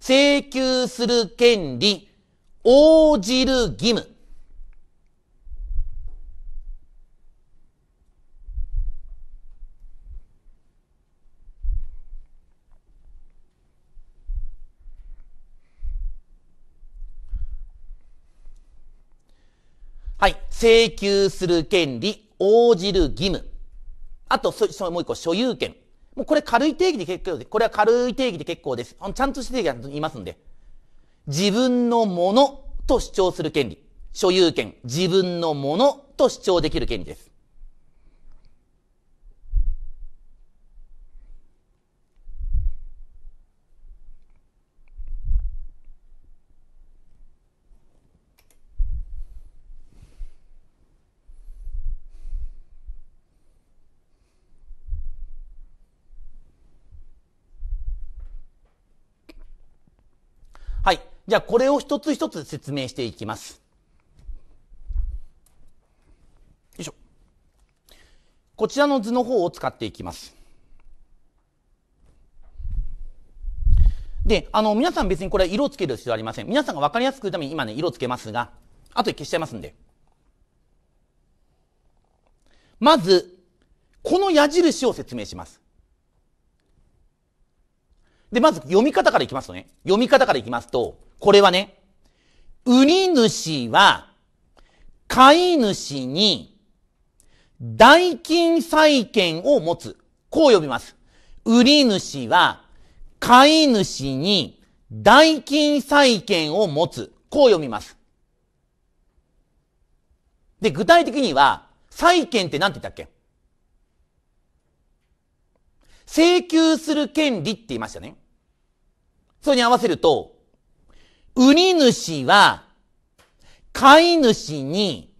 請求する権利、応じる義務。はい。請求する権利、応じる義務。あと、そもう一個、所有権。もうこれ軽い定義で結構です。これは軽い定義で結構です。ちゃんとして定義は言いますんで。自分のものと主張する権利。所有権。自分のものと主張できる権利です。じゃあこれを一つ一つ説明していきます。よいしょ。こちらの図の方を使っていきます。で、あの、皆さん別にこれは色をつける必要ありません。皆さんが分かりやすく言うために今ね、色をつけますが、後で消しちゃいますんで。まず、この矢印を説明します。で、まず読み方からいきますとね、読み方からいきますと、これはね、売り主は、買い主に、代金債権を持つ。こう呼びます。売り主は、買い主に、代金債権を持つ。こう読みます。で、具体的には、債権って何て言ったっけ請求する権利って言いましたね。それに合わせると、売り主は、買い主に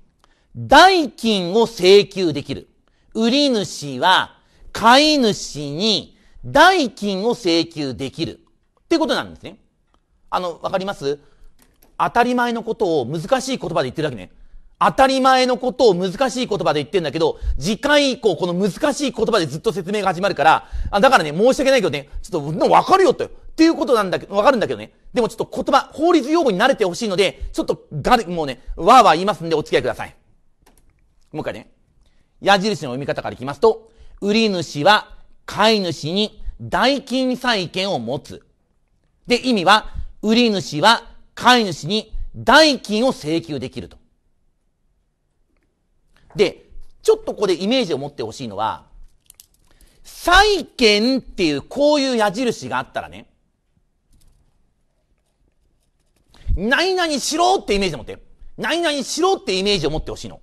代金を請求できる。売り主は、買い主に代金を請求できる。ってことなんですね。あの、わかります当たり前のことを難しい言葉で言ってるだけね。当たり前のことを難しい言葉で言ってんだけど、次回以降この難しい言葉でずっと説明が始まるから、あだからね、申し訳ないけどね、ちょっと、わかるよって。っていうことなんだけど、わかるんだけどね。でもちょっと言葉、法律用語に慣れてほしいので、ちょっとガル、もうね、わーわー言いますんでお付き合いください。もう一回ね。矢印の読み方からいきますと、売り主は買い主に代金債権を持つ。で、意味は、売り主は買い主に代金を請求できると。で、ちょっとここでイメージを持ってほしいのは、債権っていうこういう矢印があったらね、何々しろってイメージを持って。何々しろってイメージを持ってほしいの。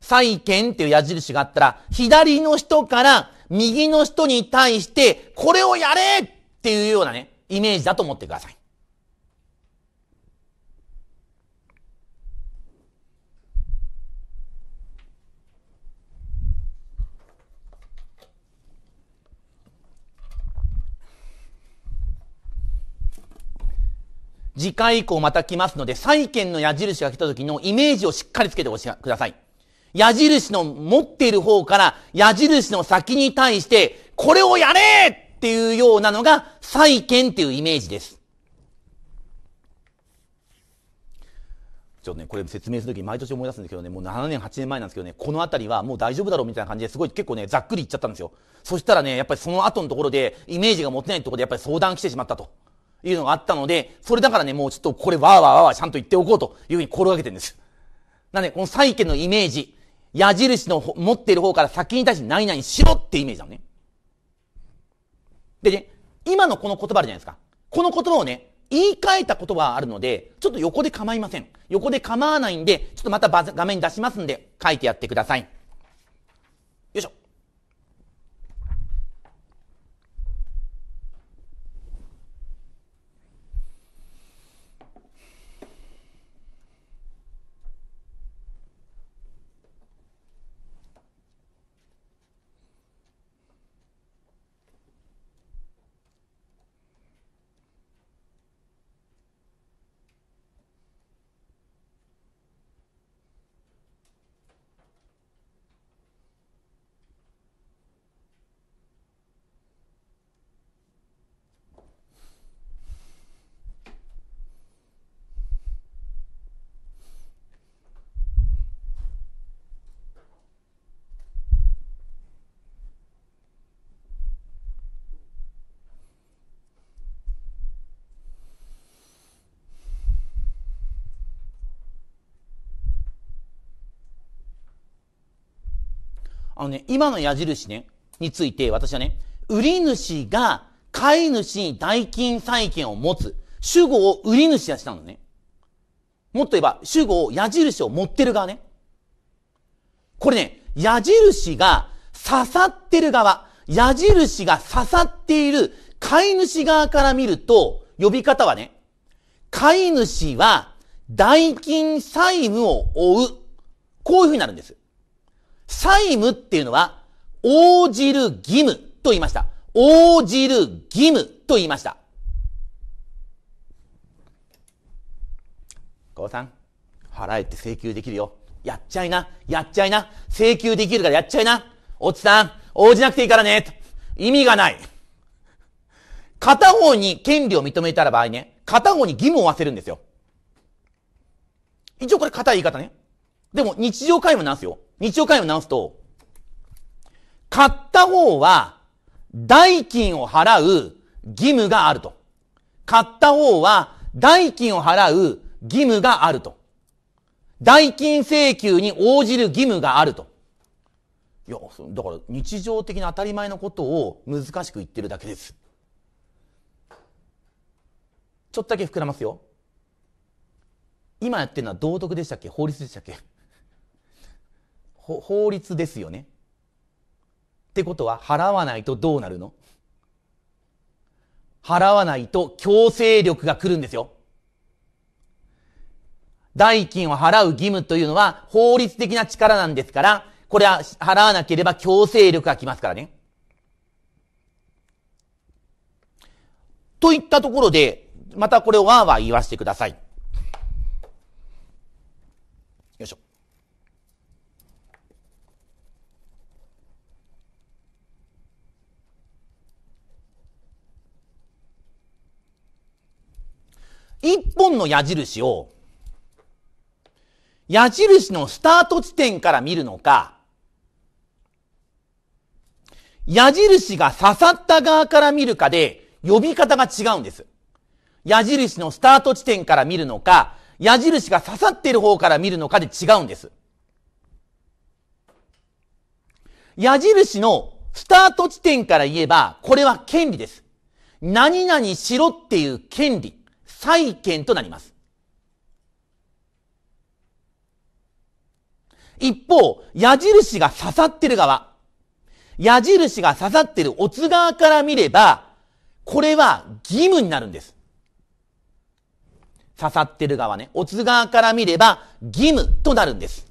債権っていう矢印があったら、左の人から右の人に対して、これをやれっていうようなね、イメージだと思ってください。次回以降また来ますので、債券の矢印が来た時のイメージをしっかりつけておしください。矢印の持っている方から矢印の先に対して、これをやれっていうようなのが債券っていうイメージです。ちょっとね、これ説明するとき毎年思い出すんですけどね、もう7年、8年前なんですけどね、この辺りはもう大丈夫だろうみたいな感じですごい結構ね、ざっくり言っちゃったんですよ。そしたらね、やっぱりその後のところで、イメージが持てないところでやっぱり相談来てしまったと。いうのがあったので、それだからね、もうちょっとこれわーわーわーわーちゃんと言っておこうというふうに心がけてるんです。なんで、この債権のイメージ、矢印の持っている方から先に対して何々しろってイメージだね。でね、今のこの言葉あるじゃないですか。この言葉をね、言い換えた言葉はあるので、ちょっと横で構いません。横で構わないんで、ちょっとまた画面出しますんで、書いてやってください。あのね、今の矢印ね、について私はね、売り主が飼い主に代金債権を持つ。主語を売り主がしたのね。もっと言えば、主語を矢印を持ってる側ね。これね、矢印が刺さってる側、矢印が刺さっている飼い主側から見ると、呼び方はね、飼い主は代金債務を負う。こういう風になるんです。債務っていうのは、応じる義務と言いました。応じる義務と言いました。高さん、払えって請求できるよ。やっちゃいな、やっちゃいな、請求できるからやっちゃいな。おつさん、応じなくていいからね、意味がない。片方に権利を認めたら場合ね、片方に義務を負わせるんですよ。一応これ硬い言い方ね。でも日常会話直すよ。日常会話直すと、買った方は代金を払う義務があると。買った方は代金を払う義務があると。代金請求に応じる義務があると。いや、だから日常的な当たり前のことを難しく言ってるだけです。ちょっとだけ膨らますよ。今やってるのは道徳でしたっけ法律でしたっけ法律ですよね。ってことは払わないとどうなるの払わないと強制力が来るんですよ。代金を払う義務というのは法律的な力なんですから、これは払わなければ強制力が来ますからね。といったところで、またこれをわーわー言わせてください。一本の矢印を、矢印のスタート地点から見るのか、矢印が刺さった側から見るかで呼び方が違うんです。矢印のスタート地点から見るのか、矢印が刺さっている方から見るのかで違うんです。矢印のスタート地点から言えば、これは権利です。何々しろっていう権利。債権となります。一方、矢印が刺さってる側、矢印が刺さってるオツ側から見れば、これは義務になるんです。刺さってる側ね、オツ側から見れば義務となるんです。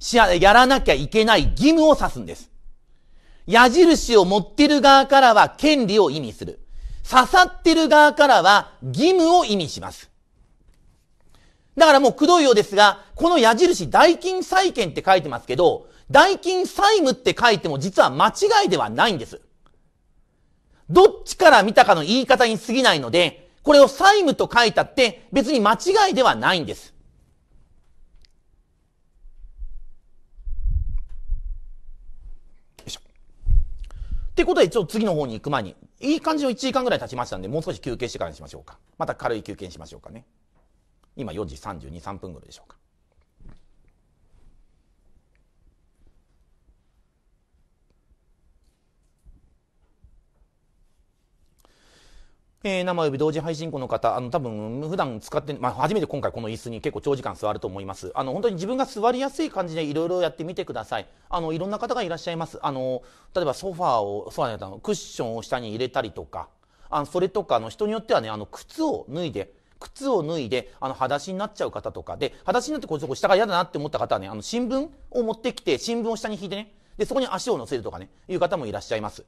しや、やらなきゃいけない義務を指すんです。矢印を持ってる側からは権利を意味する。刺さってる側からは義務を意味します。だからもうくどいようですが、この矢印、代金債権って書いてますけど、代金債務って書いても実は間違いではないんです。どっちから見たかの言い方に過ぎないので、これを債務と書いたって別に間違いではないんです。ってことで、ちょっと次の方に行く前に、いい感じの1時間ぐらい経ちましたんで、もう少し休憩してからにしましょうか。また軽い休憩にしましょうかね。今4時32、3分ぐらいでしょうか。えー、生指同時配信庫の方、あの、多分、普段使って、まあ、初めて今回この椅子に結構長時間座ると思います。あの、本当に自分が座りやすい感じでいろいろやってみてください。あの、いろんな方がいらっしゃいます。あの、例えばソファーを、ソファーのクッションを下に入れたりとか、あの、それとか、あの、人によってはね、あの、靴を脱いで、靴を脱いで、あの、裸足になっちゃう方とか、で、裸足になってこう、下が嫌だなって思った方はね、あの、新聞を持ってきて、新聞を下に引いてね、で、そこに足を乗せるとかね、いう方もいらっしゃいます。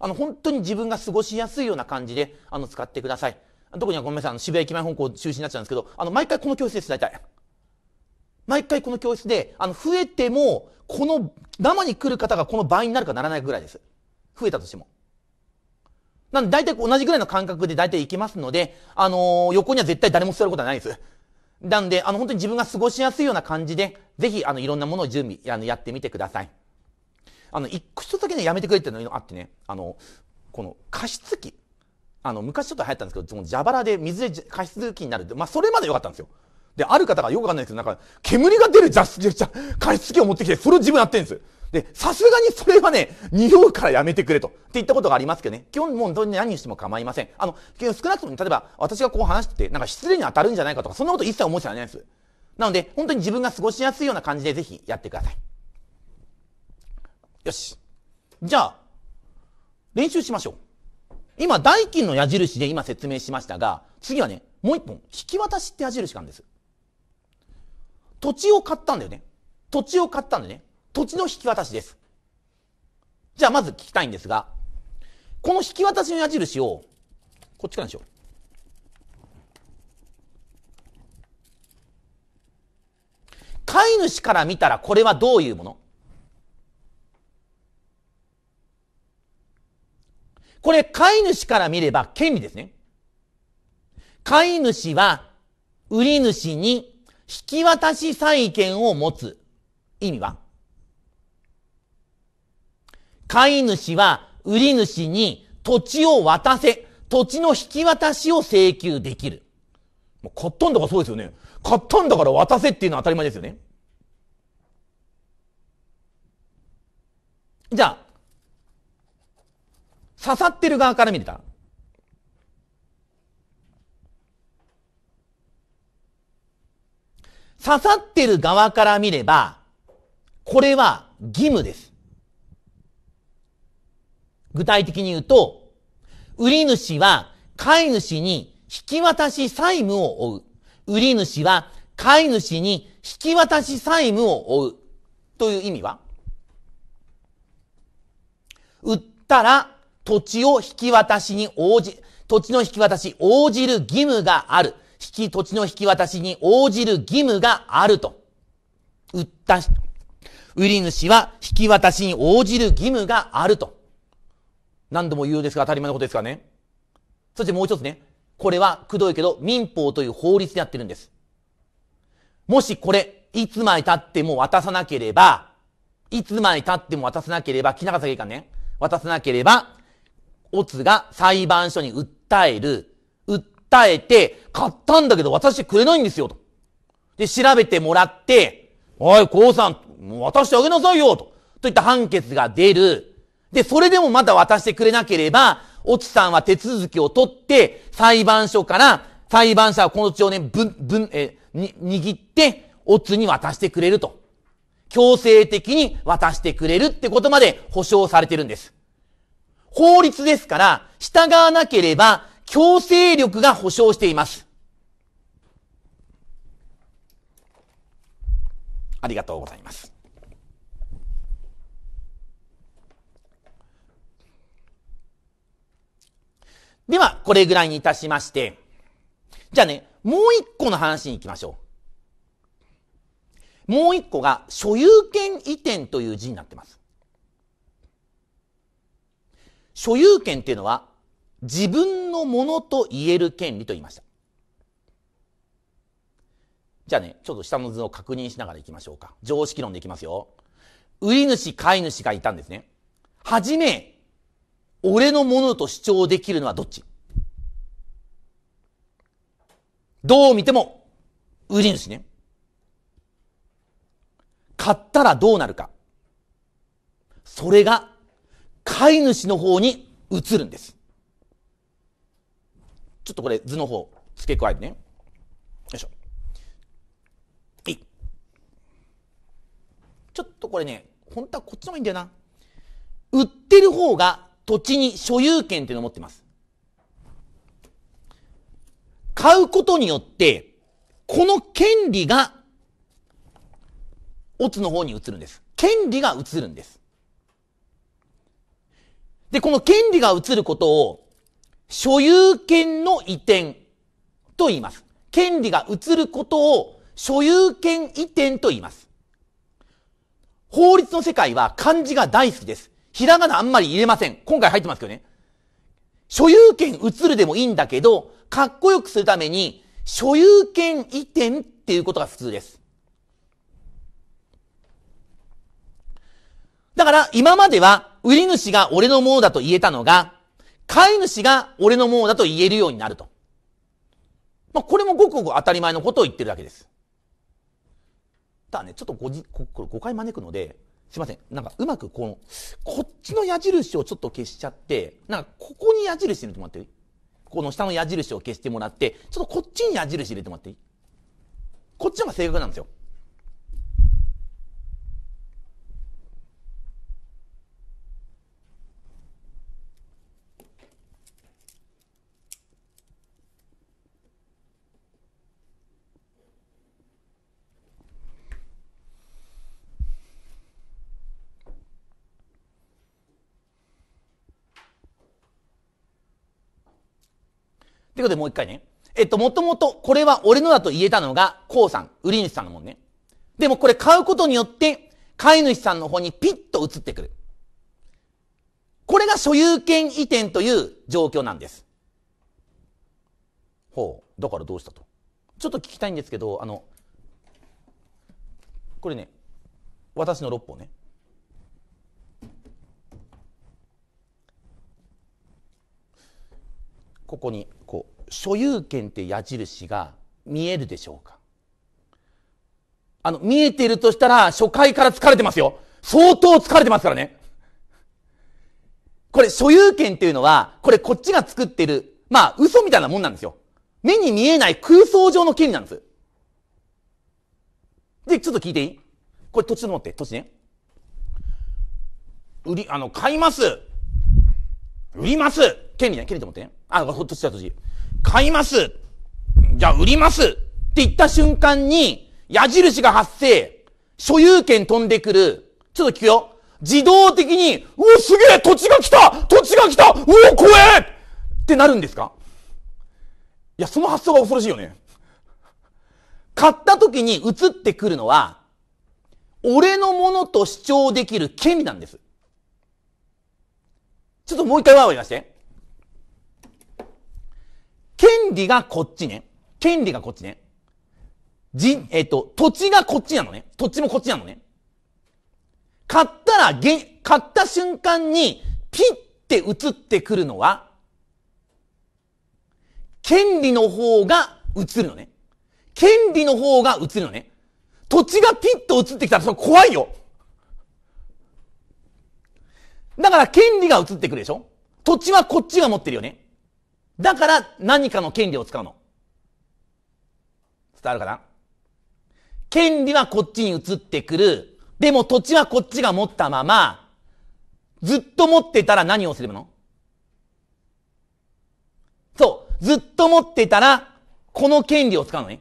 あの、本当に自分が過ごしやすいような感じで、あの、使ってください。特にごめんなさい、あの、渋谷駅前本校中止になっちゃうんですけど、あの、毎回この教室です、大体。毎回この教室で、あの、増えても、この、生に来る方がこの倍になるかならないぐらいです。増えたとしても。なんで大体同じぐらいの感覚で大体行きますので、あのー、横には絶対誰も座ることはないです。なんで、あの、本当に自分が過ごしやすいような感じで、ぜひ、あの、いろんなものを準備、あの、やってみてください。あの、一つだけね、やめてくれっていうのがあってね、あの、この加湿器。あの、昔ちょっと流行ったんですけど、その蛇腹で水で加湿器になるって、まあ、それまで良かったんですよ。で、ある方がよくわかんないですけど、なんか、煙が出る加湿器を持ってきて、それを自分やってるんです。で、さすがにそれはね、匂うからやめてくれと。って言ったことがありますけどね。基本もう何にしても構いません。あの、少なくとも、例えば、私がこう話してて、なんか失礼に当たるんじゃないかとか、そんなこと一切思っちゃいないです。なので、本当に自分が過ごしやすいような感じでぜひやってください。よし。じゃあ、練習しましょう。今、代金の矢印で今説明しましたが、次はね、もう一本、引き渡しって矢印があるんです。土地を買ったんだよね。土地を買ったんよね。土地の引き渡しです。じゃあ、まず聞きたいんですが、この引き渡しの矢印を、こっちからにしよう。飼い主から見たらこれはどういうものこれ、飼い主から見れば権利ですね。飼い主は、売り主に引き渡し債権を持つ。意味は飼い主は、売り主に土地を渡せ、土地の引き渡しを請求できる。もう買ったんだからそうですよね。買ったんだから渡せっていうのは当たり前ですよね。じゃあ、刺さってる側から見れた刺さってる側から見れば、これは義務です。具体的に言うと、売り主は飼い主に引き渡し債務を負う。売り主は飼い主に引き渡し債務を負う。という意味は売ったら土地を引き渡しに応じ、土地の引き渡し、応じる義務がある。引き、土地の引き渡しに応じる義務があると。売った売り主は引き渡しに応じる義務があると。何度も言うですが当たり前のことですからね。そしてもう一つね。これはくどいけど民法という法律でやってるんです。もしこれ、いつまで経っても渡さなければ、いつまで経っても渡さなければ、木中さんいいかね。渡さなければ、オツが裁判所に訴える。訴えて、買ったんだけど渡してくれないんですよ、と。で、調べてもらって、おい、こうさん、渡してあげなさいよ、と。といった判決が出る。で、それでもまだ渡してくれなければ、オチさんは手続きを取って、裁判所から、裁判所はこの地をね、ぶん、ぶん、え、に、握って、オツに渡してくれると。強制的に渡してくれるってことまで保証されてるんです。法律ですから、従わなければ強制力が保障しています。ありがとうございます。では、これぐらいにいたしまして、じゃあね、もう一個の話に行きましょう。もう一個が所有権移転という字になってます。所有権っていうのは自分のものと言える権利と言いました。じゃあね、ちょっと下の図を確認しながらいきましょうか。常識論でいきますよ。売り主、買い主がいたんですね。はじめ、俺のものと主張できるのはどっちどう見ても、売り主ね。買ったらどうなるか。それが飼い主の方に移るんです。ちょっとこれ図の方付け加えてね。よいしょ。いちょっとこれね、本当はこっちの方がいいんだよな。売ってる方が土地に所有権っていうのを持ってます。買うことによって、この権利が、オツの方に移るんです。権利が移るんです。で、この権利が移ることを、所有権の移転と言います。権利が移ることを、所有権移転と言います。法律の世界は漢字が大好きです。ひらがなあんまり入れません。今回入ってますけどね。所有権移るでもいいんだけど、かっこよくするために、所有権移転っていうことが普通です。だから、今までは、売り主が俺のものだと言えたのが、買い主が俺のものだと言えるようになると。まあ、これもごくごく当たり前のことを言ってるだけです。ただね、ちょっとごじ、これ誤解招くので、すいません。なんかうまくこの、こっちの矢印をちょっと消しちゃって、なんかここに矢印入れてもらっていいこの下の矢印を消してもらって、ちょっとこっちに矢印入れてもらっていいこっちの方が正確なんですよ。ということでもう一回ね。えっと、もともとこれは俺のだと言えたのが、こうさん、売り主さんのもんね。でもこれ買うことによって、飼い主さんの方にピッと移ってくる。これが所有権移転という状況なんです。ほう。だからどうしたと。ちょっと聞きたいんですけど、あの、これね、私の6本ね。ここにこう所有権って矢印が見えるでしょうかあの、見えているとしたら初回から疲れてますよ。相当疲れてますからね。これ所有権っていうのは、これこっちが作ってる、まあ嘘みたいなもんなんですよ。目に見えない空想上の権利なんです。で、ちょっと聞いていいこれ土地の持って、土地ね。売り、あの、買います売ります権利ね、権利と思ってね。あ、ほっとした時。買いますじゃあ売りますって言った瞬間に、矢印が発生、所有権飛んでくる。ちょっと聞くよ。自動的に、うお、すげえ土地が来た土地が来たうお、怖えってなるんですかいや、その発想が恐ろしいよね。買った時に移ってくるのは、俺のものと主張できる権利なんです。ちょっともう一回ワーワー言して。権利がこっちね。権利がこっちね。じ、えっと、土地がこっちなのね。土地もこっちなのね。買ったら、げ、買った瞬間に、ピッて移ってくるのは、権利の方が移るのね。権利の方が移るのね。土地がピッと移ってきたら、それ怖いよ。だから権利が移ってくるでしょ土地はこっちが持ってるよね。だから何かの権利を使うの。伝わるかな権利はこっちに移ってくる。でも土地はこっちが持ったまま、ずっと持ってたら何をすればのそう。ずっと持ってたら、この権利を使うのね。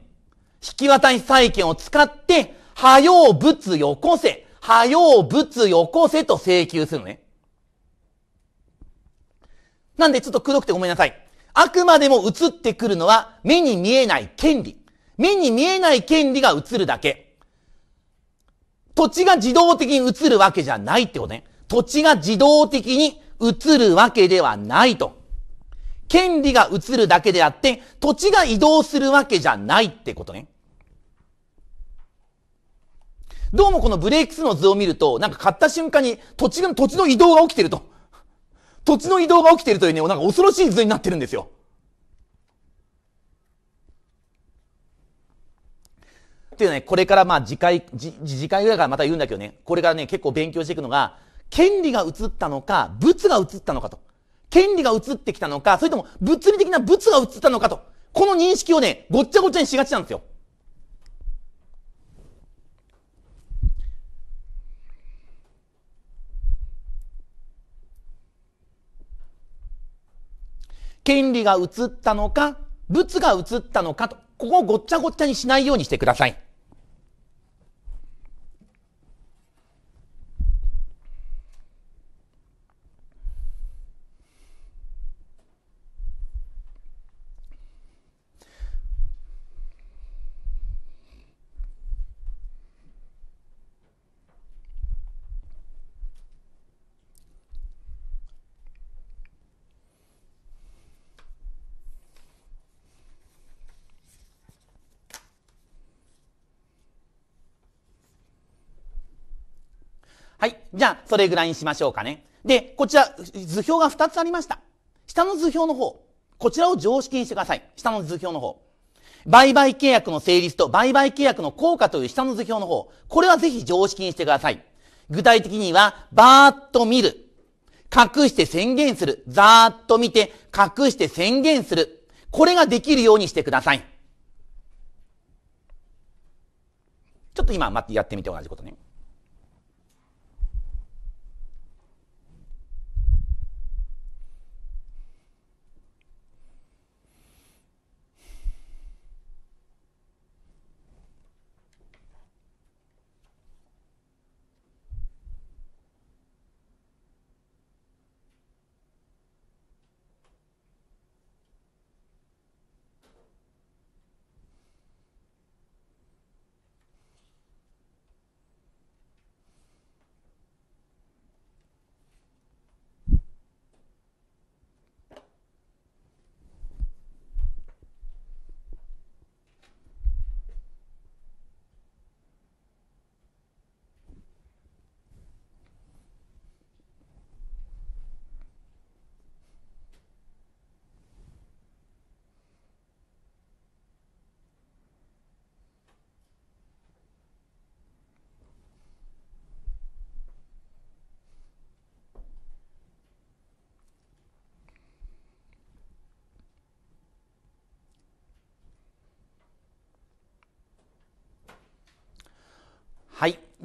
引き渡し債権を使って、はよう物よこせ、はよう物よこせと請求するのね。なんでちょっとくどくてごめんなさい。あくまでも映ってくるのは目に見えない権利。目に見えない権利が映るだけ。土地が自動的に映るわけじゃないってことね。土地が自動的に移るわけではないと。権利が移るだけであって、土地が移動するわけじゃないってことね。どうもこのブレイクスの図を見ると、なんか買った瞬間に土地土地の移動が起きてると。土地の移動が起きているというね、なんか恐ろしい図になってるんですよ。っていうね、これからまあ次回、次回ぐらいからまた言うんだけどね、これからね、結構勉強していくのが、権利が移ったのか、物が移ったのかと。権利が移ってきたのか、それとも物理的な物が移ったのかと。この認識をね、ごっちゃごちゃにしがちなんですよ。権利が移ったのか、物が移ったのかと、ここをごっちゃごっちゃにしないようにしてください。じゃあ、それぐらいにしましょうかね。で、こちら、図表が2つありました。下の図表の方、こちらを常識にしてください。下の図表の方。売買契約の成立と売買契約の効果という下の図表の方、これはぜひ常識にしてください。具体的には、ばーっと見る。隠して宣言する。ざーっと見て、隠して宣言する。これができるようにしてください。ちょっと今、待ってやってみて同じことね。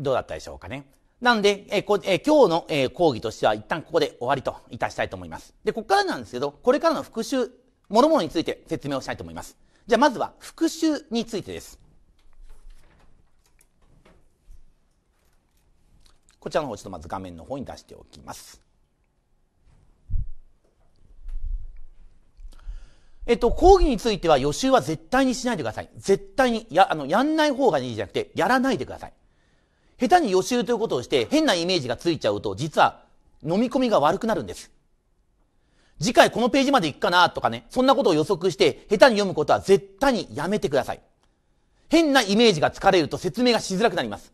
どうだったでしょうかね。なんで、えこえ今日の、え講義としては一旦ここで終わりといたしたいと思います。で、ここからなんですけど、これからの復習、諸々について説明をしたいと思います。じゃあまずは復習についてです。こちらの方、ちょっとまず画面の方に出しておきます。えっと、講義については予習は絶対にしないでください。絶対に、や、あの、やんない方がいいじゃなくて、やらないでください。下手に予習ということをして変なイメージがついちゃうと、実は飲み込みが悪くなるんです。次回このページまで行くかなとかね、そんなことを予測して下手に読むことは絶対にやめてください。変なイメージが疲れると説明がしづらくなります。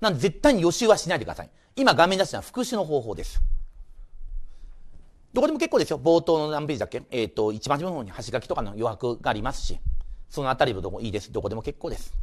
なんで絶対に予習はしないでください。今画面出したのは復習の方法です。どこでも結構ですよ。冒頭の何ページだっけえっ、ー、と、一番上の方に端書きとかの余白がありますし、そのあたりもとこいいです。どこでも結構です。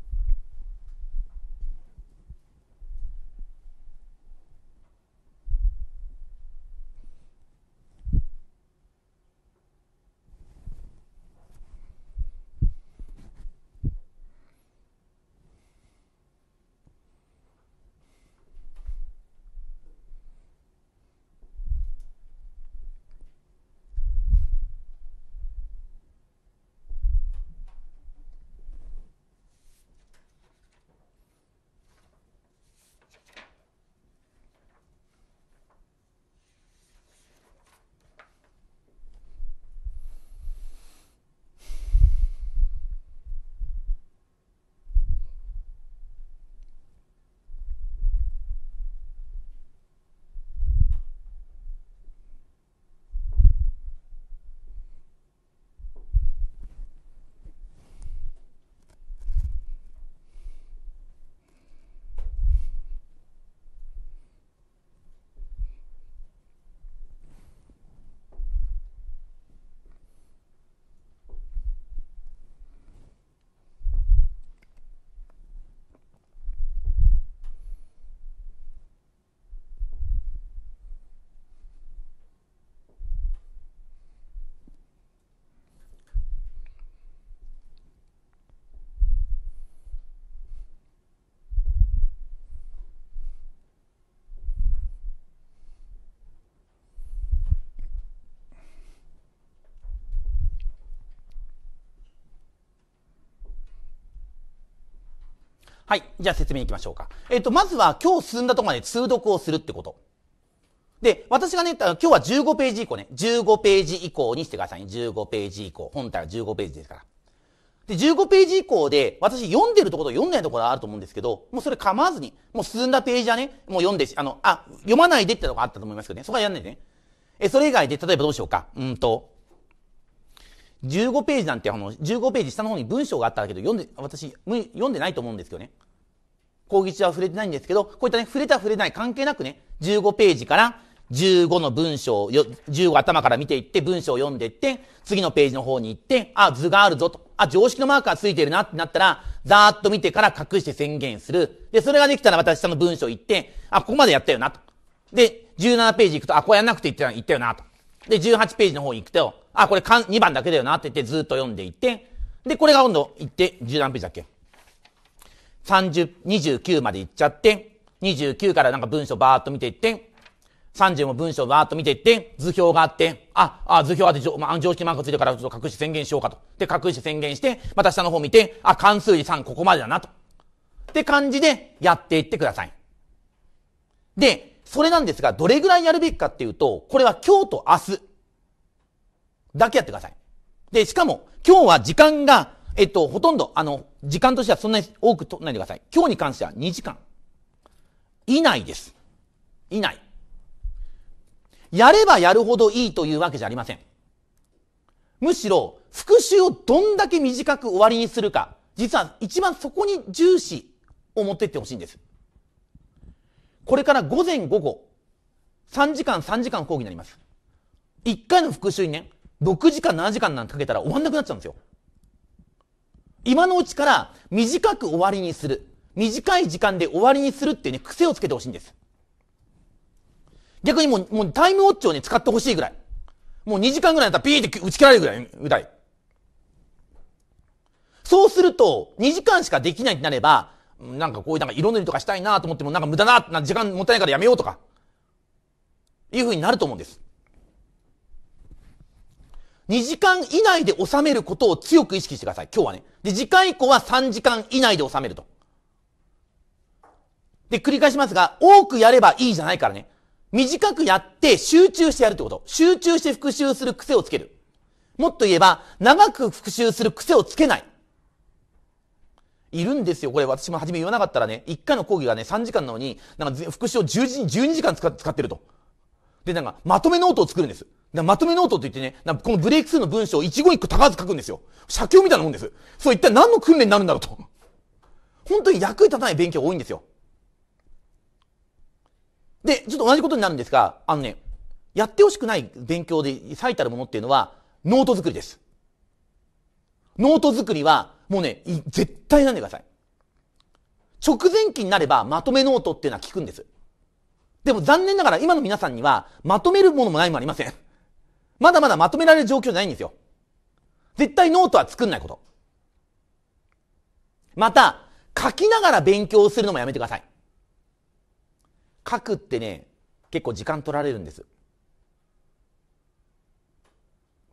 はい。じゃあ説明いきましょうか。えっ、と、まずは今日進んだとこまで通読をするってこと。で、私がね、今日は15ページ以降ね、15ページ以降にしてください、ね。15ページ以降。本体は15ページですから。で、15ページ以降で、私読んでるところと読んでないところがあると思うんですけど、もうそれ構わずに、もう進んだページはね、もう読んでし、あの、あ、読まないでってとこあったと思いますけどね、そこはやんないでね。え、それ以外で、例えばどうしようか。うんと、15ページなんてあの、15ページ下の方に文章があったけど、読んで、私、読んでないと思うんですけどね。講義中は触れてないんですけど、こういったね、触れた触れない関係なくね、15ページから15の文章を、15頭から見ていって、文章を読んでいって、次のページの方に行って、あ、図があるぞと。あ、常識のマーカーついてるなってなったら、ざーっと見てから隠して宣言する。で、それができたら私その文章行って、あ、ここまでやったよなと。で、17ページ行くと、あ、こうやんなくていったよなと。で、18ページの方に行くと、あ、これ2番だけだよなって言ってずっと読んでいって、で、これが今度行って、10何ページだっけ ?30、29まで行っちゃって、29からなんか文章バーっと見ていって、30も文章バーっと見ていって、図表があって、あ、あ図表あって、まあ、常識マークついてからちょっと隠し宣言しようかと。で、隠し宣言して、また下の方見て、あ、関数3ここまでだなと。って感じでやっていってください。で、それなんですが、どれぐらいやるべきかっていうと、これは今日と明日、だけやってください。で、しかも、今日は時間が、えっと、ほとんど、あの、時間としてはそんなに多く取らないでください。今日に関しては2時間。以内です。以内。やればやるほどいいというわけじゃありません。むしろ、復習をどんだけ短く終わりにするか、実は一番そこに重視を持っていってほしいんです。これから午前午後、3時間3時間講義になります。1回の復習にね、6時間7時間なんてかけたら終わんなくなっちゃうんですよ。今のうちから短く終わりにする。短い時間で終わりにするっていうね、癖をつけてほしいんです。逆にもう、もうタイムウォッチをね、使ってほしいぐらい。もう2時間ぐらいだったらピーって打ち切られるぐらい、ぐらい。そうすると、2時間しかできないってなれば、なんかこういうなんか色塗りとかしたいなと思っても、なんか無駄な、な時間もったいないからやめようとか、いうふうになると思うんです。2時間以内で収めることを強く意識してください。今日はね。で、次回以降は3時間以内で収めると。で、繰り返しますが、多くやればいいじゃないからね。短くやって集中してやるってこと。集中して復習する癖をつける。もっと言えば、長く復習する癖をつけない。いるんですよ。これ私も初め言わなかったらね、1回の講義がね、3時間なのに、なんか復習を10時、12時間使ってると。で、なんか、まとめノートを作るんです。まとめノートって言ってね、このブレイクスの文章を一語一句高ず書くんですよ。写経みたいなもんです。そう一体何の訓練になるんだろうと。本当に役に立たない勉強多いんですよ。で、ちょっと同じことになるんですが、あのね、やってほしくない勉強で最たるものっていうのは、ノート作りです。ノート作りは、もうね、絶対なんでください。直前期になれば、まとめノートっていうのは効くんです。でも残念ながら、今の皆さんには、まとめるものもないもありません。まだまだまとめられる状況じゃないんですよ。絶対ノートは作んないこと。また、書きながら勉強するのもやめてください。書くってね、結構時間取られるんです。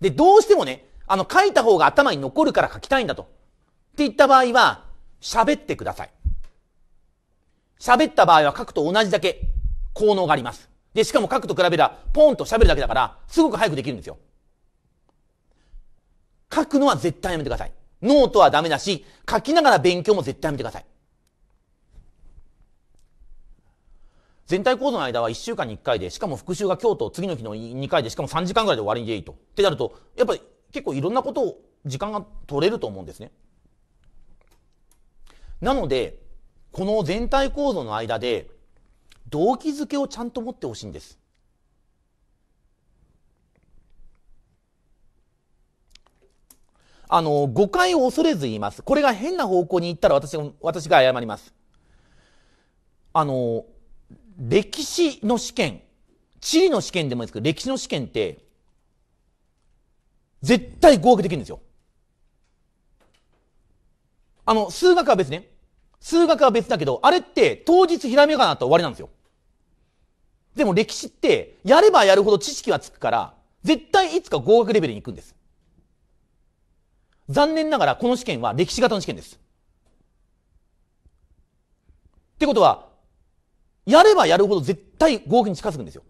で、どうしてもね、あの、書いた方が頭に残るから書きたいんだと。って言った場合は、喋ってください。喋った場合は書くと同じだけ効能があります。で、しかも書くと比べたら、ポンと喋るだけだから、すごく早くできるんですよ。書くのは絶対やめてください。ノートはダメだし、書きながら勉強も絶対やめてください。全体講座の間は1週間に1回で、しかも復習が今日と次の日の2回で、しかも3時間ぐらいで終わりでいいと。ってなると、やっぱり結構いろんなことを、時間が取れると思うんですね。なので、この全体構造の間で、動機づけをちゃんと持ってほしいんです。あの、誤解を恐れず言います。これが変な方向に行ったら私私が謝ります。あの、歴史の試験、地理の試験でもいいですけど、歴史の試験って、絶対合格できるんですよ。あの、数学は別ね。数学は別だけど、あれって当日ひらめかなと終わりなんですよ。でも歴史って、やればやるほど知識はつくから、絶対いつか合格レベルに行くんです。残念ながらこの試験は歴史型の試験です。ってことは、やればやるほど絶対合格に近づくんですよ。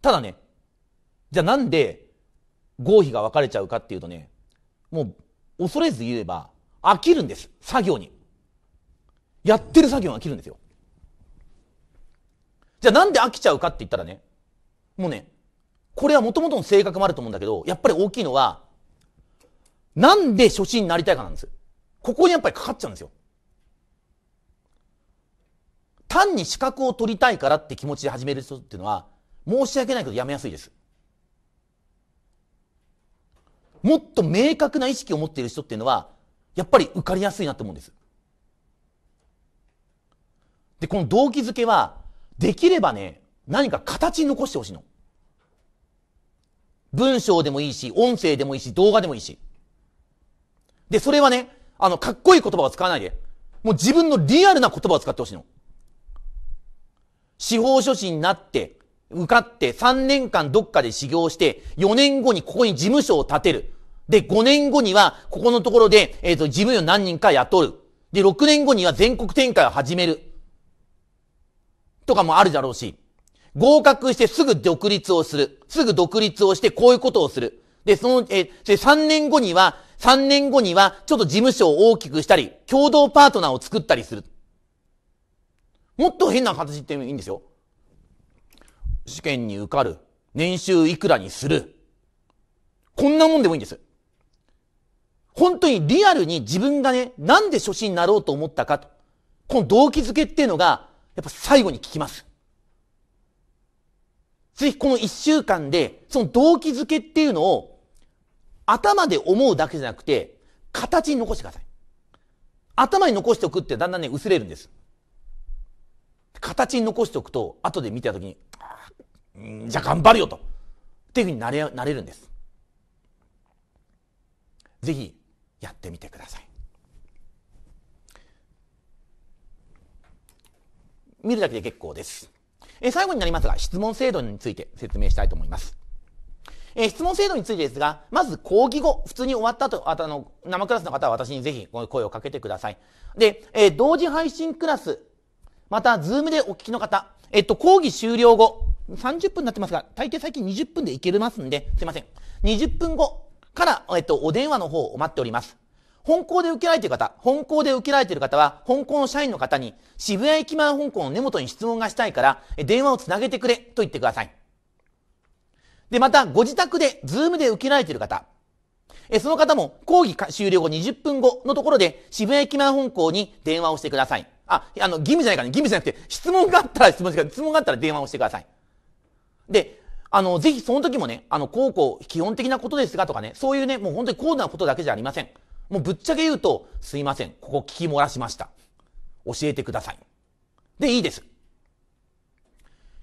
ただね、じゃあなんで合否が分かれちゃうかっていうとね、もう恐れず言えば飽きるんです。作業に。やってる作業が飽きるんですよ。じゃあなんで飽きちゃうかって言ったらね、もうね、これはもともとの性格もあると思うんだけど、やっぱり大きいのは、なんで初心になりたいかなんです。ここにやっぱりかかっちゃうんですよ。単に資格を取りたいからって気持ちで始める人っていうのは、申し訳ないけどやめやすいです。もっと明確な意識を持っている人っていうのは、やっぱり受かりやすいなと思うんです。で、この動機づけは、できればね、何か形に残してほしいの。文章でもいいし、音声でもいいし、動画でもいいし。で、それはね、あの、かっこいい言葉は使わないで。もう自分のリアルな言葉を使ってほしいの。司法書士になって、受かって3年間どっかで修行して、4年後にここに事務所を建てる。で、5年後には、ここのところで、えっ、ー、と、事務員を何人か雇う。で、6年後には全国展開を始める。とかもあるだろうし、合格してすぐ独立をする。すぐ独立をしてこういうことをする。で、その、え、で、3年後には、3年後には、ちょっと事務所を大きくしたり、共同パートナーを作ったりする。もっと変な形ってもいいんですよ。試験に受かる。年収いくらにする。こんなもんでもいいんです。本当にリアルに自分がね、なんで初心になろうと思ったかと。この動機づけっていうのが、っぱ最後に聞きます。ぜひこの一週間で、その動機づけっていうのを、頭で思うだけじゃなくて、形に残してください。頭に残しておくってだんだんね、薄れるんです。形に残しておくと、後で見たときに、じゃあ頑張るよと。っていうふうになれなれるんです。ぜひ、やってみてください。見るだけで結構です。え最後になりますが、質問制度について説明したいと思います。え質問制度についてですが、まず講義後、普通に終わったと、あの、生クラスの方は私にぜひ声をかけてください。で、え同時配信クラス、また、ズームでお聞きの方、えっと、講義終了後、30分になってますが、大抵最近20分でいけるますんで、すいません。20分後から、えっと、お電話の方を待っております。本校で受けられている方、本校で受けられている方は、本校の社員の方に、渋谷駅前本校の根元に質問がしたいから、電話をつなげてくれと言ってください。で、また、ご自宅で、ズームで受けられている方、えその方も講義終了後20分後のところで渋谷駅前本校に電話をしてください。あ、あの、義務じゃないかね、義務じゃなくて、質問があったら質問してください。質問があったら電話をしてください。で、あの、ぜひその時もね、あの、高校、基本的なことですがとかね、そういうね、もう本当に高度なことだけじゃありません。もうぶっちゃけ言うと、すいません、ここ聞き漏らしました。教えてください。で、いいです。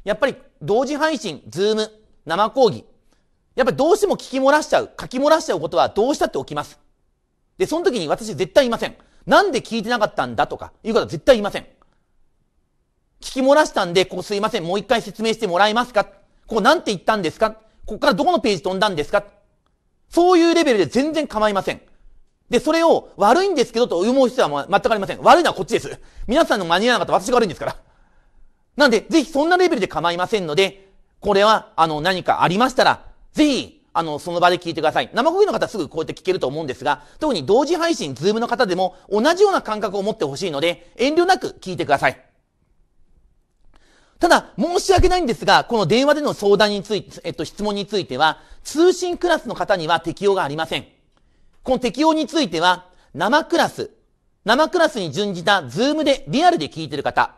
やっぱり、同時配信、ズーム、生講義。やっぱりどうしても聞き漏らしちゃう、書き漏らしちゃうことはどうしたって起きます。で、その時に私絶対言いません。なんで聞いてなかったんだとか、いうことは絶対言いません。聞き漏らしたんで、ここすいません、もう一回説明してもらえますかここなんて言ったんですかここからどこのページ飛んだんですかそういうレベルで全然構いません。で、それを悪いんですけどと思う必要は全くありません。悪いのはこっちです。皆さんの間に合わなかった私が悪いんですから。なんで、ぜひそんなレベルで構いませんので、これは、あの、何かありましたら、ぜひ、あの、その場で聞いてください。生声の方すぐこうやって聞けると思うんですが、特に同時配信、ズームの方でも同じような感覚を持ってほしいので、遠慮なく聞いてください。ただ、申し訳ないんですが、この電話での相談について、えっと、質問については、通信クラスの方には適用がありません。この適用については、生クラス、生クラスに準じたズームでリアルで聞いてる方、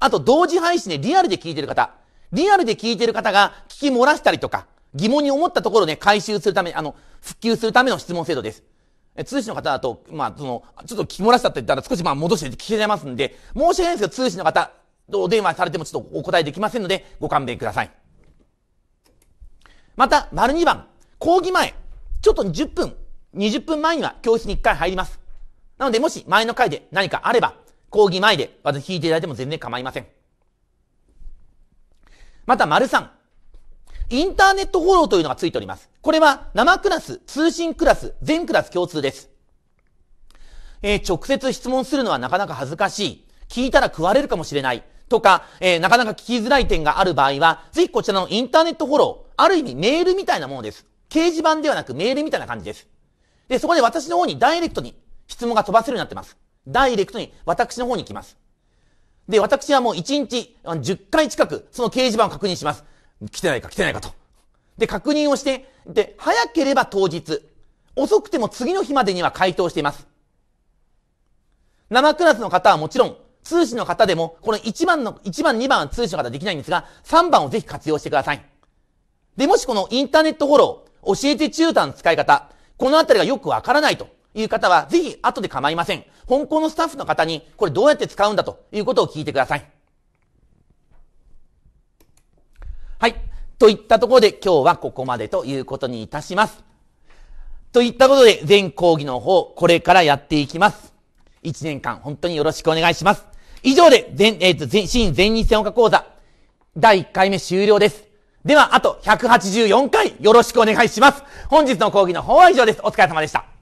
あと同時配信でリアルで聞いてる方、リアルで聞いてる方が聞き漏らしたりとか、疑問に思ったところでね、回収するためあの、復旧するための質問制度です。え、通信の方だと、まあ、その、ちょっと聞き漏らしたって言ったら少しまあ戻して聞けちゃいますんで、申し訳ないんですけど、通信の方、お電話されてもちょっとお答えできませんので、ご勘弁ください。また、丸2番、講義前、ちょっと10分20分前には教室に1回入ります。なので、もし前の回で何かあれば、講義前で私弾いていただいても全然構いません。また、丸3。インターネットフォローというのがついております。これは生クラス、通信クラス、全クラス共通です。えー、直接質問するのはなかなか恥ずかしい。聞いたら食われるかもしれない。とか、えー、なかなか聞きづらい点がある場合は、ぜひこちらのインターネットフォロー、ある意味メールみたいなものです。掲示板ではなくメールみたいな感じです。で、そこで私の方にダイレクトに質問が飛ばせるようになってます。ダイレクトに私の方に来ます。で、私はもう1日10回近くその掲示板を確認します。来てないか来てないかと。で、確認をして、で、早ければ当日、遅くても次の日までには回答しています。生クラスの方はもちろん、通信の方でも、この1番の、1番、2番通信の方できないんですが、3番をぜひ活用してください。で、もしこのインターネットフォロー、教えてチューターの使い方、このあたりがよくわからないという方は、ぜひ後で構いません。本校のスタッフの方に、これどうやって使うんだということを聞いてください。はい。といったところで今日はここまでということにいたします。といったことで全講義の方、これからやっていきます。一年間本当によろしくお願いします。以上で全、えっ、ー、と、全、新全日専岡講座、第1回目終了です。では、あと184回よろしくお願いします。本日の講義の方は以上です。お疲れ様でした。